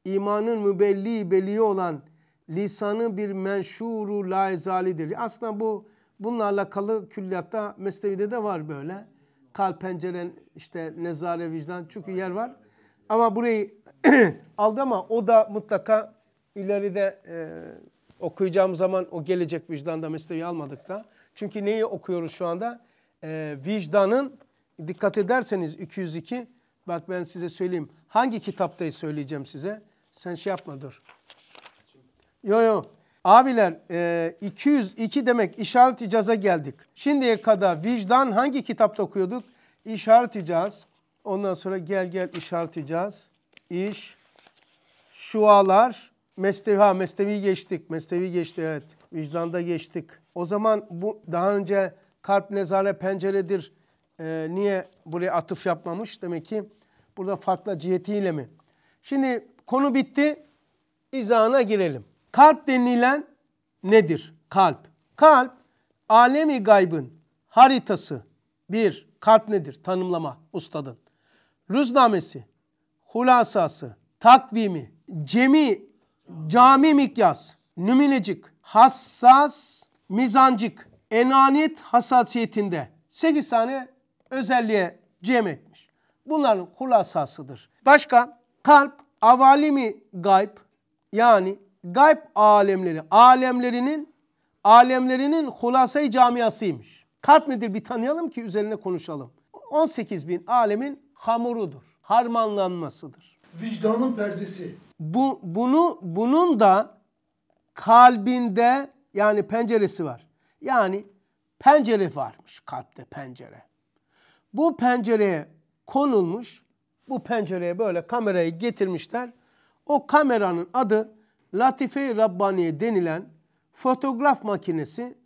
imanın mübelli belli olan lisanı bir menşuru laizalidir. Aslında bu Bununla alakalı külliyatta Mesnevi'de de var böyle. kal penceren, işte nezare, vicdan çünkü yer var. Ama burayı aldı ama o da mutlaka ileride e, okuyacağım zaman o gelecek vicdanda Mesnevi almadık da. Çünkü neyi okuyoruz şu anda? E, vicdanın dikkat ederseniz 202 bak ben size söyleyeyim. Hangi kitaptayı söyleyeceğim size? Sen şey yapma dur. Yo yo Abiler e, 202 demek işaret icaza geldik. Şimdiye kadar vicdan hangi kitapta okuyorduk? İşaret icaz. Ondan sonra gel gel işaret icaz. İş, şualar, mestevi. Ha mestevi geçtik. Mestevi geçti evet. Vicdanda geçtik. O zaman bu daha önce kalp nezare penceredir. E, niye buraya atıf yapmamış? Demek ki burada farklı cihetiyle mi? Şimdi konu bitti. İzahına girelim. Kalp denilen nedir? Kalp. Kalp alemi gaybın haritası. Bir, kalp nedir? Tanımlama ustadın. Rüznamesi, hulasası, takvimi, cemi, cami mikyas, nüminecik, hassas, mizancık, enaniyet hassasiyetinde Sekiz tane özelliğe cem etmiş. Bunların hulasasıdır. Başka kalp, avalimi gayb yani gayb alemleri, alemlerinin alemlerinin hulasayı camiasıymış. Kat nedir bir tanıyalım ki üzerine konuşalım. 18 bin alemin hamurudur, harmanlanmasıdır. Vicdanın perdesi. Bu, bunu, bunun da kalbinde yani penceresi var. Yani pencere varmış kalpte pencere. Bu pencereye konulmuş, bu pencereye böyle kamerayı getirmişler. O kameranın adı Latife-i Rabbaniye denilen fotoğraf makinesi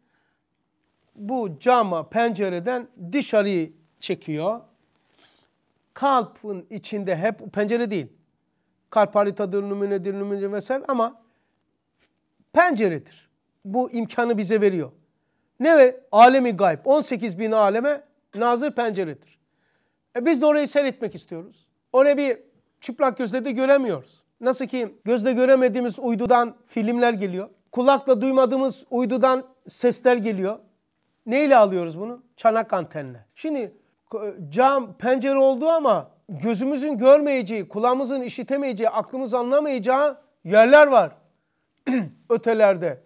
bu cama pencereden dışarıyı çekiyor. Kalpın içinde hep pencere değil. Kalp haritadır, numunedir, numunedir vesaire ama penceredir. Bu imkanı bize veriyor. Ne ver? Alemi gayb. 18 bin aleme nazır penceredir. E biz de orayı seyretmek istiyoruz. Oraya bir çıplak gözle de göremiyoruz. Nasıl ki gözle göremediğimiz uydudan filmler geliyor. Kulakla duymadığımız uydudan sesler geliyor. Neyle alıyoruz bunu? Çanak antenle. Şimdi e, cam pencere oldu ama gözümüzün görmeyeceği, kulağımızın işitemeyeceği, aklımız anlamayacağı yerler var. Ötelerde.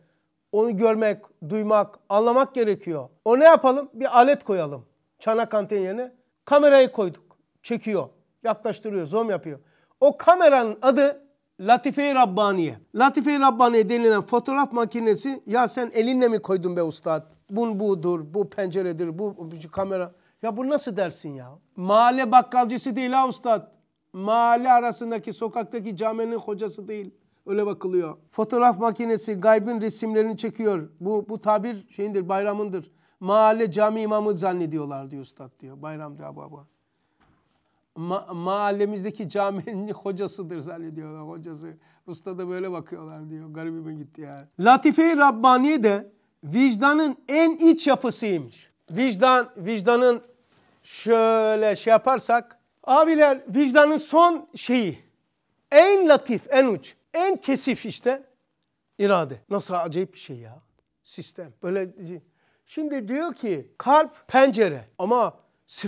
Onu görmek, duymak, anlamak gerekiyor. O ne yapalım? Bir alet koyalım. Çanak anten yerine. Kamerayı koyduk. Çekiyor. Yaklaştırıyor. Zoom yapıyor. O kameranın adı Latife-i Rabbaniye. Latife-i Rabbaniye denilen fotoğraf makinesi ya sen elinle mi koydun be ustad? Bun budur, bu penceredir, bu, bu kamera. Ya bu nasıl dersin ya? Mahalle bakkalcısı değil ha ustad. Mahalle arasındaki sokaktaki caminin hocası değil. Öyle bakılıyor. Fotoğraf makinesi gaybın resimlerini çekiyor. Bu, bu tabir şeyindir, bayramındır. Mahalle cami imamı zannediyorlar diyor ustad diyor. Bayram diyor baba ma mahallemizdeki caminin hocasıdır zannediyorlar hocası. Usta da böyle bakıyorlar diyor. Garibime gitti yani. Latife-i Rabbani de vicdanın en iç yapısıymış. Vicdan, vicdanın şöyle şey yaparsak. Abiler vicdanın son şeyi. En latif, en uç, en kesif işte irade. Nasıl acayip bir şey ya. Sistem. Böyle Şimdi diyor ki kalp pencere ama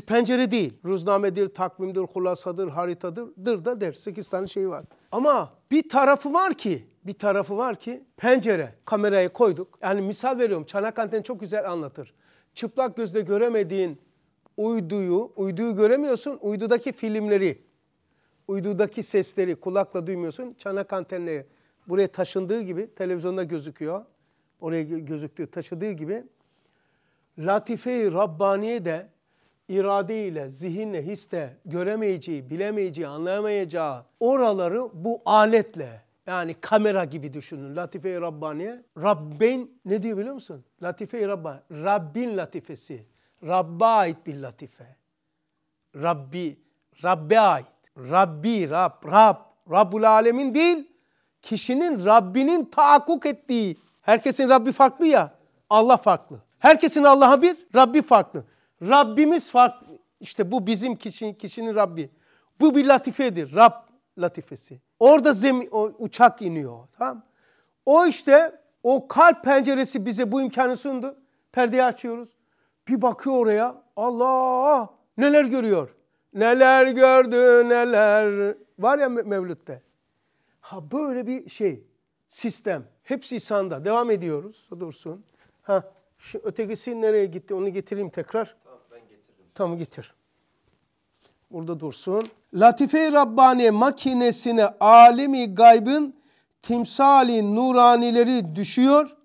Pencere değil. Ruznamedir, takvimdir, hulasadır, haritadır dır da der. Sekiz tane şey var. Ama bir tarafı var ki, bir tarafı var ki pencere. Kamerayı koyduk. Yani misal veriyorum. Çanak anten çok güzel anlatır. Çıplak gözle göremediğin uyduyu, uyduyu göremiyorsun. Uydudaki filmleri, uydudaki sesleri kulakla duymuyorsun. Çanak antenle buraya taşındığı gibi televizyonda gözüküyor. Oraya gözüktüğü, taşıdığı gibi Latife-i Rabbaniye de irade ile, zihinle, histe göremeyeceği, bilemeyeceği, anlayamayacağı oraları bu aletle yani kamera gibi düşünün. Latife-i Rabbaniye. Rabbin ne diyor biliyor musun? Latife-i Rabbani. Rabbin latifesi. Rabb'a ait bir latife. Rabbi, Rabbe ait. Rabbi, Rab, Rab, Rabbul Alemin değil. Kişinin Rabbinin tahakkuk ettiği. Herkesin Rabbi farklı ya. Allah farklı. Herkesin Allah'a bir, Rabbi farklı. Rabbimiz farklı. İşte bu bizim kişi, kişinin Rabbi. Bu bir latifedir. Rab latifesi. Orada zemin, o uçak iniyor. Tamam O işte o kalp penceresi bize bu imkanı sundu. Perdeyi açıyoruz. Bir bakıyor oraya. Allah! Neler görüyor? Neler gördü neler. Var ya Mevlüt'te. Ha böyle bir şey. Sistem. Hepsi İsa'nda. Devam ediyoruz. Dursun. Ha şu ötekisi nereye gitti onu getireyim tekrar. Tam getir. Burada dursun. Latife-i Rabbani makinesine alemi gaybın timsali nuranileri düşüyor.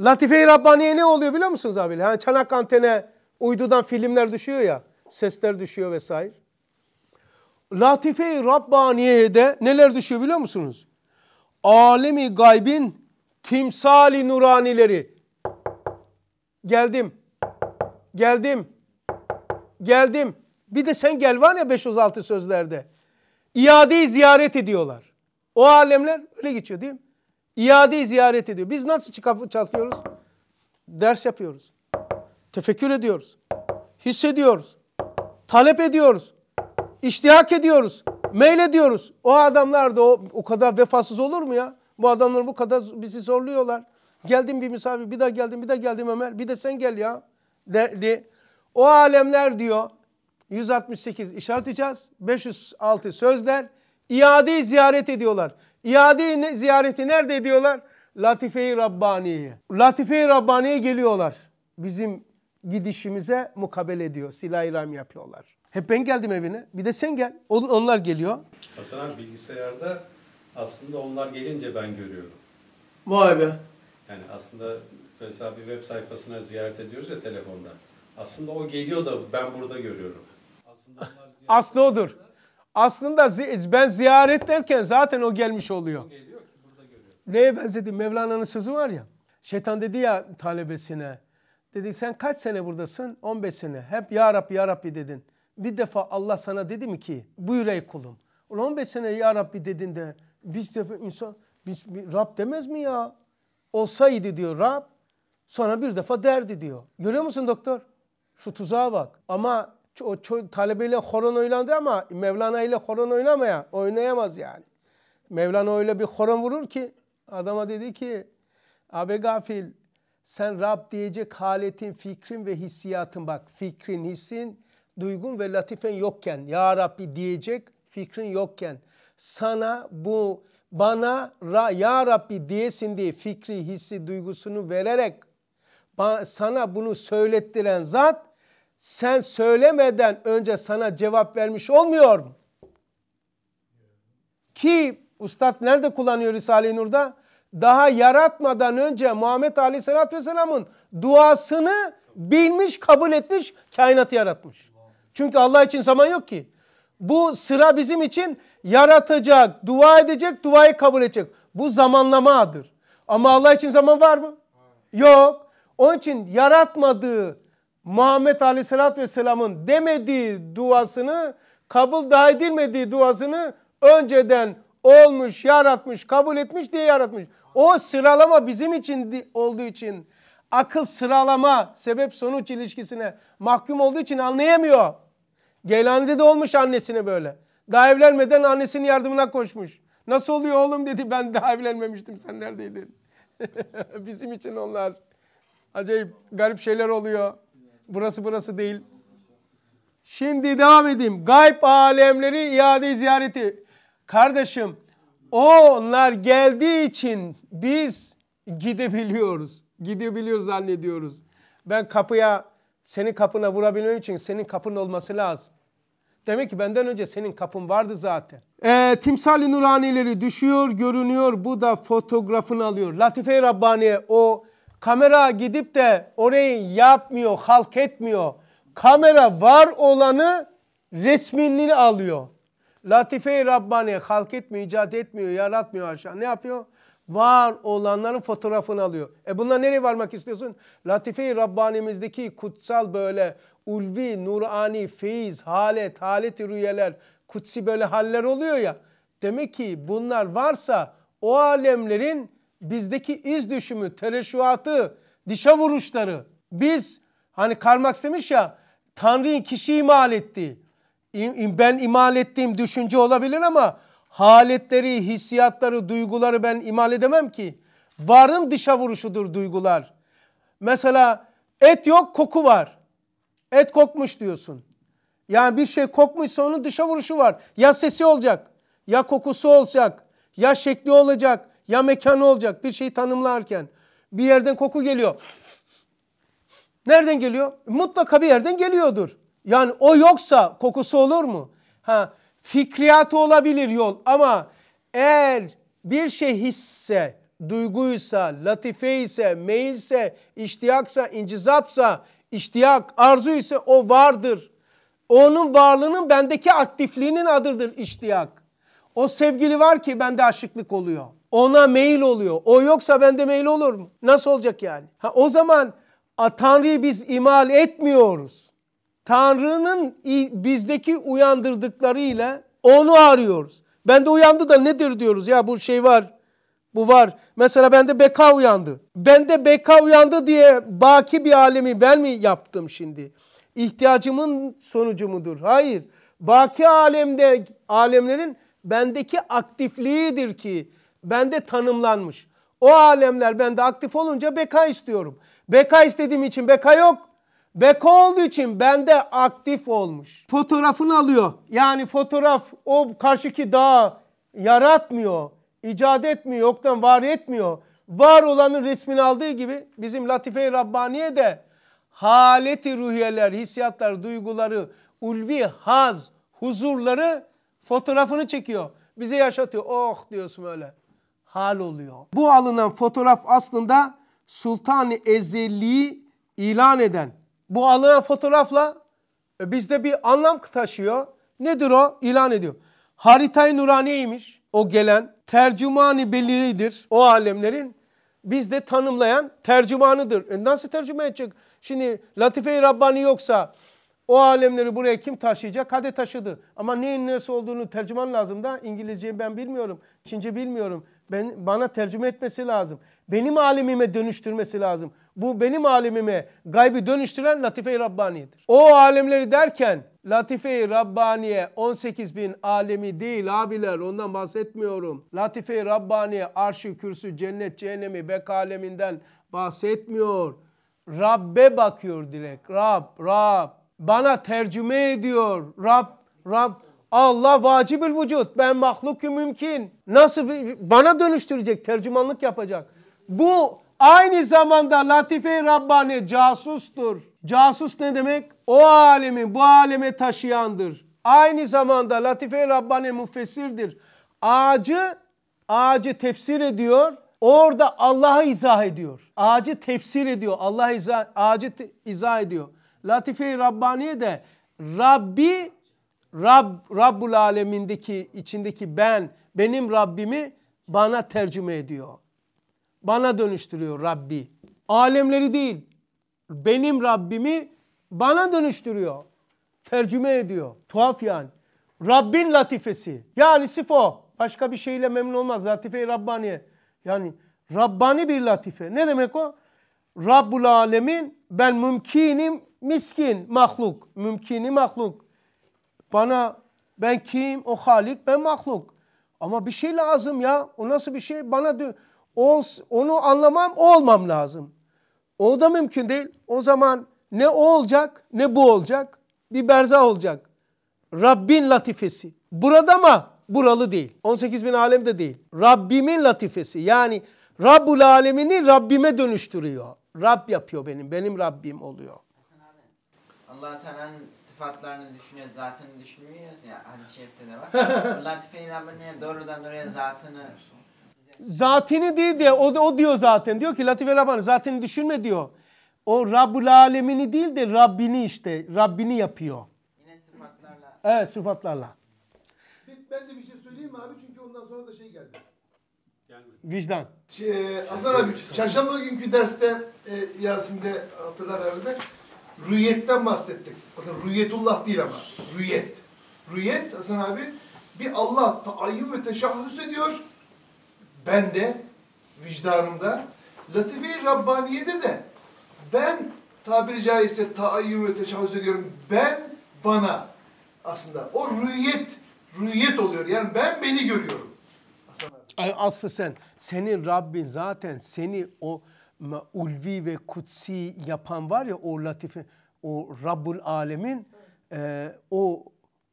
Latife-i Rabbani'ye ne oluyor biliyor musunuz abi? Yani çanak antene uydudan filmler düşüyor ya. Sesler düşüyor vesaire. Latife-i Rabbaniye'ye de neler düşüyor biliyor musunuz? Alemi gaybin timsali nuranileri. Geldim. Geldim geldim. Bir de sen gel var ya 506 sözlerde. İadeyi ziyaret ediyorlar. O alemler öyle geçiyor değil mi? İadeyi ziyaret ediyor. Biz nasıl çıkıp çatıyoruz? Ders yapıyoruz. Tefekkür ediyoruz. Hissediyoruz. Talep ediyoruz. İştihak ediyoruz. Meyle ediyoruz. O adamlar da o, o kadar vefasız olur mu ya? Bu adamlar bu kadar bizi zorluyorlar. Geldim bir misafir, bir daha geldim, bir daha geldim Ömer. Bir de sen gel ya. De, de, o alemler diyor 168 işaret edeceğiz 506 sözler. İadeyi ziyaret ediyorlar. İadeyi ne, ziyareti nerede ediyorlar? Latife-i Rabbani'ye. Latife-i Rabbani'ye geliyorlar. Bizim gidişimize mukabele ediyor. Silah-i yapıyorlar. Hep ben geldim evine. Bir de sen gel. Onlar geliyor. Hasan abi bilgisayarda aslında onlar gelince ben görüyorum. Vay be. Yani aslında mesela bir web sayfasına ziyaret ediyoruz ya telefonda. Aslında o geliyor da ben burada görüyorum. Aslında Aslı odur. Aslında ben ziyaret derken zaten o gelmiş oluyor. O geliyor ki burada görüyorum. Neye benzedi? Mevlana'nın sözü var ya. Şeytan dedi ya talebesine. Dedi sen kaç sene buradasın? 15 sene. Hep ya Rabbi ya Rabbi dedin. Bir defa Allah sana dedi mi ki buyur ey kulum. Ulan 15 sene ya Rabbi dedin de bir defa insan bir, bir Rab demez mi ya? Olsaydı diyor Rab. Sonra bir defa derdi diyor. Görüyor musun doktor? Şu tuzağa bak. Ama o talebeyle horon oynandı ama Mevlana ile horon oynamaya oynayamaz yani. Mevlana öyle bir horon vurur ki adama dedi ki abi gafil sen Rab diyecek haletin, fikrin ve hissiyatın bak fikrin, hissin, duygun ve latifen yokken ya Rabbi diyecek fikrin yokken sana bu bana ra, ya Rabbi diyesin diye fikri, hissi, duygusunu vererek sana bunu söylettiren zat sen söylemeden önce sana cevap vermiş olmuyor mu? Ki Ustad nerede kullanıyor Risale-i Nur'da? Daha yaratmadan önce Muhammed Aleyhisselatü Vesselam'ın duasını bilmiş, kabul etmiş, kainatı yaratmış. Çünkü Allah için zaman yok ki. Bu sıra bizim için yaratacak, dua edecek, duayı kabul edecek. Bu zamanlamadır. Ama Allah için zaman var mı? Yok. Onun için yaratmadığı Muhammed Aleyhisselatü Vesselam'ın demediği duasını, kabul daha edilmediği duasını önceden olmuş, yaratmış, kabul etmiş diye yaratmış. O sıralama bizim için olduğu için akıl sıralama sebep sonuç ilişkisine mahkum olduğu için anlayamıyor. Geylani'de de olmuş annesine böyle. Daha evlenmeden annesinin yardımına koşmuş. Nasıl oluyor oğlum dedi ben daha evlenmemiştim sen neredeydin? Bizim için onlar acayip garip şeyler oluyor. Burası burası değil. Şimdi devam edeyim. Gayb alemleri iade ziyareti. Kardeşim onlar geldiği için biz gidebiliyoruz. Gidebiliyoruz zannediyoruz. Ben kapıya senin kapına vurabilmem için senin kapın olması lazım. Demek ki benden önce senin kapın vardı zaten. E, timsali nuranileri düşüyor, görünüyor. Bu da fotoğrafını alıyor. Latife-i Rabbaniye o Kamera gidip de orayı yapmıyor, halk etmiyor. Kamera var olanı resminliğini alıyor. Latife-i Rabbani halk etmiyor, icat etmiyor, yaratmıyor aşağı. Ne yapıyor? Var olanların fotoğrafını alıyor. E bunlar nereye varmak istiyorsun? Latife-i Rabbani'mizdeki kutsal böyle ulvi, nurani, feyiz, halet, haleti rüyeler, kutsi böyle haller oluyor ya. Demek ki bunlar varsa o alemlerin bizdeki iz düşümü, tereşuatı, dişe vuruşları. Biz hani Karl Marx demiş ya Tanrı'yı kişi imal etti. Ben imal ettiğim düşünce olabilir ama haletleri, hissiyatları, duyguları ben imal edemem ki. Varın dışa vuruşudur duygular. Mesela et yok koku var. Et kokmuş diyorsun. Yani bir şey kokmuşsa onun dışa vuruşu var. Ya sesi olacak, ya kokusu olacak, ya şekli olacak, ya mekan olacak bir şeyi tanımlarken bir yerden koku geliyor. Nereden geliyor? Mutlaka bir yerden geliyordur. Yani o yoksa kokusu olur mu? Ha, fikriyatı olabilir yol ama eğer bir şey hisse, duyguysa, latife ise, meyilse, iştiyaksa, incizapsa, iştiyak, arzu ise o vardır. Onun varlığının bendeki aktifliğinin adıdır iştiyak. O sevgili var ki bende aşıklık oluyor. Ona mail oluyor. O yoksa bende mail olur mu? Nasıl olacak yani? Ha, o zaman Tanrı'yı biz imal etmiyoruz. Tanrı'nın bizdeki uyandırdıklarıyla onu arıyoruz. Bende uyandı da nedir diyoruz. Ya bu şey var, bu var. Mesela bende beka uyandı. Bende beka uyandı diye baki bir alemi ben mi yaptım şimdi? İhtiyacımın sonucu mudur? Hayır. Baki alemde alemlerin bendeki aktifliğidir ki bende tanımlanmış. O alemler bende aktif olunca beka istiyorum. Beka istediğim için beka yok. Beko olduğu için bende aktif olmuş. Fotoğrafını alıyor. Yani fotoğraf o karşıki dağı yaratmıyor, icat etmiyor, yoktan var etmiyor. Var olanın resmini aldığı gibi bizim Latife-i Rabbaniye de haleti ruhiyeler, hissiyatlar, duyguları, ulvi haz, huzurları fotoğrafını çekiyor. Bize yaşatıyor. Oh diyorsun öyle hal oluyor. Bu alınan fotoğraf aslında Sultan-ı ilan eden. Bu alınan fotoğrafla e, bizde bir anlam taşıyor. Nedir o? İlan ediyor. Haritay Nuraniymiş o gelen. Tercümanı belliğidir o alemlerin. Bizde tanımlayan tercümanıdır. E nasıl tercüme edecek? Şimdi Latife-i Rabbani yoksa o alemleri buraya kim taşıyacak? Hadi taşıdı. Ama neyin nesi olduğunu tercüman lazım da İngilizceyi ben bilmiyorum. Çince bilmiyorum ben, bana tercüme etmesi lazım. Benim alimime dönüştürmesi lazım. Bu benim alimime gaybi dönüştüren Latife-i Rabbaniye'dir. O alimleri derken Latife-i Rabbaniye 18 bin alemi değil abiler ondan bahsetmiyorum. Latife-i Rabbaniye arşı, kürsü, cennet, cehennemi, bek aleminden bahsetmiyor. Rabbe bakıyor direkt. Rab, Rab. Bana tercüme ediyor. Rab, Rab. Allah vacibül vücut. Ben mahlukü mümkün. Nasıl bana dönüştürecek, tercümanlık yapacak. Bu aynı zamanda latife Rabbani casustur. Casus ne demek? O alemi bu aleme taşıyandır. Aynı zamanda latife Rabbani müfessirdir. Ağacı, ağacı tefsir ediyor. Orada Allah'ı izah ediyor. Ağacı tefsir ediyor. Allah izah, ağacı izah ediyor. Latife-i Rabbani de Rabbi Rab, Rabbul alemindeki içindeki ben, benim Rabbimi bana tercüme ediyor. Bana dönüştürüyor Rabbi. Alemleri değil, benim Rabbimi bana dönüştürüyor. Tercüme ediyor. Tuhaf yani. Rabbin latifesi. Yani sif Başka bir şeyle memnun olmaz. Latife-i Rabbaniye. Yani Rabbani bir latife. Ne demek o? Rabbul alemin ben mümkinim miskin mahluk. Mümkini mahluk. Bana ben kim? O Halik, ben mahluk. Ama bir şey lazım ya. O nasıl bir şey? Bana diyor. Onu anlamam, olmam lazım. O da mümkün değil. O zaman ne o olacak ne bu olacak. Bir berza olacak. Rabbin latifesi. Burada mı? Buralı değil. 18 bin alem de değil. Rabbimin latifesi. Yani Rabbul alemini Rabbime dönüştürüyor. Rab yapıyor benim. Benim Rabbim oluyor. Allah Teala'nın sıfatlarını düşünüyor, zatını düşünmüyoruz ya hadis-i şerifte de var. Latife-i Rabbine doğrudan oraya zatını Zatini değil diye o, o diyor zaten. Diyor ki Latife Rabbani zatini düşünme diyor. O Rabbul Alemini değil de Rabbini işte. Rabbini yapıyor. Yine sıfatlarla. Evet sıfatlarla. Ben de bir şey söyleyeyim mi abi? Çünkü ondan sonra da şey geldi. Vicdan. Şey, e, Hasan abi çarşamba günkü derste e, Yasin'de hatırlar herhalde rüyetten bahsettik. Bakın rüyetullah değil ama rüyet. Rüyet Hasan abi bir Allah taayyum ve teşahhüs ediyor. Ben de vicdanımda latife Rabbaniye'de de ben tabiri caizse taayyum ve teşahhüs ediyorum. Ben bana aslında o rüyet rüyet oluyor. Yani ben beni görüyorum. Hasan abi. Aslı sen senin Rabbin zaten seni o ulvi ve kutsi yapan var ya o latife o Rabbul Alemin e, o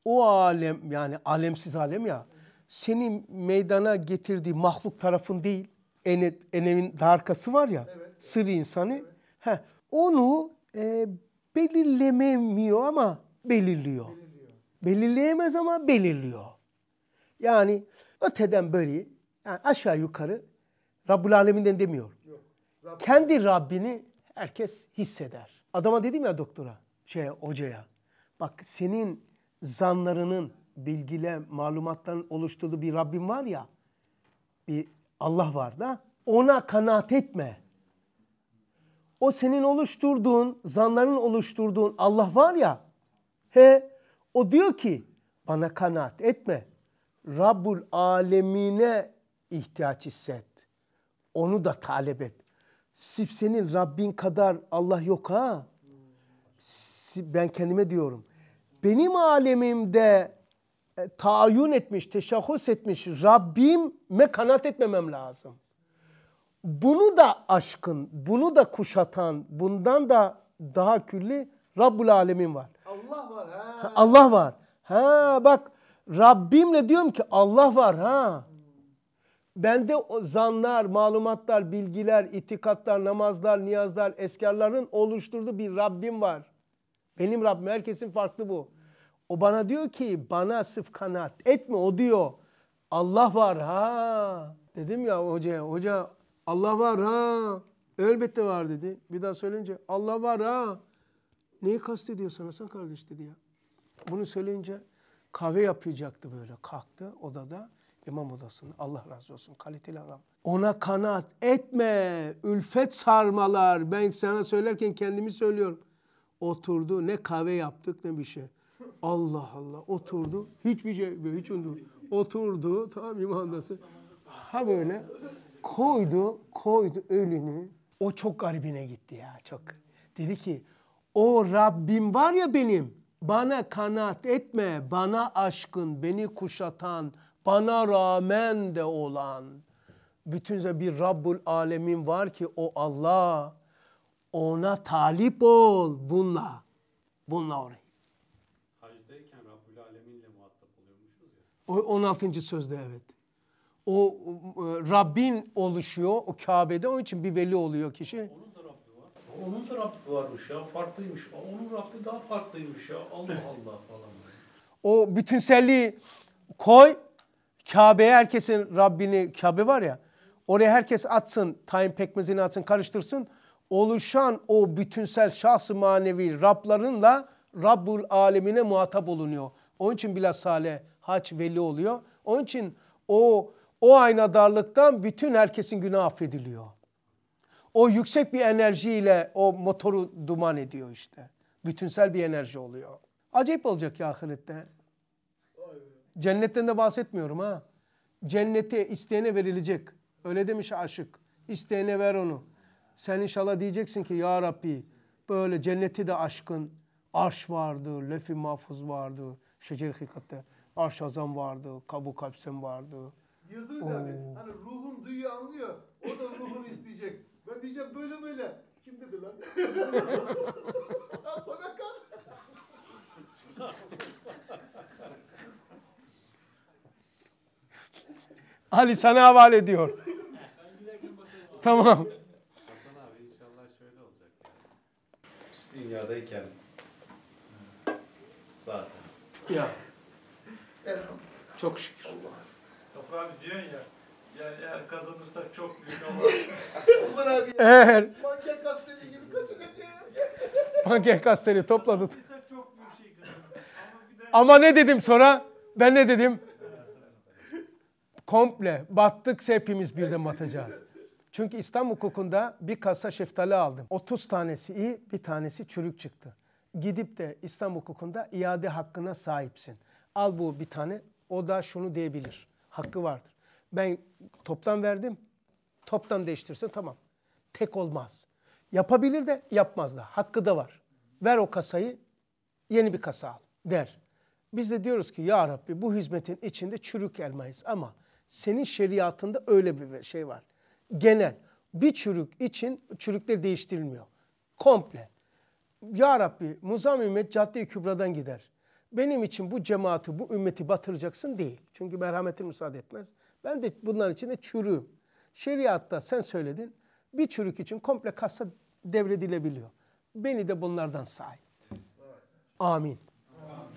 o alem yani alemsiz alem ya seni meydana getirdiği mahluk tarafın değil ene, enevin darkası var ya evet. sır insanı evet. heh, onu e, belirlememiyor ama belirliyor. belirliyor. Belirleyemez ama belirliyor. Yani öteden böyle yani aşağı yukarı Rabbul Alemin'den demiyor. Kendi Rabbini herkes hisseder. Adama dedim ya doktora, şey hocaya. Bak senin zanlarının, bilgiyle, malumatların oluşturduğu bir Rabbim var ya, bir Allah var da, ona kanaat etme. O senin oluşturduğun, zanların oluşturduğun Allah var ya, he, o diyor ki, bana kanaat etme. Rabbul alemine ihtiyaç hisset. Onu da talep et. Sif senin Rabbin kadar Allah yok ha. Ben kendime diyorum. Benim alemimde e, taayun etmiş, teşahhus etmiş Rabbime kanat etmemem lazım. Bunu da aşkın, bunu da kuşatan, bundan da daha külli Rabbul Alemin var. Allah var ha. Allah var. Ha bak Rabbimle diyorum ki Allah var ha bende o zanlar, malumatlar, bilgiler, itikatlar, namazlar, niyazlar, eskarların oluşturduğu bir Rabbim var. Benim Rabbim herkesin farklı bu. O bana diyor ki bana sıf kanaat etme o diyor. Allah var ha. Dedim ya hocaya hoca Allah var ha. Elbette var dedi. Bir daha söyleyince Allah var ha. Neyi kastediyor sana sen kardeş dedi ya. Bunu söyleyince kahve yapacaktı böyle kalktı odada. İmam odasını Allah razı olsun kaliteli adam. Ona kanaat etme, ülfet sarmalar. Ben sana söylerken kendimi söylüyorum. Oturdu, ne kahve yaptık ne bir şey. Allah Allah, oturdu. Hiçbir şey, hiç unuttum. Oturdu, tamam imam odası. Ha böyle, koydu, koydu ölünü. O çok garibine gitti ya, çok. Dedi ki, o Rabbim var ya benim, bana kanaat etme, bana aşkın, beni kuşatan, bana rağmen de olan bütünse bir Rabbul Alemin var ki o Allah ona talip ol bununla. Bununla orayı. Hacdayken Rabbul Alemin'le muhatap oluyormuşuz ya. O 16. sözde evet. O e, Rabbin oluşuyor o Kabe'de onun için bir veli oluyor kişi. Onun da Rabbi var. Onun da Rabbi varmış ya farklıymış. Onun Rabbi daha farklıymış ya Allah evet. Allah falan. O bütünselliği koy Kabe'ye herkesin Rabbini, Kabe var ya oraya herkes atsın, tayin pekmezini atsın, karıştırsın. Oluşan o bütünsel şahsı manevi Rablarınla Rabbul alemine muhatap olunuyor. Onun için bilasale haç veli oluyor. Onun için o o ayna darlıktan bütün herkesin günah affediliyor. O yüksek bir enerjiyle o motoru duman ediyor işte. Bütünsel bir enerji oluyor. Acayip olacak ya ahirette. Cennetten de bahsetmiyorum ha. Cenneti isteyene verilecek. Öyle demiş aşık. İsteyene ver onu. Sen inşallah diyeceksin ki ya Rabbi böyle cenneti de aşkın. Arş vardı, lefi mahfuz vardı, şecer hikatte. Arş azam vardı, kabu kapsem vardı. Diyorsunuz abi hani ruhun duyuyor anlıyor. O da ruhunu isteyecek. Ben diyeceğim böyle böyle. Kim dedi lan? ya sana kal. Ali sana havale ediyor. tamam. Hasan abi inşallah şöyle olacak. Yani. Biz dünyadayken zaten. Ya. Çok şükür. Allah. Kafa abi diyorsun ya. Yani eğer kazanırsak çok büyük ama. Hasan abi. Eğer. Banker kasteli gibi kaçın Banker kasteli topladı. Şey ama ne dedim sonra? Ben ne dedim? komple battık hepimiz birden batacağız. Çünkü İslam hukukunda bir kasa şeftali aldım. 30 tanesi iyi, bir tanesi çürük çıktı. Gidip de İslam hukukunda iade hakkına sahipsin. Al bu bir tane, o da şunu diyebilir. Hakkı vardır. Ben toptan verdim, toptan değiştirsin tamam. Tek olmaz. Yapabilir de yapmaz da. Hakkı da var. Ver o kasayı, yeni bir kasa al der. Biz de diyoruz ki ya Rabbi bu hizmetin içinde çürük elmayız ama senin şeriatında öyle bir şey var. Genel. Bir çürük için çürükler değiştirilmiyor. Komple. Ya Rabbi Muzam ümmet cadde-i kübradan gider. Benim için bu cemaati, bu ümmeti batıracaksın değil. Çünkü merhametin müsaade etmez. Ben de bunların içinde çürüğüm. Şeriatta sen söyledin. Bir çürük için komple kasa devredilebiliyor. Beni de bunlardan say. Amin. Amin.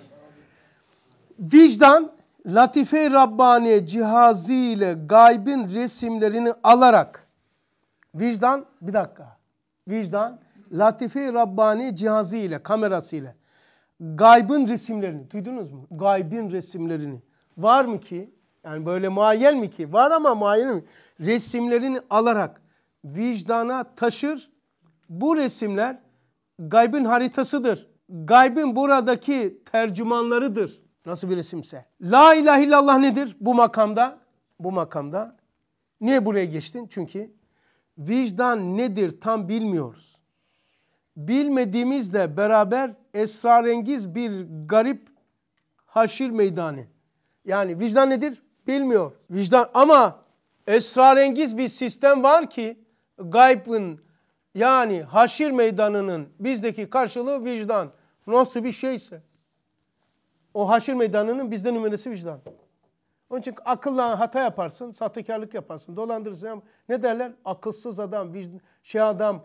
Vicdan Latife-i Rabbani cihazı ile gaybin resimlerini alarak vicdan bir dakika vicdan Latife-i Rabbani cihazı ile kamerası ile gaybın resimlerini duydunuz mu? Gaybin resimlerini var mı ki? Yani böyle muayyen mi ki? Var ama muayyen mi? Resimlerini alarak vicdana taşır. Bu resimler gaybın haritasıdır. Gaybın buradaki tercümanlarıdır. Nasıl bir isimse. La ilahe illallah nedir bu makamda? Bu makamda. Niye buraya geçtin? Çünkü vicdan nedir tam bilmiyoruz. Bilmediğimizle beraber esrarengiz bir garip haşir meydanı. Yani vicdan nedir? Bilmiyor. Vicdan ama esrarengiz bir sistem var ki gaybın yani haşir meydanının bizdeki karşılığı vicdan. Nasıl bir şeyse. O haşir meydanının bizde numarası vicdan. Onun için akılla hata yaparsın, sahtekarlık yaparsın, dolandırırsın. Ne derler? Akılsız adam, şey adam,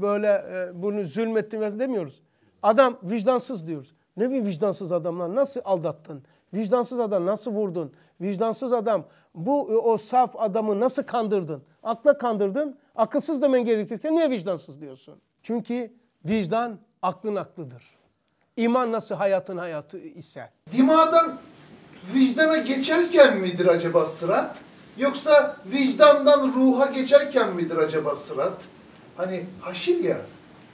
böyle e, bunu zulmettin demiyoruz. Adam vicdansız diyoruz. Ne bir vicdansız adamlar nasıl aldattın? Vicdansız adam nasıl vurdun? Vicdansız adam bu e, o saf adamı nasıl kandırdın? Akla kandırdın. Akılsız demen gerekirken niye vicdansız diyorsun? Çünkü vicdan aklın aklıdır. İman nasıl hayatın hayatı ise. Dimadan vicdana geçerken midir acaba sırat? Yoksa vicdandan ruha geçerken midir acaba sırat? Hani haşir ya.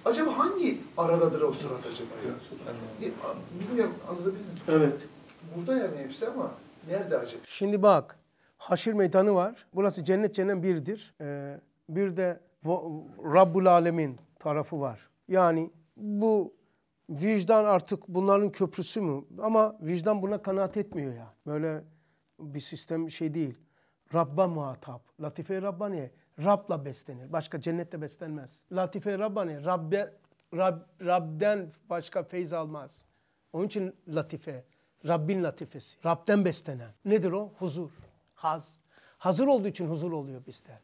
Acaba hangi aradadır o sırat acaba ya? Evet. Bilmiyorum anladabildin Evet. Burada yani hepsi ama nerede acaba? Şimdi bak haşir meydanı var. Burası cennet cennet birdir. Ee, bir de Rabbul Alemin tarafı var. Yani bu vicdan artık bunların köprüsü mü? Ama vicdan buna kanaat etmiyor ya. Böyle bir sistem şey değil. Rabba muhatap. Latife-i Rabbaniye Rab'la beslenir. Başka cennette beslenmez. Latife-i Rabbaniye Rabbe, Rab, Rab'den başka feyz almaz. Onun için latife. Rabbin latifesi. Rab'den beslenen. Nedir o? Huzur. Haz. Hazır olduğu için huzur oluyor bizde.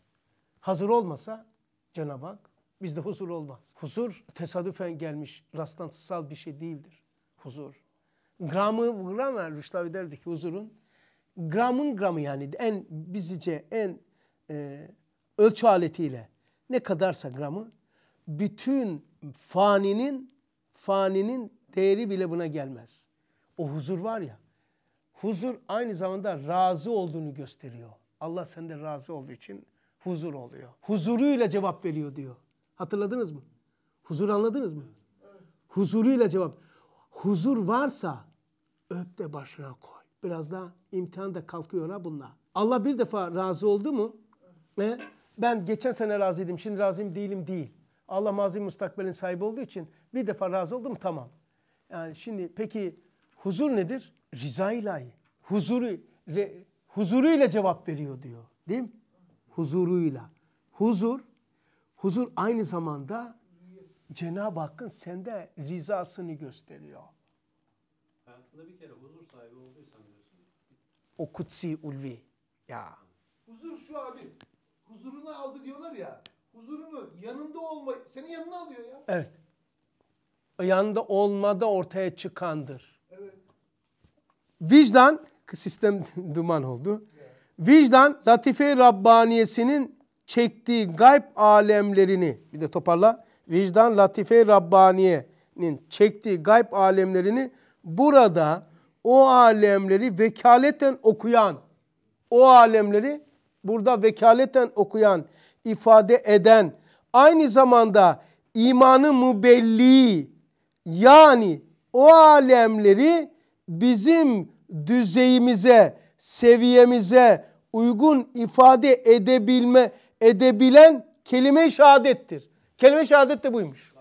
Hazır olmasa Cenab-ı Hak bizde huzur olmaz. Huzur tesadüfen gelmiş, rastlantısal bir şey değildir. Huzur. Gramı, gram yani Rüştavi derdi ki huzurun, gramın gramı yani en bizice, en e, ölçü aletiyle ne kadarsa gramı, bütün faninin, faninin değeri bile buna gelmez. O huzur var ya, huzur aynı zamanda razı olduğunu gösteriyor. Allah senden razı olduğu için huzur oluyor. Huzuruyla cevap veriyor diyor. Hatırladınız mı? Huzur anladınız mı? Huzuruyla cevap. Huzur varsa öp de başına koy. Biraz daha imtihan da kalkıyor ha bununla. Allah bir defa razı oldu mu? Evet. ben geçen sene razıydım, şimdi razıyım değilim değil. Allah mazim mustakbelin sahibi olduğu için bir defa razı oldum tamam. Yani şimdi peki huzur nedir? Riza ilahi. Huzuru, re, huzuruyla cevap veriyor diyor. Değil mi? Huzuruyla. Huzur Huzur aynı zamanda Cenab-ı Hakk'ın sende rizasını gösteriyor. Hayatında bir kere huzur sahibi olduysan diyorsun. O kutsi ulvi. Ya. Huzur şu abi. Huzurunu aldı diyorlar ya. Huzurunu yanında olma, seni yanına alıyor ya. Evet. Yanında olmada ortaya çıkandır. Evet. Vicdan, sistem duman oldu. Vicdan, latife Rabbaniyesinin çektiği gayb alemlerini bir de toparla vicdan latife Rabbaniye'nin çektiği gayb alemlerini burada o alemleri vekaleten okuyan o alemleri burada vekaleten okuyan ifade eden aynı zamanda imanı mübelli yani o alemleri bizim düzeyimize, seviyemize uygun ifade edebilme edebilen kelime-i şehadettir. Kelime-i şehadet de buymuş.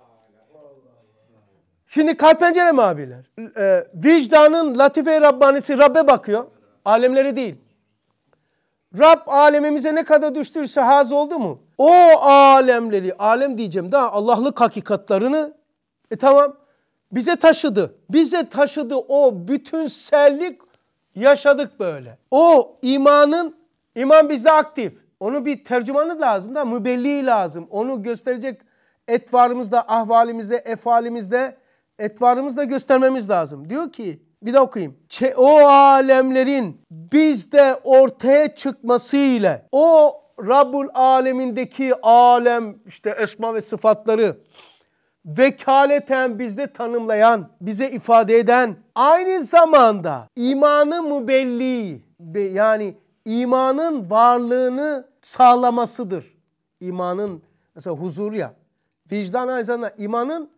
Şimdi kalp pencere mi abiler? Ee, vicdanın latife-i Rabbanisi Rab'be bakıyor. Alemleri değil. Rab alemimize ne kadar düştüyse haz oldu mu? O alemleri, alem diyeceğim daha Allah'lık hakikatlarını e tamam bize taşıdı. Bize taşıdı o bütünsellik yaşadık böyle. O imanın, iman bizde aktif. Onu bir tercümanı lazım da mübelliği lazım. Onu gösterecek etvarımızda, ahvalimizde, efalimizde, etvarımızda göstermemiz lazım. Diyor ki bir de okuyayım. o alemlerin bizde ortaya çıkmasıyla o Rabbul alemindeki alem işte esma ve sıfatları vekaleten bizde tanımlayan, bize ifade eden aynı zamanda imanı mübelli yani imanın varlığını sağlamasıdır. İmanın mesela huzur ya. Vicdan aynı zamanda imanın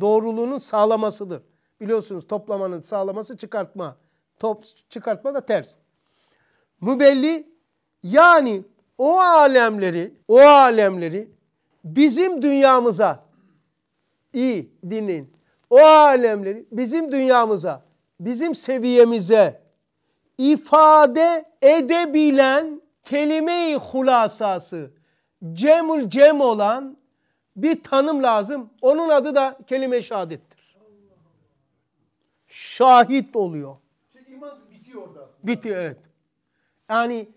doğruluğunun sağlamasıdır. Biliyorsunuz toplamanın sağlaması çıkartma. Top, çıkartma da ters. Mübelli yani o alemleri, o alemleri bizim dünyamıza iyi dinleyin. O alemleri bizim dünyamıza, bizim seviyemize ifade edebilen kelime-i hulasası cemul cem olan bir tanım lazım. Onun adı da kelime şahadettir. Şahit oluyor. Şey, bitiyor orada aslında. Bitiyor evet. Yani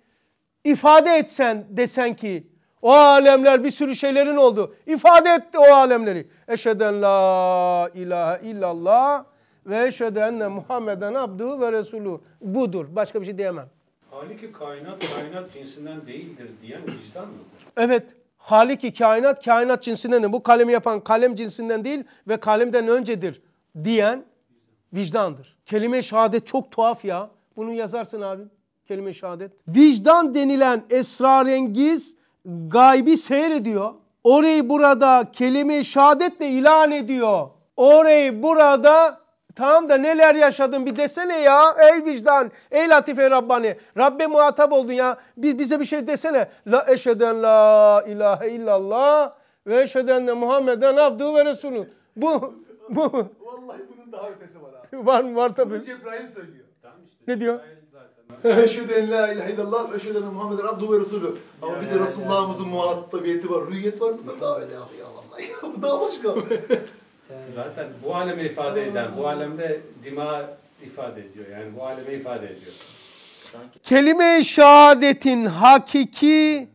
ifade etsen desen ki o alemler bir sürü şeylerin oldu. İfade etti o alemleri. Eşheden la ilahe illallah ve eşhedü enne Muhammeden abduhu ve resulü. Budur. Başka bir şey diyemem. Haliki kainat, kainat cinsinden değildir diyen vicdan mıdır? Evet. Haliki kainat, kainat cinsinden Bu kalemi yapan kalem cinsinden değil ve kalemden öncedir diyen vicdandır. Kelime-i şehadet çok tuhaf ya. Bunu yazarsın abi. Kelime-i şehadet. Vicdan denilen esrarengiz gaybi seyrediyor. Orayı burada kelime-i şehadetle ilan ediyor. Orayı burada Tamam da neler yaşadın bir desene ya. Ey vicdan, ey latife Rabbani. Rabbe muhatap oldun ya. Bir, bize bir şey desene. La eşheden la ilahe illallah ve eşeden de Muhammeden abdu ve resulü. Bu, bu. Vallahi bunun daha ötesi var abi. Var mı? Var tabii. Bunu Cebrail söylüyor. Tamam işte. Ne diyor? Eşheden la ilahe illallah ve eşheden Muhammeden abdu ve resulü. Ama bir de Resulullah'ımızın muhatabiyeti var. Rüyet var. Bu da daha önemli ya vallahi. bu daha başka. Zaten bu alemi ifade eden, bu alemde dima ifade ediyor. Yani bu alemi ifade ediyor. Kelime-i şehadetin hakiki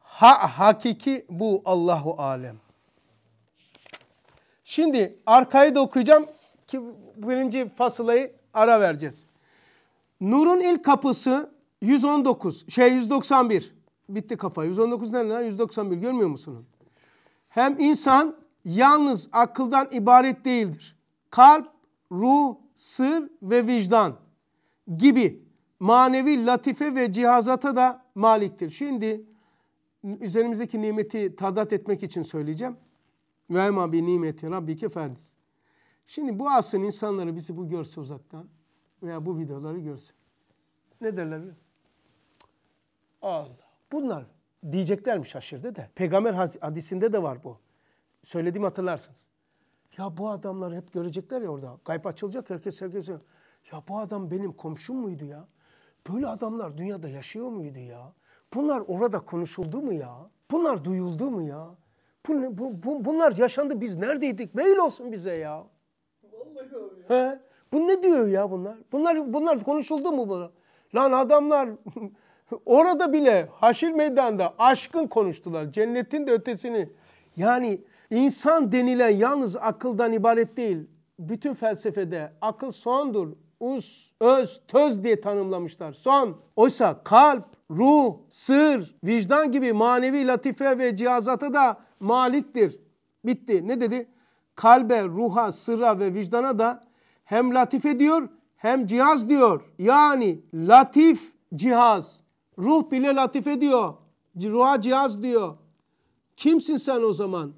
ha, hakiki bu Allahu alem. Şimdi arkayı da okuyacağım ki birinci fasılayı ara vereceğiz. Nur'un ilk kapısı 119, şey 191. Bitti kafa. 119 nerede lan? 191 görmüyor musunuz? Hem insan yalnız akıldan ibaret değildir. Kalp, ruh, sır ve vicdan gibi manevi latife ve cihazata da maliktir. Şimdi üzerimizdeki nimeti tadat etmek için söyleyeceğim. Ve ma bi nimeti rabbike ferdis. Şimdi bu asrın insanları bizi bu görse uzaktan veya bu videoları görse. Ne derler? Allah. Bunlar diyecekler mi şaşırdı da. Peygamber hadisinde de var bu söylediğimi hatırlarsınız. Ya bu adamlar hep görecekler ya orada. kayıp açılacak herkes herkes. Ya bu adam benim komşum muydu ya? Böyle adamlar dünyada yaşıyor muydu ya? Bunlar orada konuşuldu mu ya? Bunlar duyuldu mu ya? Bu, bu, bu, bunlar yaşandı biz neredeydik? Mail olsun bize ya. Vallahi abi ya. Bu ne diyor ya bunlar? Bunlar bunlar konuşuldu mu bu? Lan adamlar orada bile haşir meydanda aşkın konuştular. Cennetin de ötesini. Yani İnsan denilen yalnız akıldan ibaret değil. Bütün felsefede akıl sondur. Us, öz, töz diye tanımlamışlar. Son. Oysa kalp, ruh, sır, vicdan gibi manevi latife ve cihazata da maliktir. Bitti. Ne dedi? Kalbe, ruha, sıra ve vicdana da hem latife diyor hem cihaz diyor. Yani latif cihaz. Ruh bile latife diyor. Ruha cihaz diyor. Kimsin sen o zaman?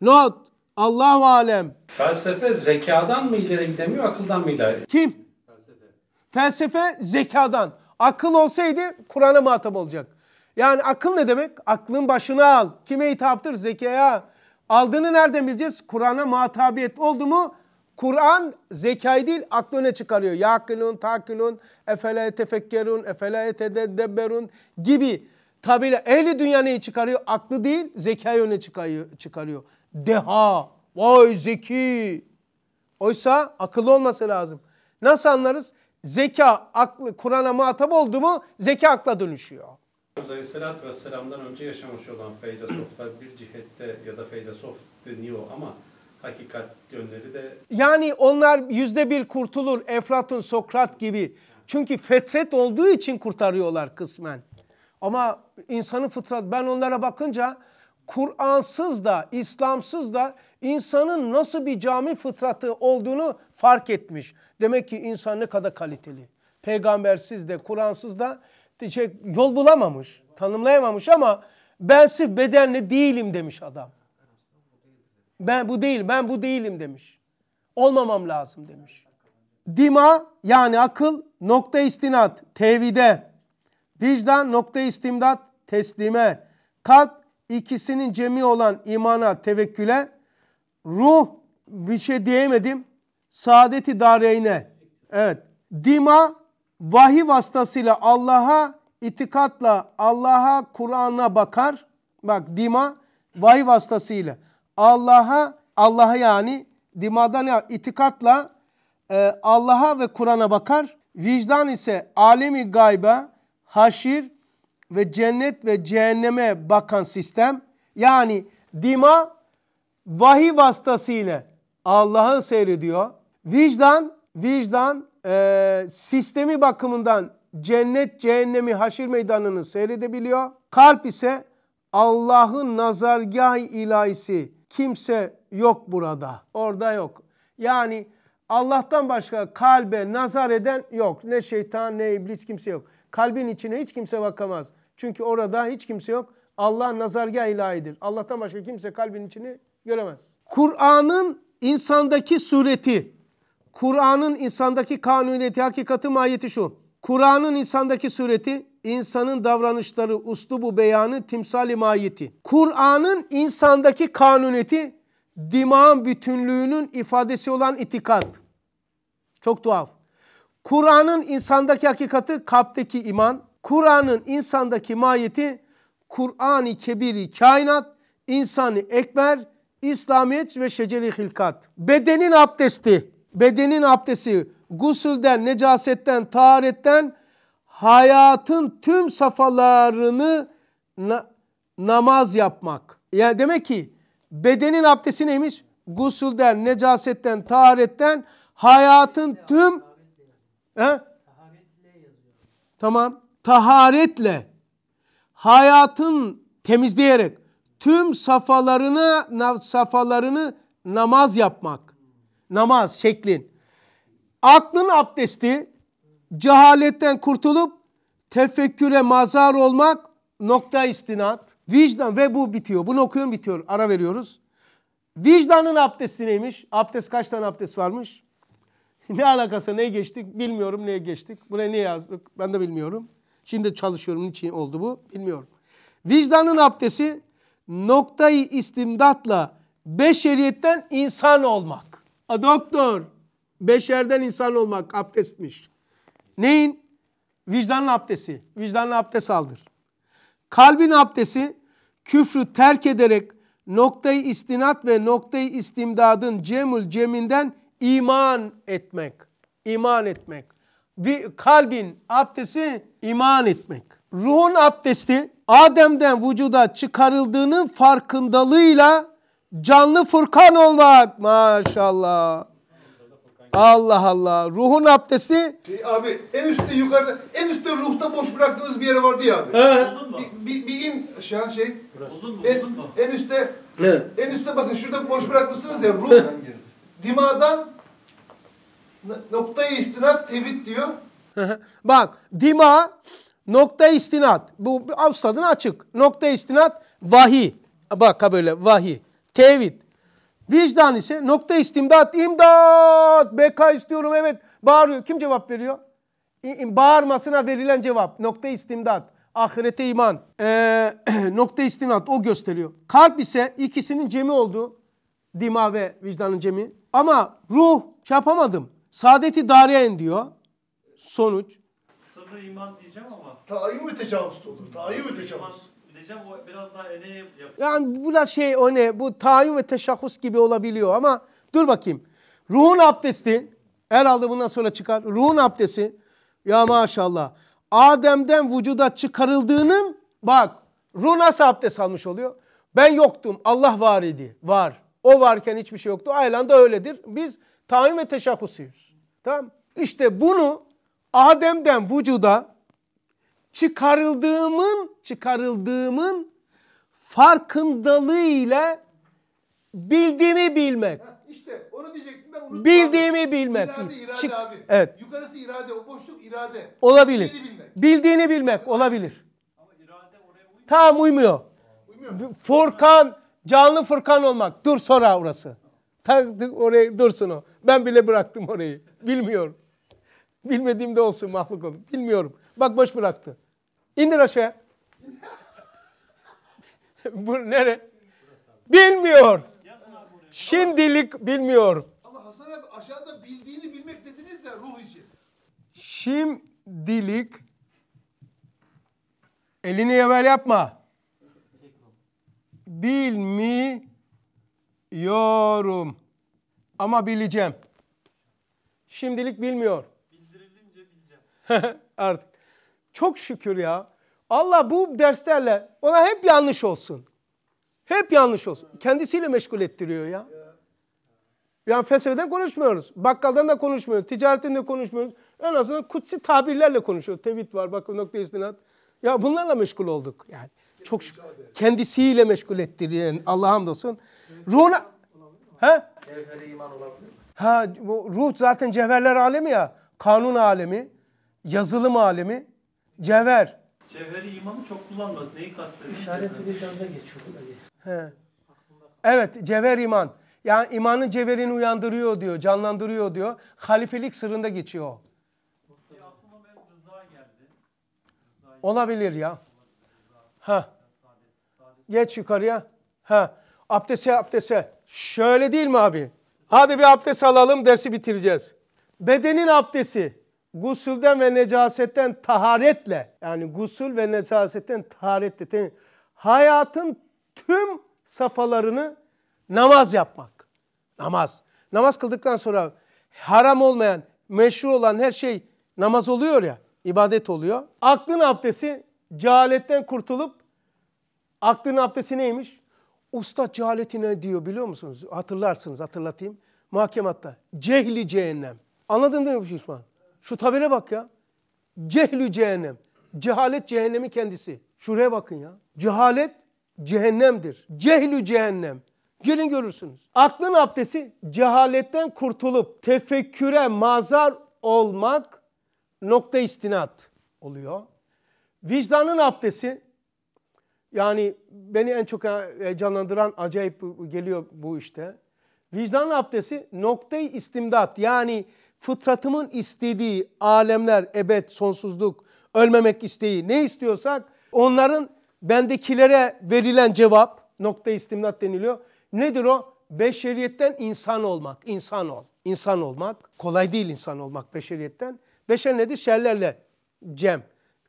Not. Allah alem. Felsefe zekadan mı ileri gidemiyor, akıldan mı ileri? Kim? Felsefe. Felsefe zekadan. Akıl olsaydı Kur'an'a muhatap olacak. Yani akıl ne demek? Aklın başına al. Kime hitaptır? Zekaya. Aldığını nereden bileceğiz? Kur'an'a muhatabiyet oldu mu? Kur'an zekayı değil aklı öne çıkarıyor. Yakilun, takilun, efele tefekkerun, efele tedebberun gibi tabiyle Ehli dünya neyi çıkarıyor? Aklı değil zekayı öne çıkarıyor deha, vay zeki. Oysa akıllı olması lazım. Nasıl anlarız? Zeka aklı Kur'an'a muhatap oldu mu zeka akla dönüşüyor. Aleyhisselatü Vesselam'dan önce yaşamış olan feylesoflar bir cihette ya da feylesof deniyor ama hakikat yönleri de... Yani onlar yüzde bir kurtulur Eflatun, Sokrat gibi. Çünkü fetret olduğu için kurtarıyorlar kısmen. Ama insanın fıtrat ben onlara bakınca Kur'ansız da İslamsız da insanın nasıl bir cami fıtratı olduğunu fark etmiş. Demek ki insan ne kadar kaliteli. Peygambersiz de Kur'ansız da şey, yol bulamamış, tanımlayamamış ama ben sırf bedenli değilim demiş adam. Ben bu değil, ben bu değilim demiş. Olmamam lazım demiş. Dima yani akıl nokta istinat tevhide. Vicdan nokta istimdat teslime. Kalp ikisinin cemi olan imana, tevekküle, ruh bir şey diyemedim. Saadeti dareyne. Evet. Dima vahiy vasıtasıyla Allah'a itikatla Allah'a Kur'an'a bakar. Bak dima vahiy vasıtasıyla Allah'a Allah'a yani dimadan ya itikatla e, Allah'a ve Kur'an'a bakar. Vicdan ise alemi gayba, haşir, ve cennet ve cehenneme bakan sistem yani dima vahiy vasıtasıyla Allah'ı seyrediyor. Vicdan, vicdan e, sistemi bakımından cennet, cehennemi, haşir meydanını seyredebiliyor. Kalp ise Allah'ın nazargah ilahisi. Kimse yok burada. Orada yok. Yani Allah'tan başka kalbe nazar eden yok. Ne şeytan ne iblis kimse yok. Kalbin içine hiç kimse bakamaz. Çünkü orada hiç kimse yok. Allah nazargah ilahidir. Allah'tan başka kimse kalbin içini göremez. Kur'an'ın insandaki sureti, Kur'an'ın insandaki kanuniyeti, hakikati, mahiyeti şu. Kur'an'ın insandaki sureti, insanın davranışları, uslubu, beyanı, timsali mahiyeti. Kur'an'ın insandaki kanuniyeti, dimağın bütünlüğünün ifadesi olan itikat. Çok tuhaf. Kur'an'ın insandaki hakikati, kalpteki iman. Kur'an'ın insandaki mahiyeti Kur'an-ı Kebiri kainat, insanı ekber, İslamiyet ve şeceri hilkat. Bedenin abdesti, bedenin abdesti gusülden, necasetten, taharetten hayatın tüm safalarını na namaz yapmak. Yani demek ki bedenin abdesti neymiş? Gusülden, necasetten, taharetten hayatın tüm... He? Tamam taharetle hayatın temizleyerek tüm safalarını safalarını namaz yapmak. Namaz şeklin. Aklın abdesti cehaletten kurtulup tefekküre mazhar olmak nokta istinat. Vicdan ve bu bitiyor. Bunu okuyorum bitiyor. Ara veriyoruz. Vicdanın abdesti neymiş? Abdest kaç tane abdest varmış? ne alakası ne geçtik bilmiyorum neye geçtik. Buraya ne yazdık ben de bilmiyorum. Şimdi çalışıyorum. Niçin oldu bu? Bilmiyorum. Vicdanın abdesti noktayı istimdatla beşeriyetten insan olmak. A doktor, beşerden insan olmak abdestmiş. Neyin? Vicdanın abdesti. Vicdanın abdest aldır. Kalbin abdesti küfrü terk ederek noktayı istinat ve noktayı istimdadın cemül ceminden iman etmek. İman etmek bir kalbin abdesti iman etmek. Ruhun abdesti Adem'den vücuda çıkarıldığının farkındalığıyla canlı Furkan olmak. Maşallah. Allah Allah. Ruhun abdesti. Şey abi en üstte yukarıda en üstte ruhta boş bıraktığınız bir yere vardı ya abi. He. Bir, bir, bir in aşağı şey. Buldun mu? En, en üstte ne? en üstte bakın şurada boş bırakmışsınız ya ruh dimadan Nokta istinat tevhid diyor. Bak dima nokta istinat. Bu Avustad'ın açık. Nokta istinat vahi. Bak böyle vahi Tevhid. Vicdan ise nokta istimdat. imdat. BK istiyorum evet. Bağırıyor. Kim cevap veriyor? Bağırmasına verilen cevap. Nokta istimdat. Ahirete iman. Ee, nokta istinat. O gösteriyor. Kalp ise ikisinin cemi oldu. Dima ve vicdanın cemi. Ama ruh şey yapamadım. Saadeti Dariyen diyor. Sonuç. Sırrı iman diyeceğim ama. Tayyip ve tecavüz olur. Tayyip ve tecavüz. Diyeceğim biraz daha öne yapıyor. Yani biraz şey o ne? Bu tayyip ve teşahhus gibi olabiliyor ama dur bakayım. Ruhun abdesti herhalde bundan sonra çıkar. Ruhun abdesti ya maşallah. Adem'den vücuda çıkarıldığının bak ruh nasıl abdest almış oluyor? Ben yoktum. Allah var idi. Var. O varken hiçbir şey yoktu. Aynen de öyledir. Biz tayin ve teşahhusuyuz. Tamam İşte bunu Adem'den vücuda çıkarıldığımın çıkarıldığımın farkındalığıyla bildiğimi bilmek. İşte onu diyecektim ben unuttum. Bildiğimi abi. bilmek. İrade, irade Çık, abi. Evet. Yukarısı irade, o boşluk irade. Olabilir. Bildiğini bilmek. Bildiğini bilmek olabilir. Ama irade oraya uymuyor. Tam uymuyor. Uymuyor. Furkan, canlı Furkan olmak. Dur sonra orası. Tak, Taktık oraya dursun o. Ben bile bıraktım orayı. Bilmiyorum. Bilmediğim de olsun mahluk olup. Bilmiyorum. Bak boş bıraktı. İndir aşağı. Bu nere? Bilmiyor. Şimdilik bilmiyor. Ama Hasan abi aşağıda bildiğini bilmek dediniz ya ruh için. Şimdilik elini yaver yapma. Bilmi Yorum. Ama bileceğim. Şimdilik bilmiyor. Bildirilince bileceğim. Artık. Çok şükür ya. Allah bu derslerle ona hep yanlış olsun. Hep yanlış olsun. Kendisiyle meşgul ettiriyor ya. Yani felsefeden konuşmuyoruz. Bakkaldan da konuşmuyoruz. Ticaretten de konuşmuyoruz. En azından kutsi tabirlerle konuşuyoruz. Tevhid var bak nokta istinat. Ya bunlarla meşgul olduk yani çok kendisiyle meşgul ettirilen Allah hamdolsun. Ruhuna ha? Ha bu ruh zaten cevherler alemi ya. Kanun alemi, yazılım alemi, cevher. Cevheri imanı çok kullanmadı. Neyi kastediyor? İşareti vicdanda geçiyor. He. Evet, cevher iman. Yani imanın cevherini uyandırıyor diyor, canlandırıyor diyor. Halifelik sırrında geçiyor o. E, Olabilir ya. Ha. Geç yukarıya. Ha. Abdese abdese. Şöyle değil mi abi? Hadi bir abdest alalım dersi bitireceğiz. Bedenin abdesti gusülden ve necasetten taharetle yani gusül ve necasetten taharetle hayatın tüm safalarını namaz yapmak. Namaz. Namaz kıldıktan sonra haram olmayan, meşru olan her şey namaz oluyor ya, ibadet oluyor. Aklın abdesti cehaletten kurtulup Aklın abdesti neymiş? Usta cehaletine diyor biliyor musunuz? Hatırlarsınız hatırlatayım. Mahkematta. Cehli cehennem. Anladın değil mi Şişman? Şu tabire bak ya. cehli cehennem. Cehalet cehennemi kendisi. Şuraya bakın ya. Cehalet cehennemdir. Cehli cehennem. Gelin görürsünüz. Aklın abdesti cehaletten kurtulup tefekküre mazar olmak nokta istinat oluyor. Vicdanın abdesti yani beni en çok heyecanlandıran acayip geliyor bu işte. Vicdan abdesti noktayı istimdat yani fıtratımın istediği alemler, ebed, sonsuzluk, ölmemek isteği ne istiyorsak onların bendekilere verilen cevap nokta istimdat deniliyor. Nedir o? Beşeriyetten insan olmak, insan ol. İnsan olmak kolay değil insan olmak beşeriyetten. Beşer nedir? Şerlerle cem,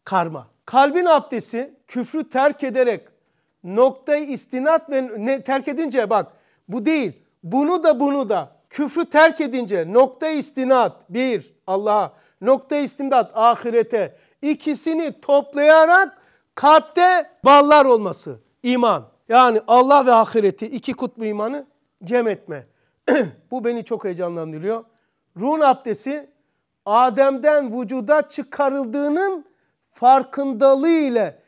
karma. Kalbin abdesti küfrü terk ederek noktayı istinat ve ne, terk edince bak bu değil. Bunu da bunu da küfrü terk edince nokta istinat bir Allah'a nokta istinat ahirete ikisini toplayarak kalpte ballar olması iman. Yani Allah ve ahireti iki kutbu imanı cem etme. bu beni çok heyecanlandırıyor. Ruhun abdesti Adem'den vücuda çıkarıldığının farkındalığı ile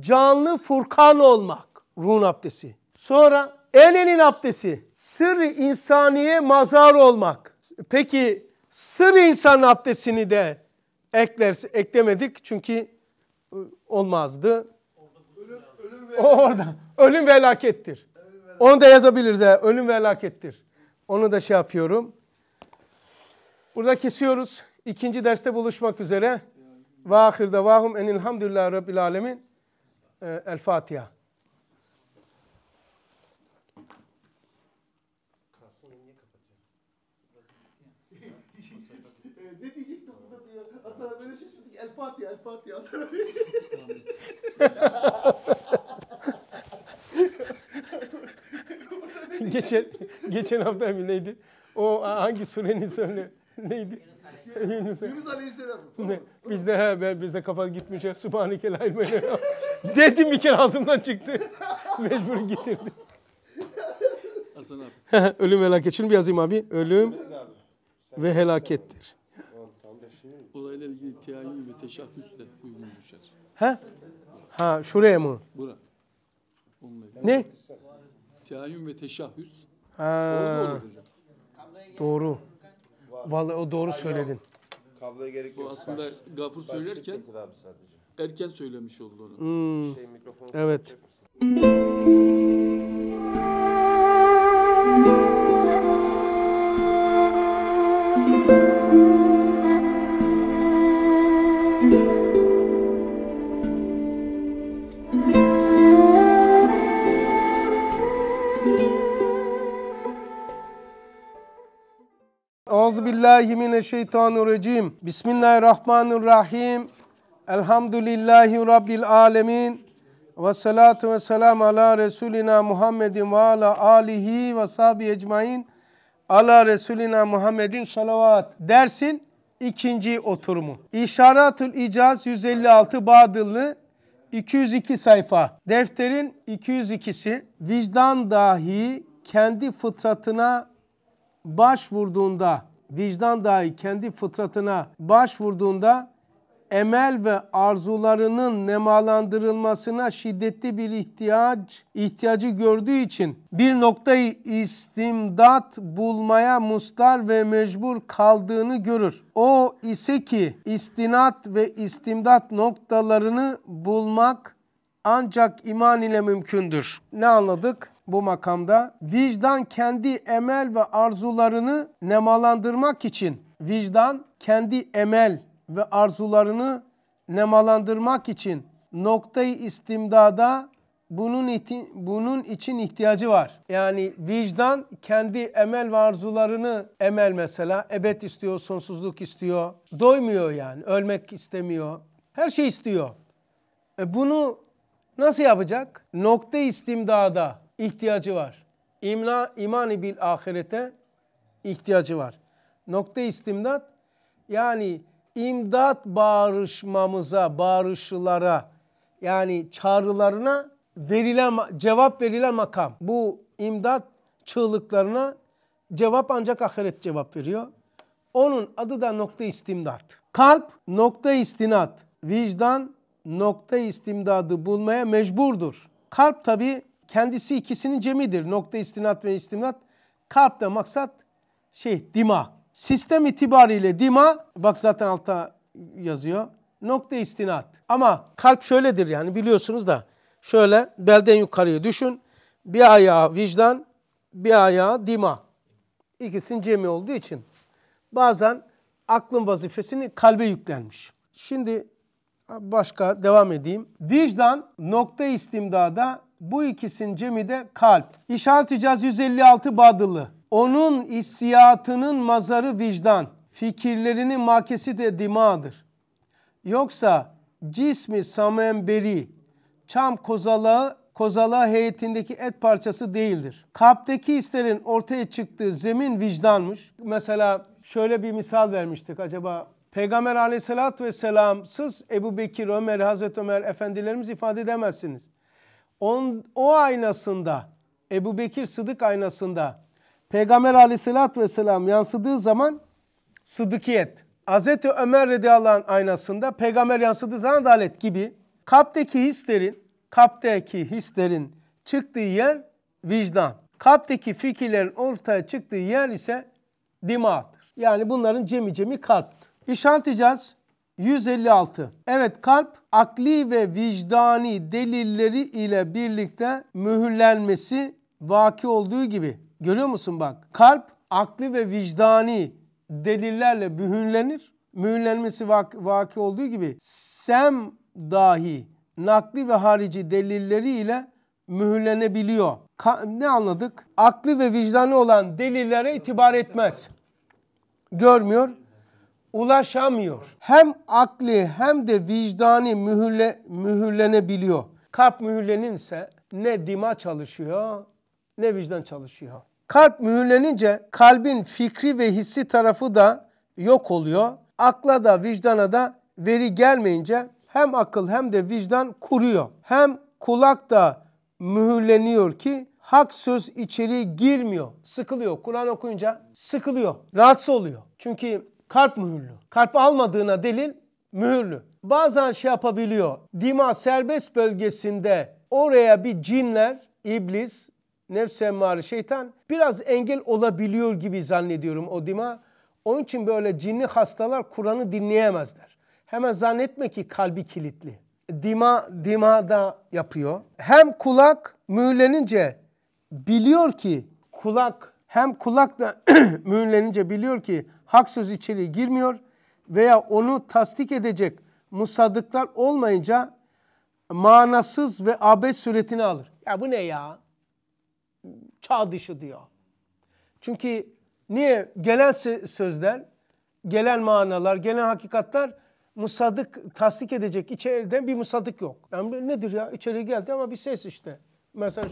canlı Furkan olmak ruhun abdesti. Sonra enenin abdesti. Sırrı insaniye mazar olmak. Peki sır insan abdestini de eklerse, eklemedik çünkü ıı, olmazdı. O orada ölüm ve helakettir. Onu da yazabiliriz. He. Ölüm ve helakettir. Onu da şey yapıyorum. Burada kesiyoruz. İkinci derste buluşmak üzere. Ve ahir en ilhamdülillah rabbil alemin. Ee, El Fatiha. El Fatiha, El Fatiha. geçen, geçen hafta mı neydi? O hangi sureni söyle neydi? Yunus Aleyhisselam. Yunus Aleyhisselam. Ne? Biz de he be biz de kafa gitmiş ya Sübhaneke laylmene. Dedim bir kere ağzımdan çıktı. Mecbur getirdim. Hasan abi. Ölüm felaket. Şunu bir yazayım abi. Ölüm ve helakettir. Olayla ilgili tiyayı ve teşahhüs de uygun düşer. He? Ha şuraya mı? Bura. Ne? Teayyün ve teşahhüs. Ha. Doğru Doğru. Vallahi o doğru söyledin. Kabloya gerek Bu aslında Baş- Gafur söylerken erken söylemiş oldu onu. Hmm, Şey mikrofonu evet. kapatacak Euzu billahi mineşşeytanirracim. Bismillahirrahmanirrahim. Elhamdülillahi rabbil alamin. Ve salatu ve selam ala resulina Muhammedin ve ala alihi ve sahbi ecmaîn. Ala resulina Muhammedin salavat. Dersin ikinci oturumu. İşaratül İcaz 156 Badıllı 202 sayfa. Defterin 202'si vicdan dahi kendi fıtratına başvurduğunda vicdan dahi kendi fıtratına başvurduğunda emel ve arzularının nemalandırılmasına şiddetli bir ihtiyaç ihtiyacı gördüğü için bir noktayı istimdat bulmaya mustar ve mecbur kaldığını görür. O ise ki istinat ve istimdat noktalarını bulmak ancak iman ile mümkündür. Ne anladık? bu makamda. Vicdan kendi emel ve arzularını nemalandırmak için vicdan kendi emel ve arzularını nemalandırmak için noktayı istimdada bunun, iti, bunun için ihtiyacı var. Yani vicdan kendi emel ve arzularını emel mesela ebed istiyor, sonsuzluk istiyor. Doymuyor yani, ölmek istemiyor. Her şey istiyor. E bunu nasıl yapacak? Nokta istimdada ihtiyacı var. İmna, imani bil ahirete ihtiyacı var. Nokta istimdat yani imdat bağırışmamıza, bağırışlara yani çağrılarına verilen cevap verilen makam. Bu imdat çığlıklarına cevap ancak ahiret cevap veriyor. Onun adı da nokta istimdat. Kalp nokta istinat, vicdan nokta istimdadı bulmaya mecburdur. Kalp tabi Kendisi ikisinin cemidir. Nokta istinat ve istinat. Kalp de maksat şey dima. Sistem itibariyle dima bak zaten altta yazıyor. Nokta istinat. Ama kalp şöyledir yani biliyorsunuz da. Şöyle belden yukarıya düşün. Bir ayağı vicdan, bir ayağı dima. İkisinin cemi olduğu için bazen aklın vazifesini kalbe yüklenmiş. Şimdi başka devam edeyim. Vicdan nokta istimdada bu ikisinin cemi de kalp. İşaret icaz 156 badılı. Onun hissiyatının mazarı vicdan. Fikirlerinin makesi de dimadır. Yoksa cismi samemberi, çam kozalağı, kozalağı heyetindeki et parçası değildir. Kalpteki hislerin ortaya çıktığı zemin vicdanmış. Mesela şöyle bir misal vermiştik acaba Peygamber aleyhissalatü vesselamsız Ebu Bekir, Ömer, Hazreti Ömer efendilerimiz ifade edemezsiniz on, o aynasında Ebu Bekir Sıdık aynasında Peygamber aleyhissalatü vesselam yansıdığı zaman sıdıkiyet. Hazreti Ömer radıyallahu anh aynasında peygamber yansıdığı zaman adalet gibi. Kapteki hislerin, kapteki hislerin çıktığı yer vicdan. Kapteki fikirlerin ortaya çıktığı yer ise dimağdır. Yani bunların cemi cemi kalptır. İşaret edeceğiz. 156. Evet kalp akli ve vicdani delilleri ile birlikte mühürlenmesi vaki olduğu gibi. Görüyor musun bak? Kalp akli ve vicdani delillerle mühürlenir. Mühürlenmesi vaki, vaki olduğu gibi sem dahi nakli ve harici delilleri ile mühürlenebiliyor. Ka ne anladık? Akli ve vicdani olan delillere itibar etmez. Görmüyor, ulaşamıyor. Hem akli hem de vicdani mühürle, mühürlenebiliyor. Kalp mühürleninse ne dima çalışıyor ne vicdan çalışıyor. Kalp mühürlenince kalbin fikri ve hissi tarafı da yok oluyor. Akla da vicdana da veri gelmeyince hem akıl hem de vicdan kuruyor. Hem kulak da mühürleniyor ki hak söz içeri girmiyor. Sıkılıyor. Kur'an okuyunca sıkılıyor. Rahatsız oluyor. Çünkü Kalp mühürlü. Kalp almadığına delil mühürlü. Bazen şey yapabiliyor. Dima serbest bölgesinde oraya bir cinler, iblis, nefs emmari, şeytan biraz engel olabiliyor gibi zannediyorum o dima. Onun için böyle cinli hastalar Kur'an'ı dinleyemezler. Hemen zannetme ki kalbi kilitli. Dima, dima da yapıyor. Hem kulak mühürlenince biliyor ki kulak hem kulak da mühürlenince biliyor ki hak söz içeriği girmiyor veya onu tasdik edecek musaddıklar olmayınca manasız ve abes suretini alır. Ya bu ne ya? Çağ dışı diyor. Çünkü niye? Gelen sözler, gelen manalar, gelen hakikatler musadık tasdik edecek içeriden bir musadık yok. Yani nedir ya? İçeri geldi ama bir ses işte. Mesaj.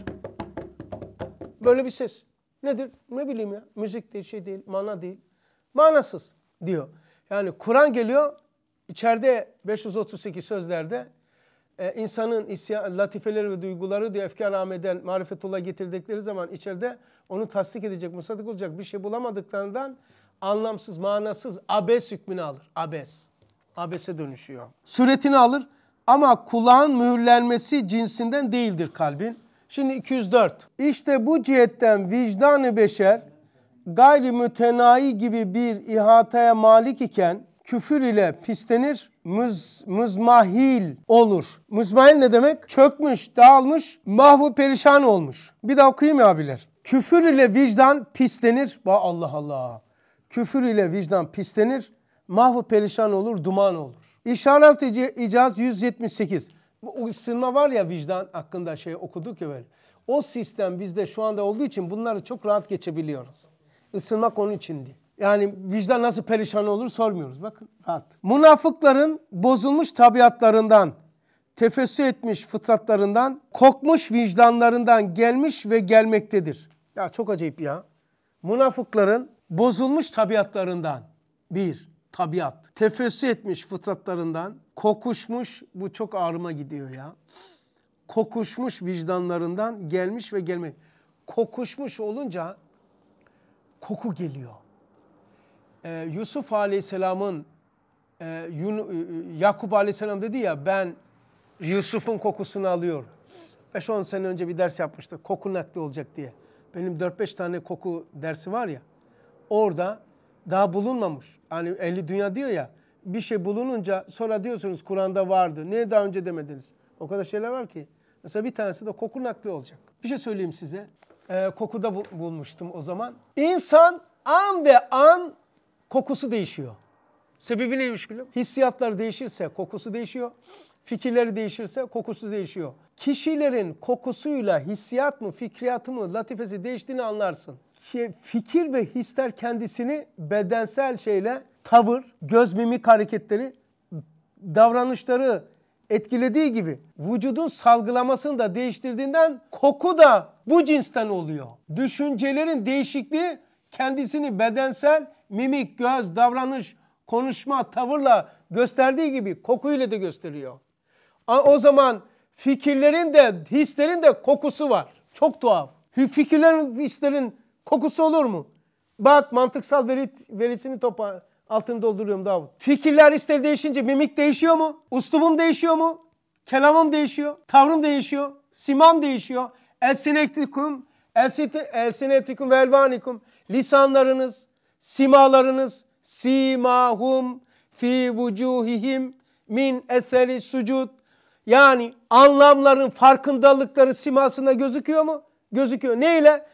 Böyle bir ses. Nedir? Ne bileyim ya. Müzik değil, şey değil, mana değil manasız diyor. Yani Kur'an geliyor içeride 538 sözlerde e, insanın isyan, latifeleri ve duyguları diye efkar ameden marifetullah getirdikleri zaman içeride onu tasdik edecek, musadık olacak bir şey bulamadıklarından anlamsız, manasız, abes hükmünü alır. Abes. Abese dönüşüyor. Suretini alır ama kulağın mühürlenmesi cinsinden değildir kalbin. Şimdi 204. İşte bu cihetten vicdanı beşer Gayri gayrimütenayi gibi bir ihataya malik iken küfür ile pislenir, müz, müzmahil olur. Müzmahil ne demek? Çökmüş, dağılmış, mahvu perişan olmuş. Bir daha okuyayım ya abiler. Küfür ile vicdan pislenir. Allah Allah. Küfür ile vicdan pislenir, mahvu perişan olur, duman olur. İşaret icaz 178. O ısınma var ya vicdan hakkında şey okuduk ya böyle. O sistem bizde şu anda olduğu için bunları çok rahat geçebiliyoruz. Isınmak onun içindi. Yani vicdan nasıl perişan olur sormuyoruz. Bakın rahat. Münafıkların bozulmuş tabiatlarından, tefessü etmiş fıtratlarından, kokmuş vicdanlarından gelmiş ve gelmektedir. Ya çok acayip ya. Münafıkların bozulmuş tabiatlarından. Bir, tabiat. Tefessü etmiş fıtratlarından, kokuşmuş, bu çok ağrıma gidiyor ya. Kokuşmuş vicdanlarından gelmiş ve gelmek. Kokuşmuş olunca koku geliyor. Ee, Yusuf Aleyhisselam'ın e, Yun, e, e, Yakup Aleyhisselam dedi ya ben Yusuf'un kokusunu alıyorum. 5-10 sene önce bir ders yapmıştı koku nakli olacak diye. Benim 4-5 tane koku dersi var ya orada daha bulunmamış. Hani ehli dünya diyor ya bir şey bulununca sonra diyorsunuz Kur'an'da vardı. Niye daha önce demediniz? O kadar şeyler var ki. Mesela bir tanesi de koku nakli olacak. Bir şey söyleyeyim size e, kokuda bu, bulmuştum o zaman. İnsan an ve an kokusu değişiyor. Sebebi neymiş gülüm? Hissiyatları değişirse kokusu değişiyor. Fikirleri değişirse kokusu değişiyor. Kişilerin kokusuyla hissiyat mı, fikriyatı mı, latifesi değiştiğini anlarsın. Fikir ve hisler kendisini bedensel şeyle tavır, göz mimik hareketleri, davranışları, etkilediği gibi vücudun salgılamasını da değiştirdiğinden koku da bu cinsten oluyor. Düşüncelerin değişikliği kendisini bedensel, mimik, göz, davranış, konuşma, tavırla gösterdiği gibi kokuyla da gösteriyor. O zaman fikirlerin de hislerin de kokusu var. Çok tuhaf. Fikirlerin, hislerin kokusu olur mu? Bak mantıksal verit verisini topa, Altını dolduruyorum daha. Fikirler istev değişince mimik değişiyor mu? Uslubum değişiyor mu? Kelamım değişiyor. Tavrım değişiyor. Simam değişiyor. Elsinetikum, elsinetikum ve elvanikum. Lisanlarınız, simalarınız, simahum fi vucuhihim min eseri sucud. Yani anlamların farkındalıkları simasında gözüküyor mu? Gözüküyor. Neyle?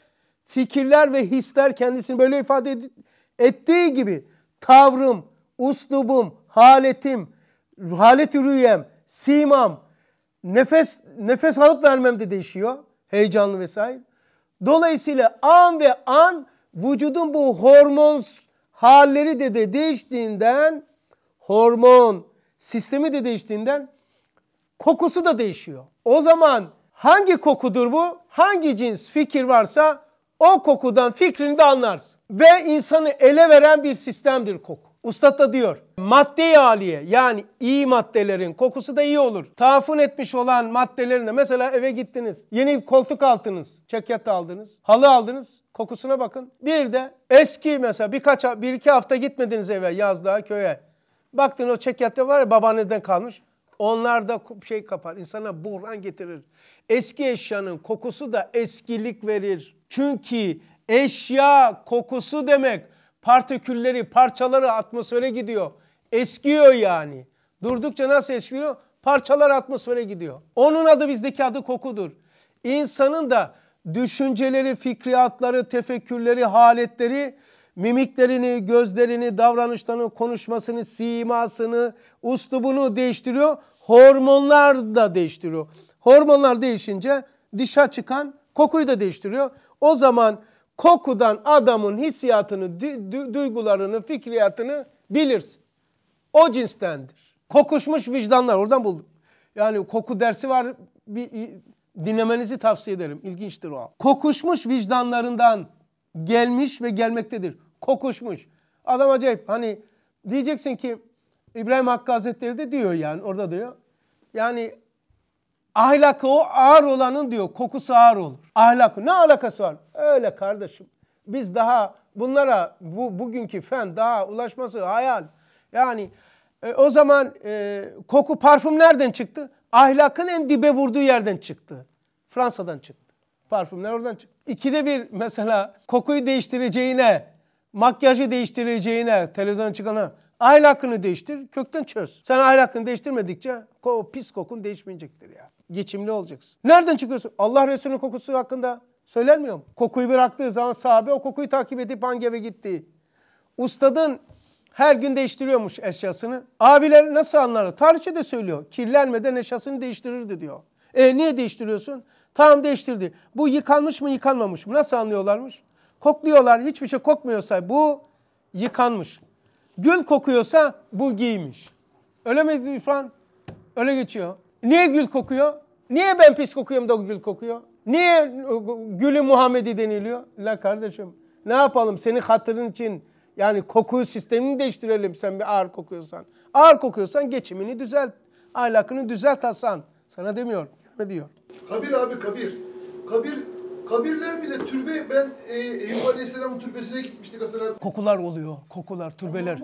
Fikirler ve hisler kendisini böyle ifade ettiği gibi tavrım, uslubum, haletim, haleti rüyem, simam, nefes nefes alıp vermem de değişiyor. Heyecanlı vesaire. Dolayısıyla an ve an vücudun bu hormon halleri de, de değiştiğinden hormon sistemi de değiştiğinden kokusu da değişiyor. O zaman hangi kokudur bu? Hangi cins fikir varsa o kokudan fikrini de anlarsın ve insanı ele veren bir sistemdir koku. Usta da diyor madde aliye yani iyi maddelerin kokusu da iyi olur. Tafun etmiş olan maddelerine mesela eve gittiniz. Yeni koltuk altınız, çekyat aldınız, halı aldınız. Kokusuna bakın. Bir de eski mesela birkaç bir iki hafta gitmediniz eve yazlığa köye. Baktın o çekyatta var ya babaanneden kalmış. Onlar da şey kapar, insana buhran getirir. Eski eşyanın kokusu da eskilik verir. Çünkü Eşya kokusu demek. Partikülleri, parçaları atmosfere gidiyor. Eskiyor yani. Durdukça nasıl eskiyor? Parçalar atmosfere gidiyor. Onun adı bizdeki adı kokudur. İnsanın da düşünceleri, fikriyatları, tefekkürleri, haletleri, mimiklerini, gözlerini, davranışlarını, konuşmasını, simasını, uslubunu değiştiriyor. Hormonlar da değiştiriyor. Hormonlar değişince dışa çıkan kokuyu da değiştiriyor. O zaman kokudan adamın hissiyatını, duygularını, fikriyatını bilirsin. O cinstendir. Kokuşmuş vicdanlar oradan buldum. Yani koku dersi var bir dinlemenizi tavsiye ederim. İlginçtir o. Kokuşmuş vicdanlarından gelmiş ve gelmektedir. Kokuşmuş. Adam acayip hani diyeceksin ki İbrahim Hakkı Hazretleri de diyor yani orada diyor. Yani Ahlakı o ağır olanın diyor. Kokusu ağır olur. Ahlakı ne alakası var? Öyle kardeşim. Biz daha bunlara bu bugünkü fen daha ulaşması hayal. Yani e, o zaman e, koku parfüm nereden çıktı? Ahlakın en dibe vurduğu yerden çıktı. Fransa'dan çıktı. Parfümler oradan çıktı. İkide bir mesela kokuyu değiştireceğine, makyajı değiştireceğine, televizyon çıkana ahlakını değiştir, kökten çöz. Sen ahlakını değiştirmedikçe o pis kokun değişmeyecektir ya. Yani geçimli olacaksın. Nereden çıkıyorsun? Allah Resulü'nün kokusu hakkında söylenmiyor mu? Kokuyu bıraktığı zaman sahabe o kokuyu takip edip hangi eve gitti? Ustadın her gün değiştiriyormuş eşyasını. Abiler nasıl anlar? Tarihçe de söylüyor. Kirlenmeden eşyasını değiştirirdi diyor. E niye değiştiriyorsun? Tamam değiştirdi. Bu yıkanmış mı yıkanmamış mı? Nasıl anlıyorlarmış? Kokluyorlar. Hiçbir şey kokmuyorsa bu yıkanmış. Gül kokuyorsa bu giymiş. Öyle mi İrfan? Öyle geçiyor. Niye gül kokuyor? Niye ben pis kokuyorum da gül kokuyor? Niye e, gülü Muhammed'i deniliyor? La kardeşim ne yapalım senin hatırın için yani koku sistemini değiştirelim sen bir ağır kokuyorsan. Ağır kokuyorsan geçimini düzelt. Ahlakını düzelt Hasan. Sana demiyor. Ne diyor? Kabir abi kabir. Kabir kabirler bile türbe ben e, Eyüp Aleyhisselam türbesine gitmiştik Hasan Kokular oluyor. Kokular, türbeler. abi.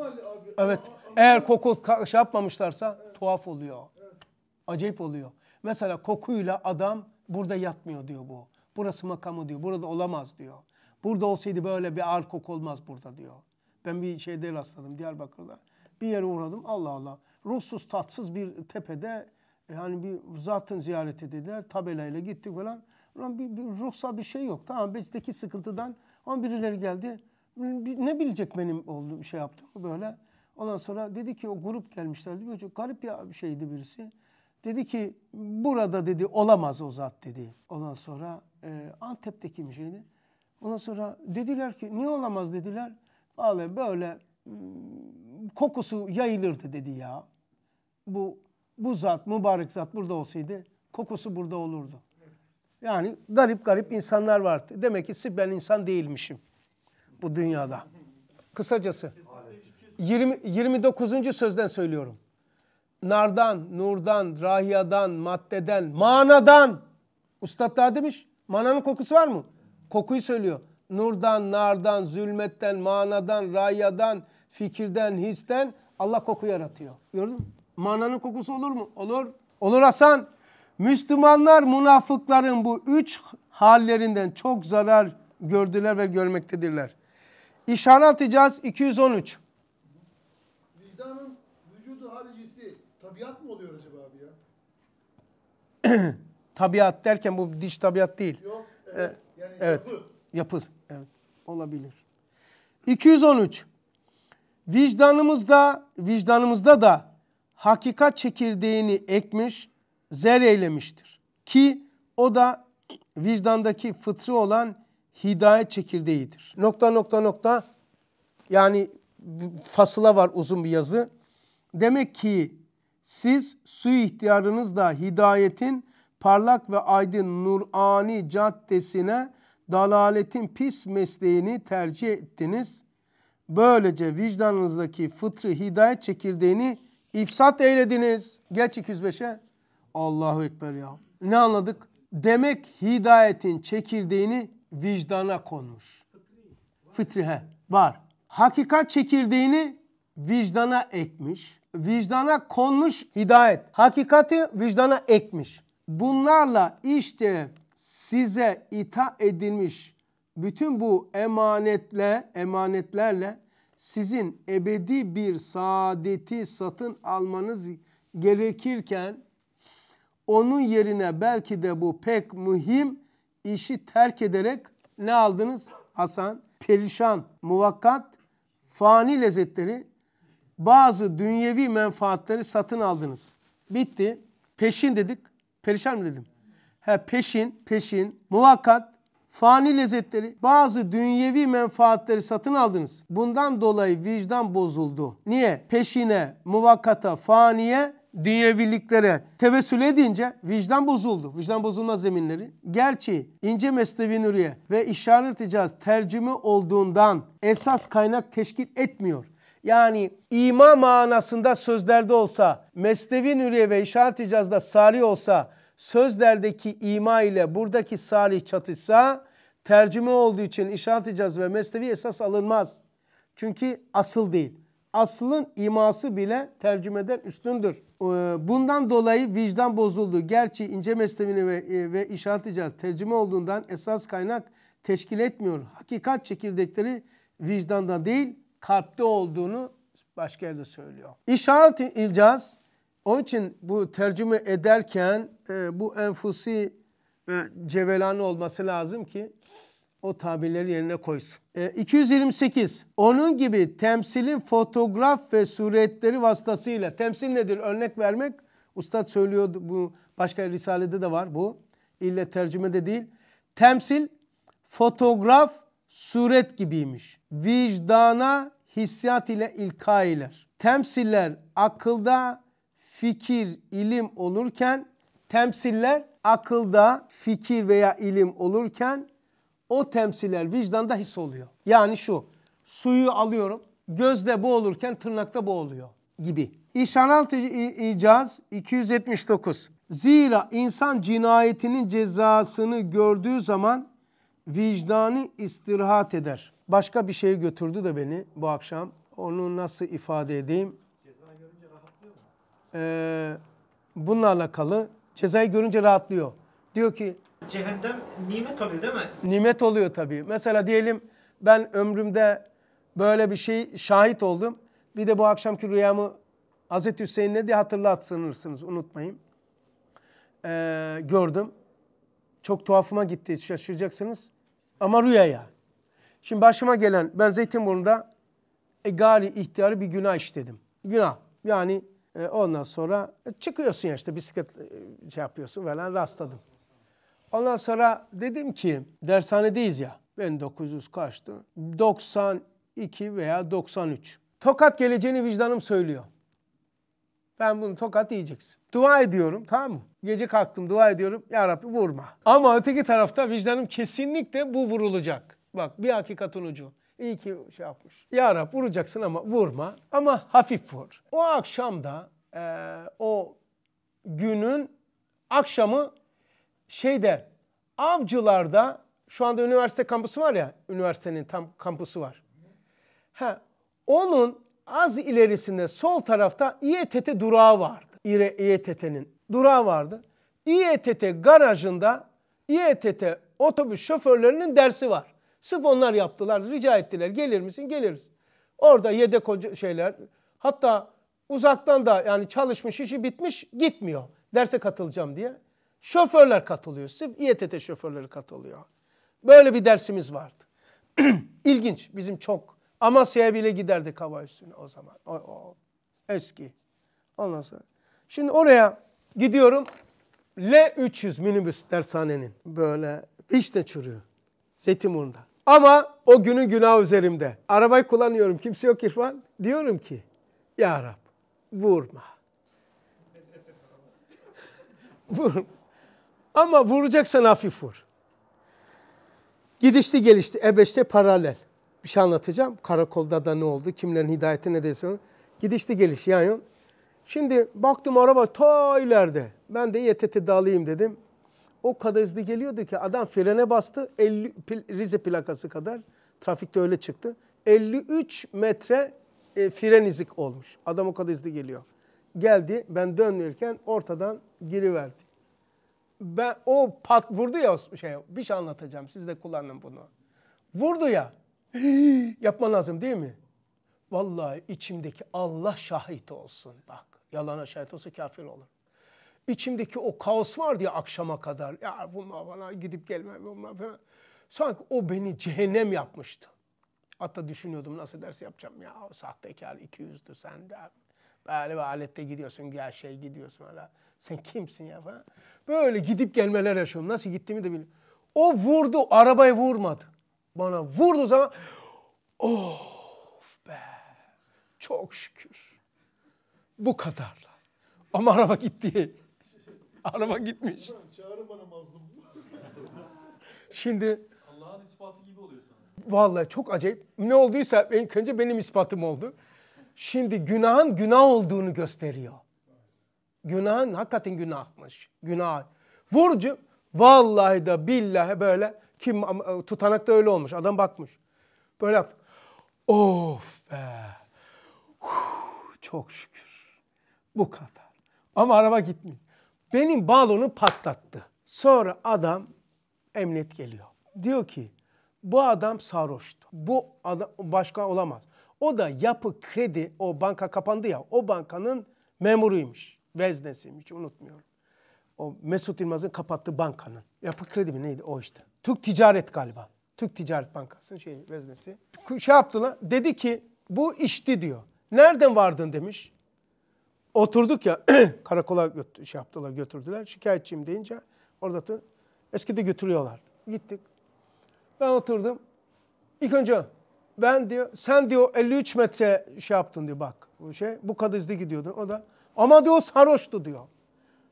Evet. Ama, ama, Eğer koku şey yapmamışlarsa evet. tuhaf oluyor. Acayip oluyor. Mesela kokuyla adam burada yatmıyor diyor bu. Burası makamı diyor. Burada olamaz diyor. Burada olsaydı böyle bir ağır koku olmaz burada diyor. Ben bir şeyde rastladım Diyarbakır'da. Bir yere uğradım. Allah Allah. Ruhsuz tatsız bir tepede yani e, bir zatın ziyareti edildiler. Tabelayla gittik falan. Ulan bir, bir ruhsal bir şey yok. Tamam bizdeki sıkıntıdan ama birileri geldi. Ne bilecek benim olduğum şey yaptım böyle. Ondan sonra dedi ki o grup gelmişlerdi. Böyle garip bir şeydi birisi. Dedi ki burada dedi olamaz o zat dedi. Ondan sonra e, Antep'tekiymiş şeydi. Ondan sonra dediler ki niye olamaz dediler. Vallahi böyle kokusu yayılırdı dedi ya. Bu bu zat mübarek zat burada olsaydı kokusu burada olurdu. Yani garip garip insanlar vardı. Demek ki ben insan değilmişim bu dünyada. Kısacası 20, 29. sözden söylüyorum nardan, nurdan, rahiyadan, maddeden, manadan. Ustad daha demiş. Mananın kokusu var mı? Kokuyu söylüyor. Nurdan, nardan, zulmetten, manadan, rahiyadan, fikirden, histen Allah koku yaratıyor. Gördün mü? Mananın kokusu olur mu? Olur. Olur Hasan. Müslümanlar münafıkların bu üç hallerinden çok zarar gördüler ve görmektedirler. İşarat icaz 213. tabiat mı oluyor acaba abi ya? tabiat derken bu diş tabiat değil. Yok, evet. Ee, yani evet. yapı. Yapı, evet. Olabilir. 213. Vicdanımızda, vicdanımızda da hakikat çekirdeğini ekmiş, zer eylemiştir. Ki o da vicdandaki fıtrı olan hidayet çekirdeğidir. Nokta nokta nokta yani fasıla var uzun bir yazı. Demek ki siz su suihtiyarınızla hidayetin parlak ve aydın nurani caddesine dalaletin pis mesleğini tercih ettiniz. Böylece vicdanınızdaki fıtrı hidayet çekirdeğini ifsat eylediniz. Geç 205'e. Allahu Ekber ya. Ne anladık? Demek hidayetin çekirdeğini vicdana konmuş. Fıtri he. Var. Hakikat çekirdeğini vicdana ekmiş, vicdana konmuş hidayet, hakikati vicdana ekmiş. Bunlarla işte size ita edilmiş bütün bu emanetle, emanetlerle sizin ebedi bir saadeti satın almanız gerekirken onun yerine belki de bu pek mühim işi terk ederek ne aldınız Hasan? Perişan, muvakkat, fani lezzetleri bazı dünyevi menfaatleri satın aldınız. Bitti. Peşin dedik. Perişan mı dedim? He peşin, peşin, muvakkat, fani lezzetleri, bazı dünyevi menfaatleri satın aldınız. Bundan dolayı vicdan bozuldu. Niye? Peşine, muvakkata, faniye, dünyevilliklere tevessül edince vicdan bozuldu. Vicdan bozulma zeminleri. Gerçi ince mesnevi nuriye ve işaret icaz tercüme olduğundan esas kaynak teşkil etmiyor. Yani ima manasında sözlerde olsa, mesnevi nüriye ve işaret icazda salih olsa, sözlerdeki ima ile buradaki sari çatışsa, tercüme olduğu için işaret icaz ve mesnevi esas alınmaz. Çünkü asıl değil. Aslın iması bile tercümeden üstündür. Ee, bundan dolayı vicdan bozuldu. Gerçi ince mesnevini ve, e, ve işaret icaz tercüme olduğundan esas kaynak teşkil etmiyor. Hakikat çekirdekleri vicdanda değil kalpte olduğunu başka yerde söylüyor. İşaret ilcaz onun için bu tercüme ederken e, bu enfusi ve cevelani olması lazım ki o tabirleri yerine koysun. E, 228. Onun gibi temsilin fotoğraf ve suretleri vasıtasıyla. Temsil nedir? Örnek vermek. Ustad söylüyordu bu başka risalede de var bu. İlle tercümede değil. Temsil fotoğraf suret gibiymiş. Vicdana hissiyat ile ilka iler. Temsiller akılda fikir, ilim olurken temsiller akılda fikir veya ilim olurken o temsiller vicdanda his oluyor. Yani şu suyu alıyorum gözde bu olurken tırnakta bu oluyor gibi. İşaret icaz 279. Zira insan cinayetinin cezasını gördüğü zaman vicdanı istirahat eder başka bir şeye götürdü de beni bu akşam. Onu nasıl ifade edeyim? Ceza görünce rahatlıyor mu? Ee, bununla alakalı cezayı görünce rahatlıyor. Diyor ki cehennem nimet oluyor değil mi? Nimet oluyor tabii. Mesela diyelim ben ömrümde böyle bir şey şahit oldum. Bir de bu akşamki rüyamı Hazreti Hüseyin'le diye hatırlatsınırsınız unutmayın. Ee, gördüm. Çok tuhafıma gitti şaşıracaksınız. Ama rüya yani. Şimdi başıma gelen ben Zeytinburnu'nda e, gari ihtiyarı bir günah işledim. Günah. Yani e, ondan sonra e, çıkıyorsun ya işte bisiklet e, şey yapıyorsun falan rastladım. Ondan sonra dedim ki dershanedeyiz ya. Ben 900 kaçtı? 92 veya 93. Tokat geleceğini vicdanım söylüyor. Ben bunu tokat yiyeceksin. Dua ediyorum tamam mı? Gece kalktım dua ediyorum. Ya Rabbi vurma. Ama öteki tarafta vicdanım kesinlikle bu vurulacak. Bak bir hakikatin ucu. İyi ki şey yapmış. Ya Rab vuracaksın ama vurma. Ama hafif vur. O akşam da e, o günün akşamı şeyde avcılarda şu anda üniversite kampüsü var ya. Üniversitenin tam kampüsü var. Ha, onun az ilerisinde sol tarafta İETT durağı vardı. İETT'nin durağı vardı. İETT garajında İETT otobüs şoförlerinin dersi var. Sıf onlar yaptılar. Rica ettiler. Gelir misin? Geliriz. Orada yedek şeyler. Hatta uzaktan da yani çalışmış işi bitmiş gitmiyor. Derse katılacağım diye. Şoförler katılıyor. Sırf İETT şoförleri katılıyor. Böyle bir dersimiz vardı. İlginç bizim çok. Amasya'ya bile giderdik hava üstüne o zaman. O, o. Eski. Ondan sonra. Şimdi oraya gidiyorum. L300 minibüs dershanenin böyle işte çürüyor. Zeytinburnu'nda. Ama o günün günah üzerimde. Arabayı kullanıyorum. Kimse yok İrfan. Diyorum ki Ya Rab vurma. Vur. Ama vuracaksan hafif vur. Gidişti gelişti. E5'te paralel. Bir şey anlatacağım. Karakolda da ne oldu? Kimlerin hidayeti ne desin? Gidişti gelişti yani. Şimdi baktım araba ta ileride. Ben de YTT dağılayım dedim o kadar hızlı geliyordu ki adam frene bastı 50 Rize plakası kadar trafikte öyle çıktı. 53 metre e, fren izik olmuş. Adam o kadar hızlı geliyor. Geldi ben dönürken ortadan giriverdi. Ben o pat vurdu ya şey bir şey anlatacağım. Siz de kullanın bunu. Vurdu ya. Yapman lazım değil mi? Vallahi içimdeki Allah şahit olsun. Bak yalana şahit olsa kafir olur içimdeki o kaos var diye akşama kadar ya bunlar bana gidip gelmem bunlar falan. Sanki o beni cehennem yapmıştı. Hatta düşünüyordum nasıl ders yapacağım ya o sahtekar iki yüzdü sen de. Böyle bir alette gidiyorsun ya şey gidiyorsun hala. Sen kimsin ya falan. Böyle gidip gelmeler yaşıyorum. Nasıl gittiğimi de bilmiyorum. O vurdu arabayı vurmadı. Bana vurdu zaman of be çok şükür. Bu kadarla. Ama araba gitti. Araba gitmiş. Çağırın bana mazlum. Şimdi Allah'ın ispatı gibi oluyor sana. Vallahi çok acayip. Ne olduysa ilk önce benim ispatım oldu. Şimdi günahın günah olduğunu gösteriyor. Günahın hakikaten günahmış. Günah. Vurucu vallahi da billahi böyle kim e, tutanakta öyle olmuş. Adam bakmış. Böyle yaptı. Of be. Uf, çok şükür. Bu kadar. Ama araba gitmiyor. Benim balonu patlattı. Sonra adam emniyet geliyor. Diyor ki bu adam sarhoştu. Bu adam başka olamaz. O da yapı kredi o banka kapandı ya o bankanın memuruymuş. Veznesiymiş unutmuyorum. O Mesut İlmaz'ın kapattığı bankanın. Yapı kredi mi neydi o işte. Türk Ticaret galiba. Türk Ticaret Bankası'nın şey veznesi. Şey yaptılar dedi ki bu işti diyor. Nereden vardın demiş oturduk ya karakola götü, şey yaptılar götürdüler. Şikayetçiyim deyince orada da eskide götürüyorlardı. Gittik. Ben oturdum. İlk önce ben diyor sen diyor 53 metre şey yaptın diyor bak bu şey bu kadar hızlı gidiyordu. O da ama diyor sarhoştu diyor.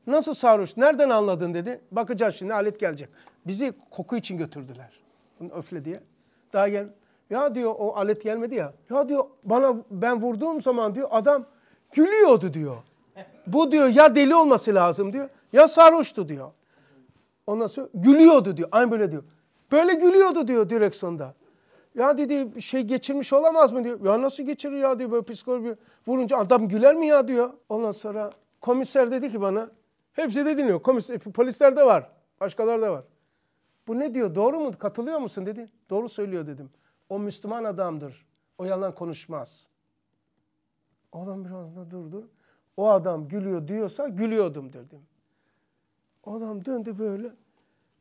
Nasıl sarhoş? Nereden anladın dedi. Bakacağız şimdi alet gelecek. Bizi koku için götürdüler. öfle diye. Daha gel. Ya diyor o alet gelmedi ya. Ya diyor bana ben vurduğum zaman diyor adam Gülüyordu diyor. Bu diyor ya deli olması lazım diyor ya sarhoştu diyor. Ondan sonra gülüyordu diyor. Aynı böyle diyor. Böyle gülüyordu diyor direksiyonda. Ya dedi şey geçirmiş olamaz mı diyor. Ya nasıl geçirir ya diyor böyle psikoloji vurunca adam güler mi ya diyor. Ondan sonra komiser dedi ki bana hepsi de dinliyor. Komiser, polisler de var. Başkalar da var. Bu ne diyor doğru mu katılıyor musun dedi. Doğru söylüyor dedim. O Müslüman adamdır. O yalan konuşmaz. Adam biraz da durdu. O adam gülüyor diyorsa gülüyordum dedim. Adam döndü böyle.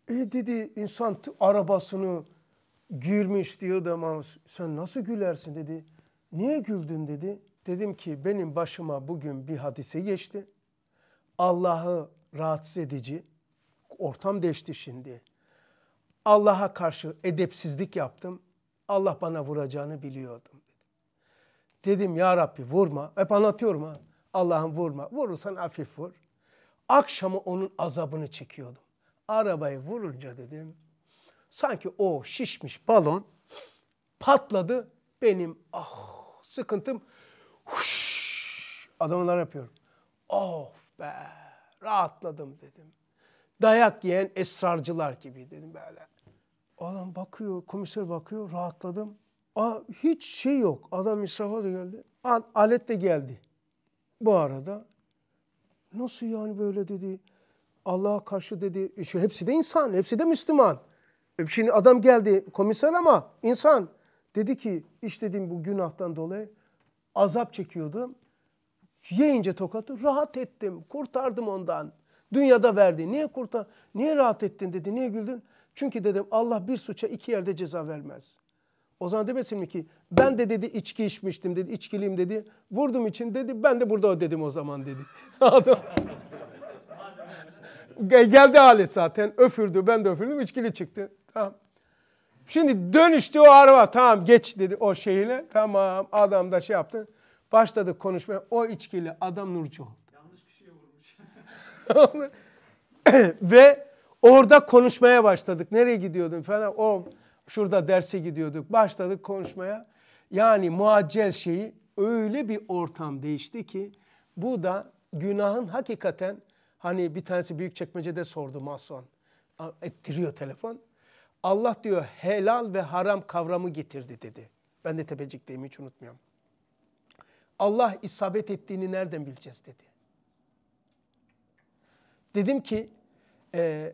E dedi insan arabasını girmiş diyor da sen nasıl gülersin dedi. Niye güldün dedi. Dedim ki benim başıma bugün bir hadise geçti. Allah'ı rahatsız edici. Ortam değişti şimdi. Allah'a karşı edepsizlik yaptım. Allah bana vuracağını biliyordu. Dedim ya Rabbi vurma. Hep anlatıyorum ha. Allah'ım vurma. Vurursan hafif vur. Akşamı onun azabını çekiyordum. Arabayı vurunca dedim. Sanki o şişmiş balon patladı. Benim ah sıkıntım huş, adamlar yapıyorum. Of be rahatladım dedim. Dayak yiyen esrarcılar gibi dedim böyle. Adam bakıyor, komiser bakıyor, rahatladım. Aa, hiç şey yok. Adam israfa da geldi. Al, alet de geldi. Bu arada nasıl yani böyle dedi. Allah'a karşı dedi. E, şu hepsi de insan, hepsi de Müslüman. E, şimdi adam geldi komiser ama insan. Dedi ki işlediğim bu günahtan dolayı azap çekiyordum. Yiyince tokatı rahat ettim. Kurtardım ondan. Dünyada verdi. Niye kurtar? Niye rahat ettin dedi. Niye güldün? Çünkü dedim Allah bir suça iki yerde ceza vermez. O zaman demesin mi ki ben de dedi içki içmiştim dedi içkiliyim dedi. Vurdum için dedi ben de burada ödedim o zaman dedi. Adam geldi alet zaten öfürdü ben de öfürdüm içkili çıktı. Tamam. Şimdi dönüştü o araba tamam geç dedi o şeyle tamam adam da şey yaptı. Başladık konuşmaya o içkili adam Nurcu oldu. Yanlış kişiye vurmuş. Ve orada konuşmaya başladık. Nereye gidiyordun falan. O şurada derse gidiyorduk. Başladık konuşmaya. Yani muaccel şeyi öyle bir ortam değişti ki bu da günahın hakikaten hani bir tanesi büyük çekmecede sordu Mason. Ettiriyor telefon. Allah diyor helal ve haram kavramı getirdi dedi. Ben de tepecikteyim hiç unutmuyorum. Allah isabet ettiğini nereden bileceğiz dedi. Dedim ki e,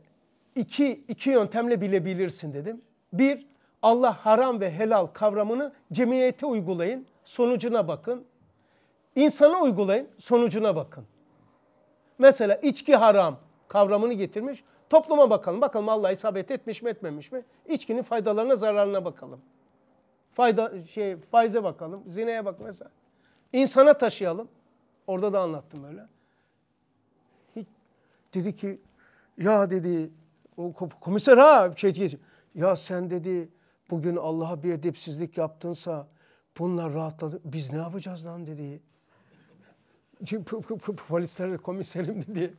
iki, iki yöntemle bilebilirsin dedim. Bir, Allah haram ve helal kavramını cemiyete uygulayın, sonucuna bakın. İnsana uygulayın, sonucuna bakın. Mesela içki haram kavramını getirmiş. Topluma bakalım. Bakalım Allah isabet etmiş mi etmemiş mi? İçkinin faydalarına zararına bakalım. Fayda, şey, faize bakalım. Zineye bak mesela. İnsana taşıyalım. Orada da anlattım öyle. Hiç, dedi ki ya dedi o komiser ha şey, ya sen dedi bugün Allah'a bir edepsizlik yaptınsa bunlar rahatladı. Biz ne yapacağız lan dedi. Polisler komiserim dedi.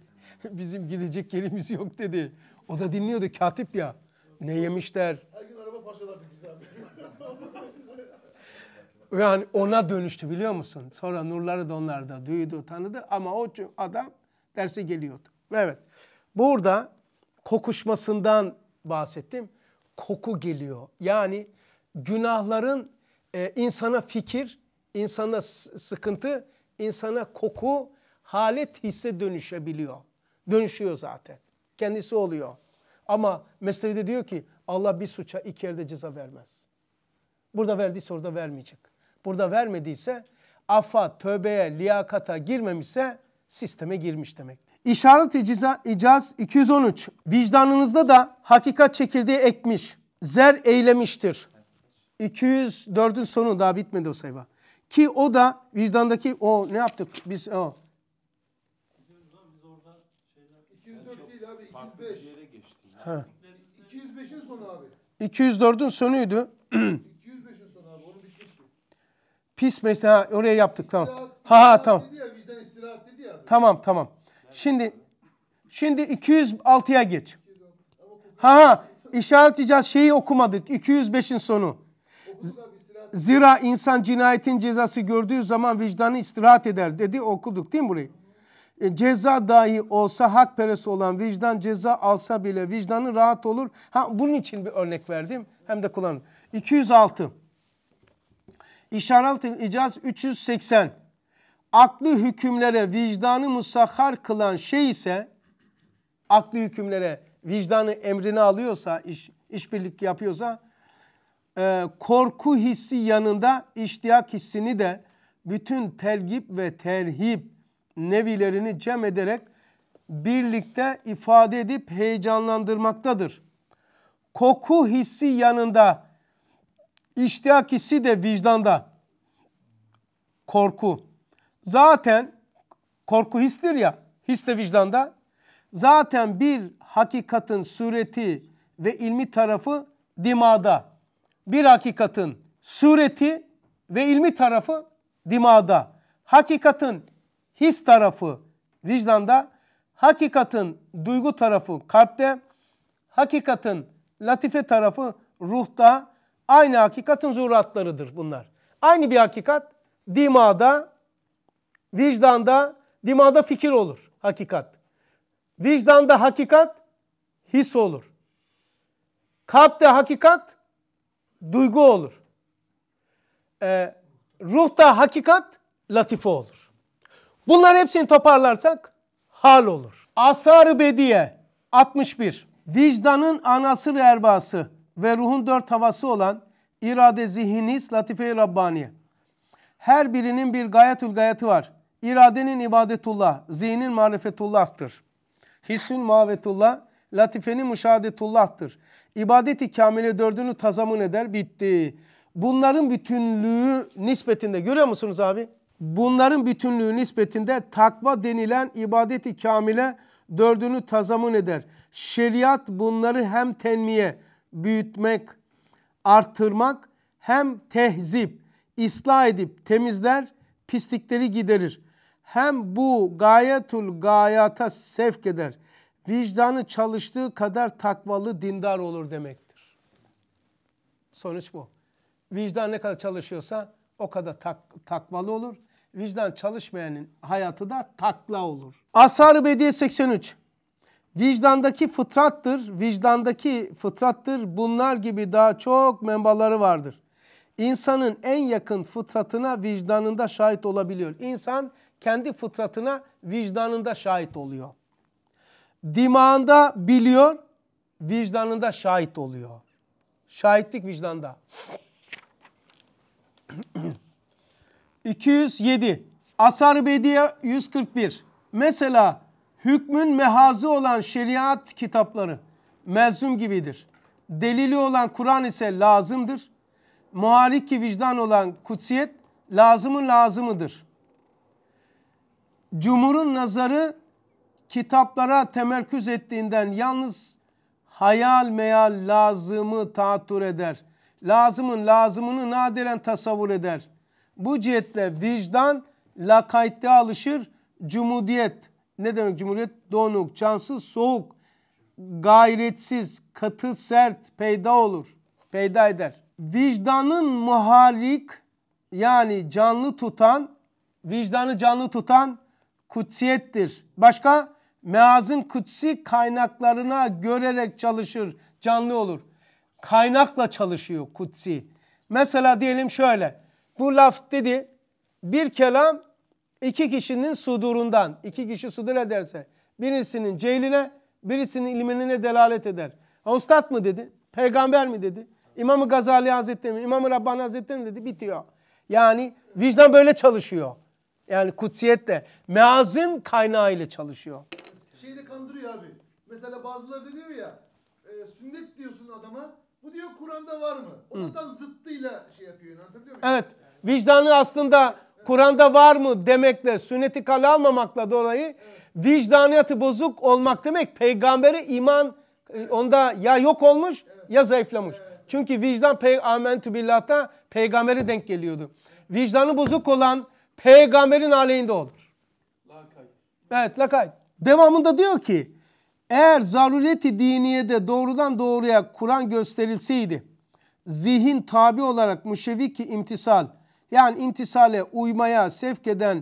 Bizim gidecek yerimiz yok dedi. O da dinliyordu katip ya. Ne yemişler. Her gün araba parçalardık biz abi. Yani ona dönüştü biliyor musun? Sonra nurları da onlarda duydu, tanıdı ama o adam derse geliyordu. Evet. Burada kokuşmasından bahsettim koku geliyor. Yani günahların e, insana fikir, insana sıkıntı, insana koku, halet hisse dönüşebiliyor. Dönüşüyor zaten. Kendisi oluyor. Ama Mesnevi'de diyor ki Allah bir suça iki yerde ceza vermez. Burada verdiyse orada vermeyecek. Burada vermediyse affa, tövbeye, liyakata girmemişse sisteme girmiş demek. İşaret iciza, icaz 213. Vicdanınızda da hakikat çekirdeği ekmiş. Zer eylemiştir. 204'ün sonu daha bitmedi o sayfa. Ki o da vicdandaki o ne yaptık biz o. Ha. 205'in sonu abi. 204'ün sonuydu. 205'in sonu abi. Onu bitmişti. Pis mesela oraya yaptık tamam. Ha ha tamam. Tamam tamam. Şimdi şimdi 206'ya geç. Ha ha işaret icaz şeyi okumadık. 205'in sonu. Zira insan cinayetin cezası gördüğü zaman vicdanı istirahat eder dedi okuduk değil mi burayı? E, ceza dahi olsa hak peresi olan vicdan ceza alsa bile vicdanı rahat olur. Ha, bunun için bir örnek verdim hem de kullanın. 206. İşaret icaz 380 aklı hükümlere vicdanı musahhar kılan şey ise aklı hükümlere vicdanı emrini alıyorsa, iş, işbirlik yapıyorsa e, korku hissi yanında iştiyak hissini de bütün telgip ve terhip nevilerini cem ederek birlikte ifade edip heyecanlandırmaktadır. Koku hissi yanında iştiyak hissi de vicdanda korku Zaten korku histir ya, his de vicdanda. Zaten bir hakikatin sureti ve ilmi tarafı dimada. Bir hakikatin sureti ve ilmi tarafı dimada. Hakikatin his tarafı vicdanda, hakikatin duygu tarafı kalpte, hakikatin latife tarafı ruhta, aynı hakikatin zuratlarıdır bunlar. Aynı bir hakikat dimada, Vicdanda, dimağda fikir olur hakikat. Vicdanda hakikat his olur. Kalpte hakikat duygu olur. Ee, ruhta hakikat latife olur. Bunlar hepsini toparlarsak hal olur. Asar-ı Bediye 61. Vicdanın anası erbası ve ruhun dört havası olan irade, zihinis, latife-i rabbaniye. Her birinin bir gayetül gayeti var. İradenin ibadetullah, zihnin marifetullah'tır. Hissün mavetullah, latifenin müşahedetullah'tır. İbadeti kamile dördünü tazamun eder, bitti. Bunların bütünlüğü nispetinde, görüyor musunuz abi? Bunların bütünlüğü nispetinde takva denilen ibadeti kamile dördünü tazamun eder. Şeriat bunları hem tenmiye, büyütmek, artırmak hem tehzip, ıslah edip temizler, pislikleri giderir hem bu gayetul gayata sevk eder. Vicdanı çalıştığı kadar takvalı dindar olur demektir. Sonuç bu. Vicdan ne kadar çalışıyorsa o kadar tak, takvalı olur. Vicdan çalışmayanın hayatı da takla olur. Asar Bediye 83 Vicdandaki fıtrattır, vicdandaki fıtrattır. Bunlar gibi daha çok menbaları vardır. İnsanın en yakın fıtratına vicdanında şahit olabiliyor. İnsan kendi fıtratına vicdanında şahit oluyor. Dimağında biliyor, vicdanında şahit oluyor. Şahitlik vicdanda. 207 Asar Bediye 141 Mesela hükmün mehazı olan şeriat kitapları melzum gibidir. Delili olan Kur'an ise lazımdır. Muhariki vicdan olan kutsiyet lazımın lazımıdır. Cumhur'un nazarı kitaplara temerküz ettiğinden yalnız hayal meyal lazımı taattur eder. Lazımın lazımını nadiren tasavvur eder. Bu cihetle vicdan lakaytte alışır. Cumhuriyet ne demek cumhuriyet? Donuk, cansız, soğuk, gayretsiz, katı, sert peyda olur. Peyda eder. Vicdanın muhalik yani canlı tutan, vicdanı canlı tutan kutsiyettir. Başka? Meazın kutsi kaynaklarına görerek çalışır, canlı olur. Kaynakla çalışıyor kutsi. Mesela diyelim şöyle. Bu laf dedi bir kelam iki kişinin sudurundan. iki kişi sudur ederse birisinin cehline birisinin ilmine delalet eder. Ustad mı dedi? Peygamber mi dedi? İmam-ı Gazali Hazretleri mi? İmam-ı Rabbani Hazretleri mi dedi? Bitiyor. Yani vicdan böyle çalışıyor. Yani kutsiyetle, meazın kaynağı ile çalışıyor. Şeyi de kandırıyor abi. Mesela bazıları diyor ya, e, sünnet diyorsun adama, bu diyor Kur'an'da var mı? O da Hı. tam zıttıyla şey yapıyor. Anlatabiliyor muyum? Evet. Yani. Vicdanı aslında evet. Kur'an'da var mı demekle, sünneti kale almamakla dolayı evet. vicdaniyatı bozuk olmak demek. Peygamberi iman e, evet. onda ya yok olmuş evet. ya zayıflamış. Evet. Çünkü vicdan pey amentü billah'ta peygamberi denk geliyordu. Vicdanı bozuk olan peygamberin aleyhinde olur. Lakay. Evet lakay. Devamında diyor ki eğer zarureti diniyede doğrudan doğruya Kur'an gösterilseydi zihin tabi olarak müşevviki imtisal yani imtisale uymaya sevk eden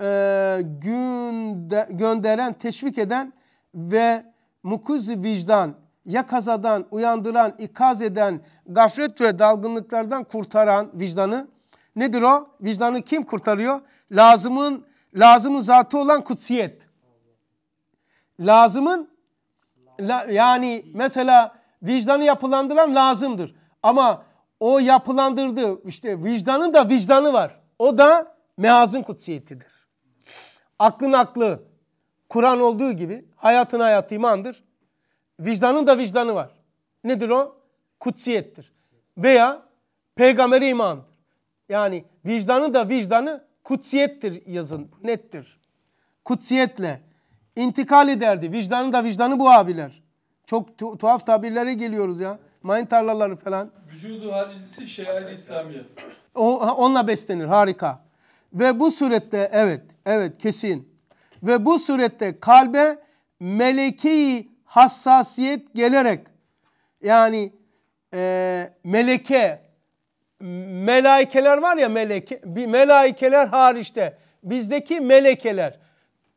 e, günde, gönderen, teşvik eden ve mukuz vicdan ya kazadan uyandıran, ikaz eden, gaflet ve dalgınlıklardan kurtaran vicdanı Nedir o? Vicdanı kim kurtarıyor? Lazımın lazımın zatı olan kutsiyet. Lazımın la, yani mesela vicdanı yapılandıran lazımdır. Ama o yapılandırdığı işte vicdanın da vicdanı var. O da mehazın kutsiyetidir. Aklın aklı Kur'an olduğu gibi hayatın hayatı imandır. Vicdanın da vicdanı var. Nedir o? Kutsiyettir. Veya peygamberi iman. Yani vicdanı da vicdanı kutsiyettir yazın. Nettir. Kutsiyetle intikal ederdi. Vicdanı da vicdanı bu abiler. Çok tu tuhaf tabirlere geliyoruz ya. Mayın tarlaları falan. Vücudu halicisi şeali İslamiye. O, onunla beslenir. Harika. Ve bu surette evet, evet kesin. Ve bu surette kalbe meleki hassasiyet gelerek yani e, meleke melaikeler var ya meleke, bir melaikeler hariçte bizdeki melekeler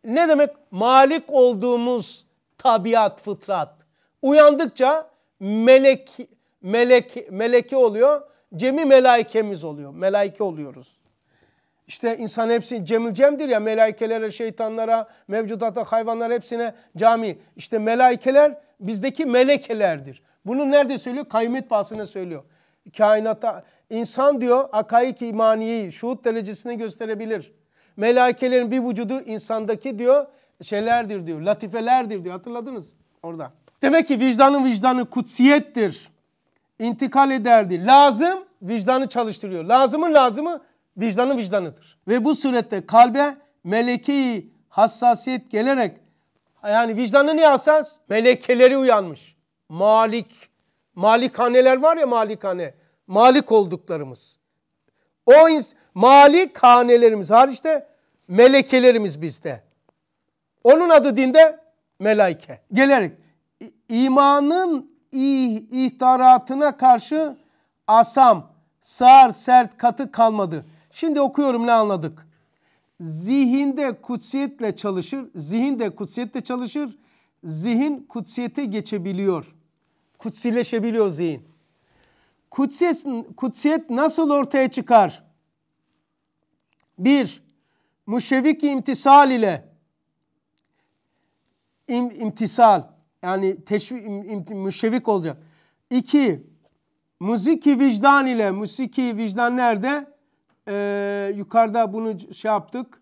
ne demek malik olduğumuz tabiat fıtrat uyandıkça melek melek meleke oluyor cemi melaikemiz oluyor melaike oluyoruz. İşte insan hepsi cemil cemdir ya melaikelere, şeytanlara, mevcudata, hayvanlar hepsine cami. İşte melaikeler bizdeki melekelerdir. Bunu nerede söylüyor? Kaymet bahsine söylüyor. Kainata İnsan diyor akaik imaniyeyi şuhut derecesine gösterebilir. Melekelerin bir vücudu insandaki diyor şeylerdir diyor. Latifelerdir diyor. Hatırladınız orada. Demek ki vicdanın vicdanı kutsiyettir. İntikal ederdi. Lazım vicdanı çalıştırıyor. Lazımın lazımı vicdanın vicdanıdır. Ve bu surette kalbe meleki hassasiyet gelerek yani vicdanı niye hassas? Melekeleri uyanmış. Malik. Malikaneler var ya malikane malik olduklarımız. O malik hanelerimiz hariçte melekelerimiz bizde. Onun adı dinde melaike. Gelerek imanın ihtaratına karşı asam, sağır, sert, katı kalmadı. Şimdi okuyorum ne anladık? Zihinde kutsiyetle çalışır, zihinde kutsiyetle çalışır, zihin kutsiyete geçebiliyor. Kutsileşebiliyor zihin kutsiyet, kutsiyet nasıl ortaya çıkar? Bir, müşevvik imtisal ile im, imtisal yani teşvik, im, im, müşevvik olacak. İki, musiki vicdan ile musiki vicdan nerede? Ee, yukarıda bunu şey yaptık.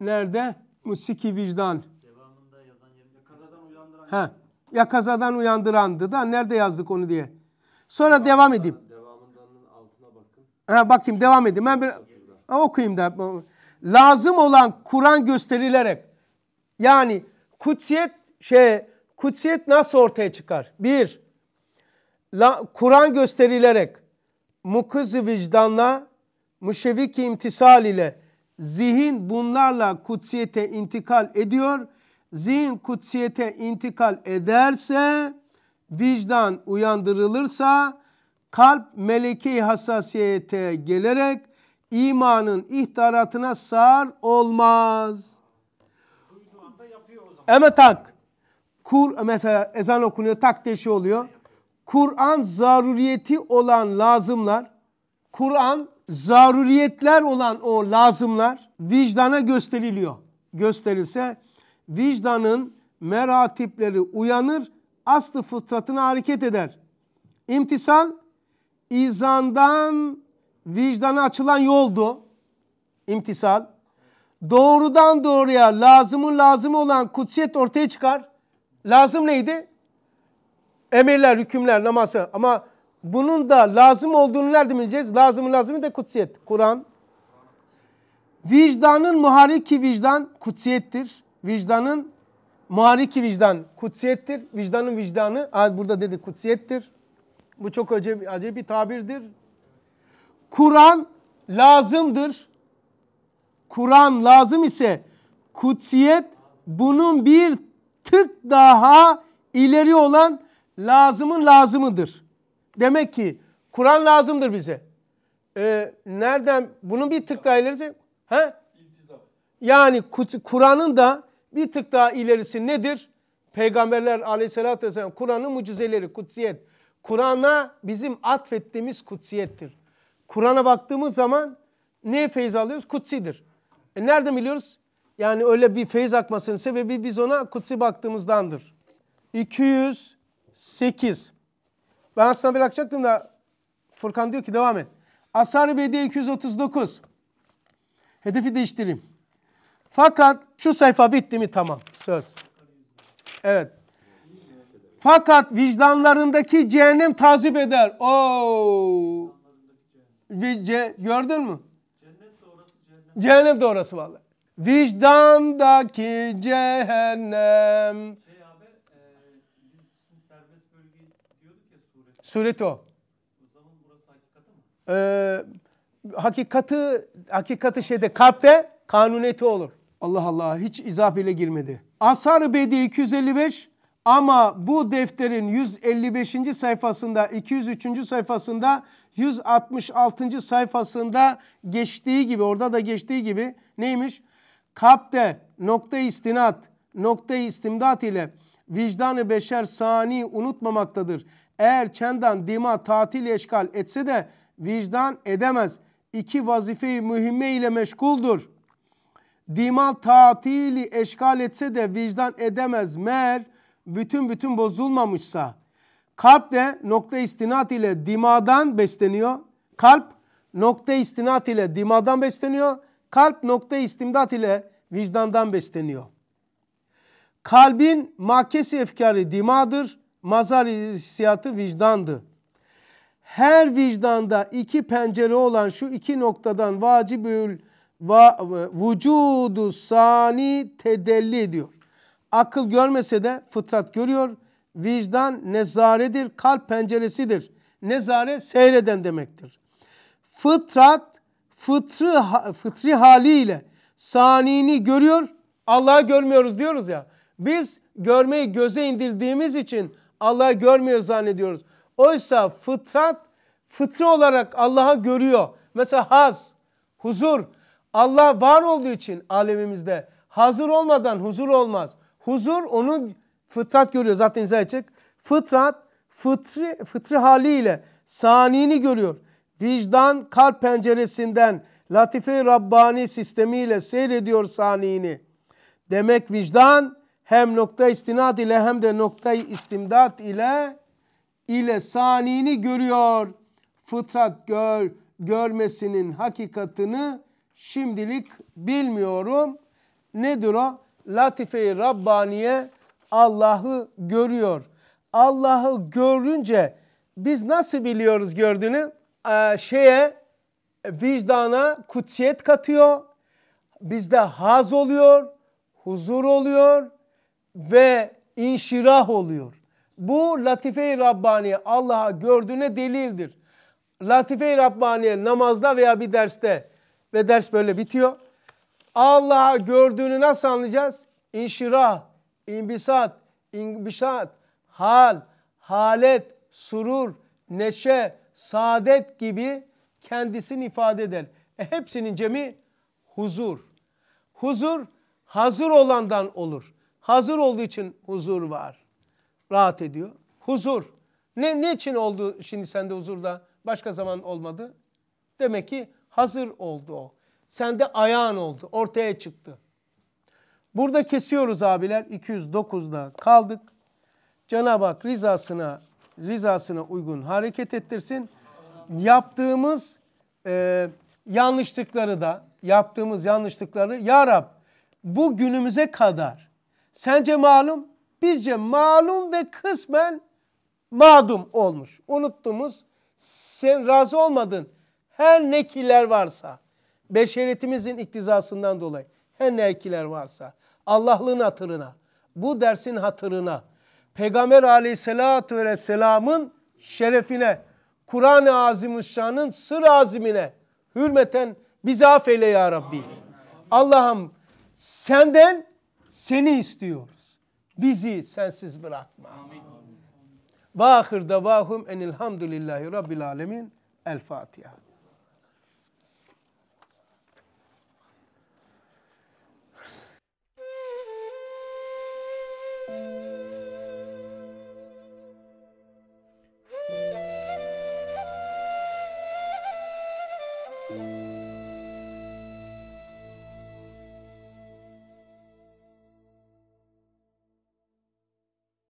Nerede? Musiki vicdan. Devamında yazan yerinde kazadan uyandıran. Ha Ya kazadan uyandırandı da nerede yazdık onu diye. Sonra devam edeyim. Devamından altına bakın. Ha, bakayım devam edeyim. Ben bir ha, okuyayım da. Lazım olan Kur'an gösterilerek yani kutsiyet şey kutsiyet nasıl ortaya çıkar? Bir, Kur'an gösterilerek mukız vicdanla müşevik imtisal ile zihin bunlarla kutsiyete intikal ediyor. Zihin kutsiyete intikal ederse vicdan uyandırılırsa kalp meleki hassasiyete gelerek imanın ihtaratına sar olmaz. Evet tak. Kur mesela ezan okunuyor tak diye şey oluyor. Kur'an zaruriyeti olan lazımlar, Kur'an zaruriyetler olan o lazımlar vicdana gösteriliyor. Gösterilse vicdanın meratipleri uyanır aslı fıtratına hareket eder. İmtisal izandan vicdana açılan yoldu. İmtisal. Doğrudan doğruya lazımın lazımı olan kutsiyet ortaya çıkar. Lazım neydi? Emirler, hükümler, namaz. Ama bunun da lazım olduğunu nerede bileceğiz? Lazımın lazımı da kutsiyet. Kur'an. Vicdanın muhariki vicdan kutsiyettir. Vicdanın Muhariki vicdan kutsiyettir. Vicdanın vicdanı burada dedi kutsiyettir. Bu çok acayip, acayip bir tabirdir. Kur'an lazımdır. Kur'an lazım ise kutsiyet bunun bir tık daha ileri olan lazımın lazımıdır. Demek ki Kur'an lazımdır bize. Ee, nereden? Bunun bir tık daha ileri? He? Yani Kur'an'ın da bir tık daha ilerisi nedir? Peygamberler aleyhissalatü vesselam Kur'an'ın mucizeleri, kutsiyet. Kur'an'a bizim atfettiğimiz kutsiyettir. Kur'an'a baktığımız zaman ne feyiz alıyoruz? Kutsidir. E nereden biliyoruz? Yani öyle bir feyiz akmasının sebebi biz ona kutsi baktığımızdandır. 208. Ben aslında bırakacaktım da Furkan diyor ki devam et. Asar ı Bediye 239. Hedefi değiştireyim. Fakat şu sayfa bitti mi tamam söz. Evet. Fakat vicdanlarındaki cehennem tazip eder. Oo. Ce gördün mü? Cehennem de orası vallahi. Vicdandaki cehennem. Şey suret. o. Ee, hakikati, hakikati şeyde kalpte kanuniyeti olur. Allah Allah hiç izaf ile girmedi. Asar Bedi 255 ama bu defterin 155. sayfasında, 203. sayfasında, 166. sayfasında geçtiği gibi, orada da geçtiği gibi neymiş? Kapte nokta istinat, nokta istimdat ile vicdanı beşer sani unutmamaktadır. Eğer çendan dima tatil eşkal etse de vicdan edemez. İki vazife-i mühimme ile meşguldür. Dima tatili eşgal etse de vicdan edemez mer bütün bütün bozulmamışsa. Kalp de nokta istinat ile dimadan besleniyor. Kalp nokta istinat ile dimadan besleniyor. Kalp nokta istimdat ile vicdandan besleniyor. Kalbin makesi efkarı dimadır, mazar hissiyatı vicdandı. Her vicdanda iki pencere olan şu iki noktadan vacibül e, vücudu sani tedelli ediyor, Akıl görmese de fıtrat görüyor. Vicdan nezaredir, kalp penceresidir. Nezare seyreden demektir. Fıtrat fıtrı, fıtri haliyle sanini görüyor. Allah'ı görmüyoruz diyoruz ya. Biz görmeyi göze indirdiğimiz için Allah'ı görmüyor zannediyoruz. Oysa fıtrat fıtri olarak Allah'ı görüyor. Mesela haz, huzur, Allah var olduğu için alemimizde hazır olmadan huzur olmaz. Huzur onun fıtrat görüyor zaten izah edecek. Fıtrat fıtri, fıtri haliyle saniyini görüyor. Vicdan kalp penceresinden latife Rabbani sistemiyle seyrediyor saniyini. Demek vicdan hem nokta istinad ile hem de nokta istimdat ile ile saniyini görüyor. Fıtrat gör, görmesinin hakikatını şimdilik bilmiyorum. Nedir o? Latife-i Rabbaniye Allah'ı görüyor. Allah'ı görünce biz nasıl biliyoruz gördüğünü? Ee, şeye, vicdana kutsiyet katıyor. Bizde haz oluyor, huzur oluyor ve inşirah oluyor. Bu Latife-i Rabbaniye Allah'a gördüğüne delildir. Latife-i Rabbaniye namazda veya bir derste ve ders böyle bitiyor. Allah'a gördüğünü nasıl anlayacağız? İnşirah, inbisat, inbişat, hal, halet, surur, neşe, saadet gibi kendisini ifade eder. E hepsinin cemi huzur. Huzur hazır olandan olur. Hazır olduğu için huzur var. Rahat ediyor. Huzur. Ne, ne için oldu şimdi sende huzurda? Başka zaman olmadı. Demek ki Hazır oldu o. sen de ayağın oldu. Ortaya çıktı. Burada kesiyoruz abiler. 209'da kaldık. Cenab-ı Hak rızasına, rızasına uygun hareket ettirsin. Yaptığımız e, yanlışlıkları da, yaptığımız yanlışlıkları Ya Rab bu günümüze kadar sence malum, bizce malum ve kısmen madum olmuş. Unuttuğumuz, sen razı olmadın her ne kiler varsa, beşeriyetimizin iktizasından dolayı her ne kiler varsa, Allah'lığın hatırına, bu dersin hatırına, Peygamber aleyhissalatü vesselamın şerefine, Kur'an-ı Azimuşşan'ın sır azimine hürmeten bizi affeyle ya Rabbi. Allah'ım senden seni istiyoruz. Bizi sensiz bırakma. Ve ahir davahum enilhamdülillahi rabbil alemin. El Fatiha.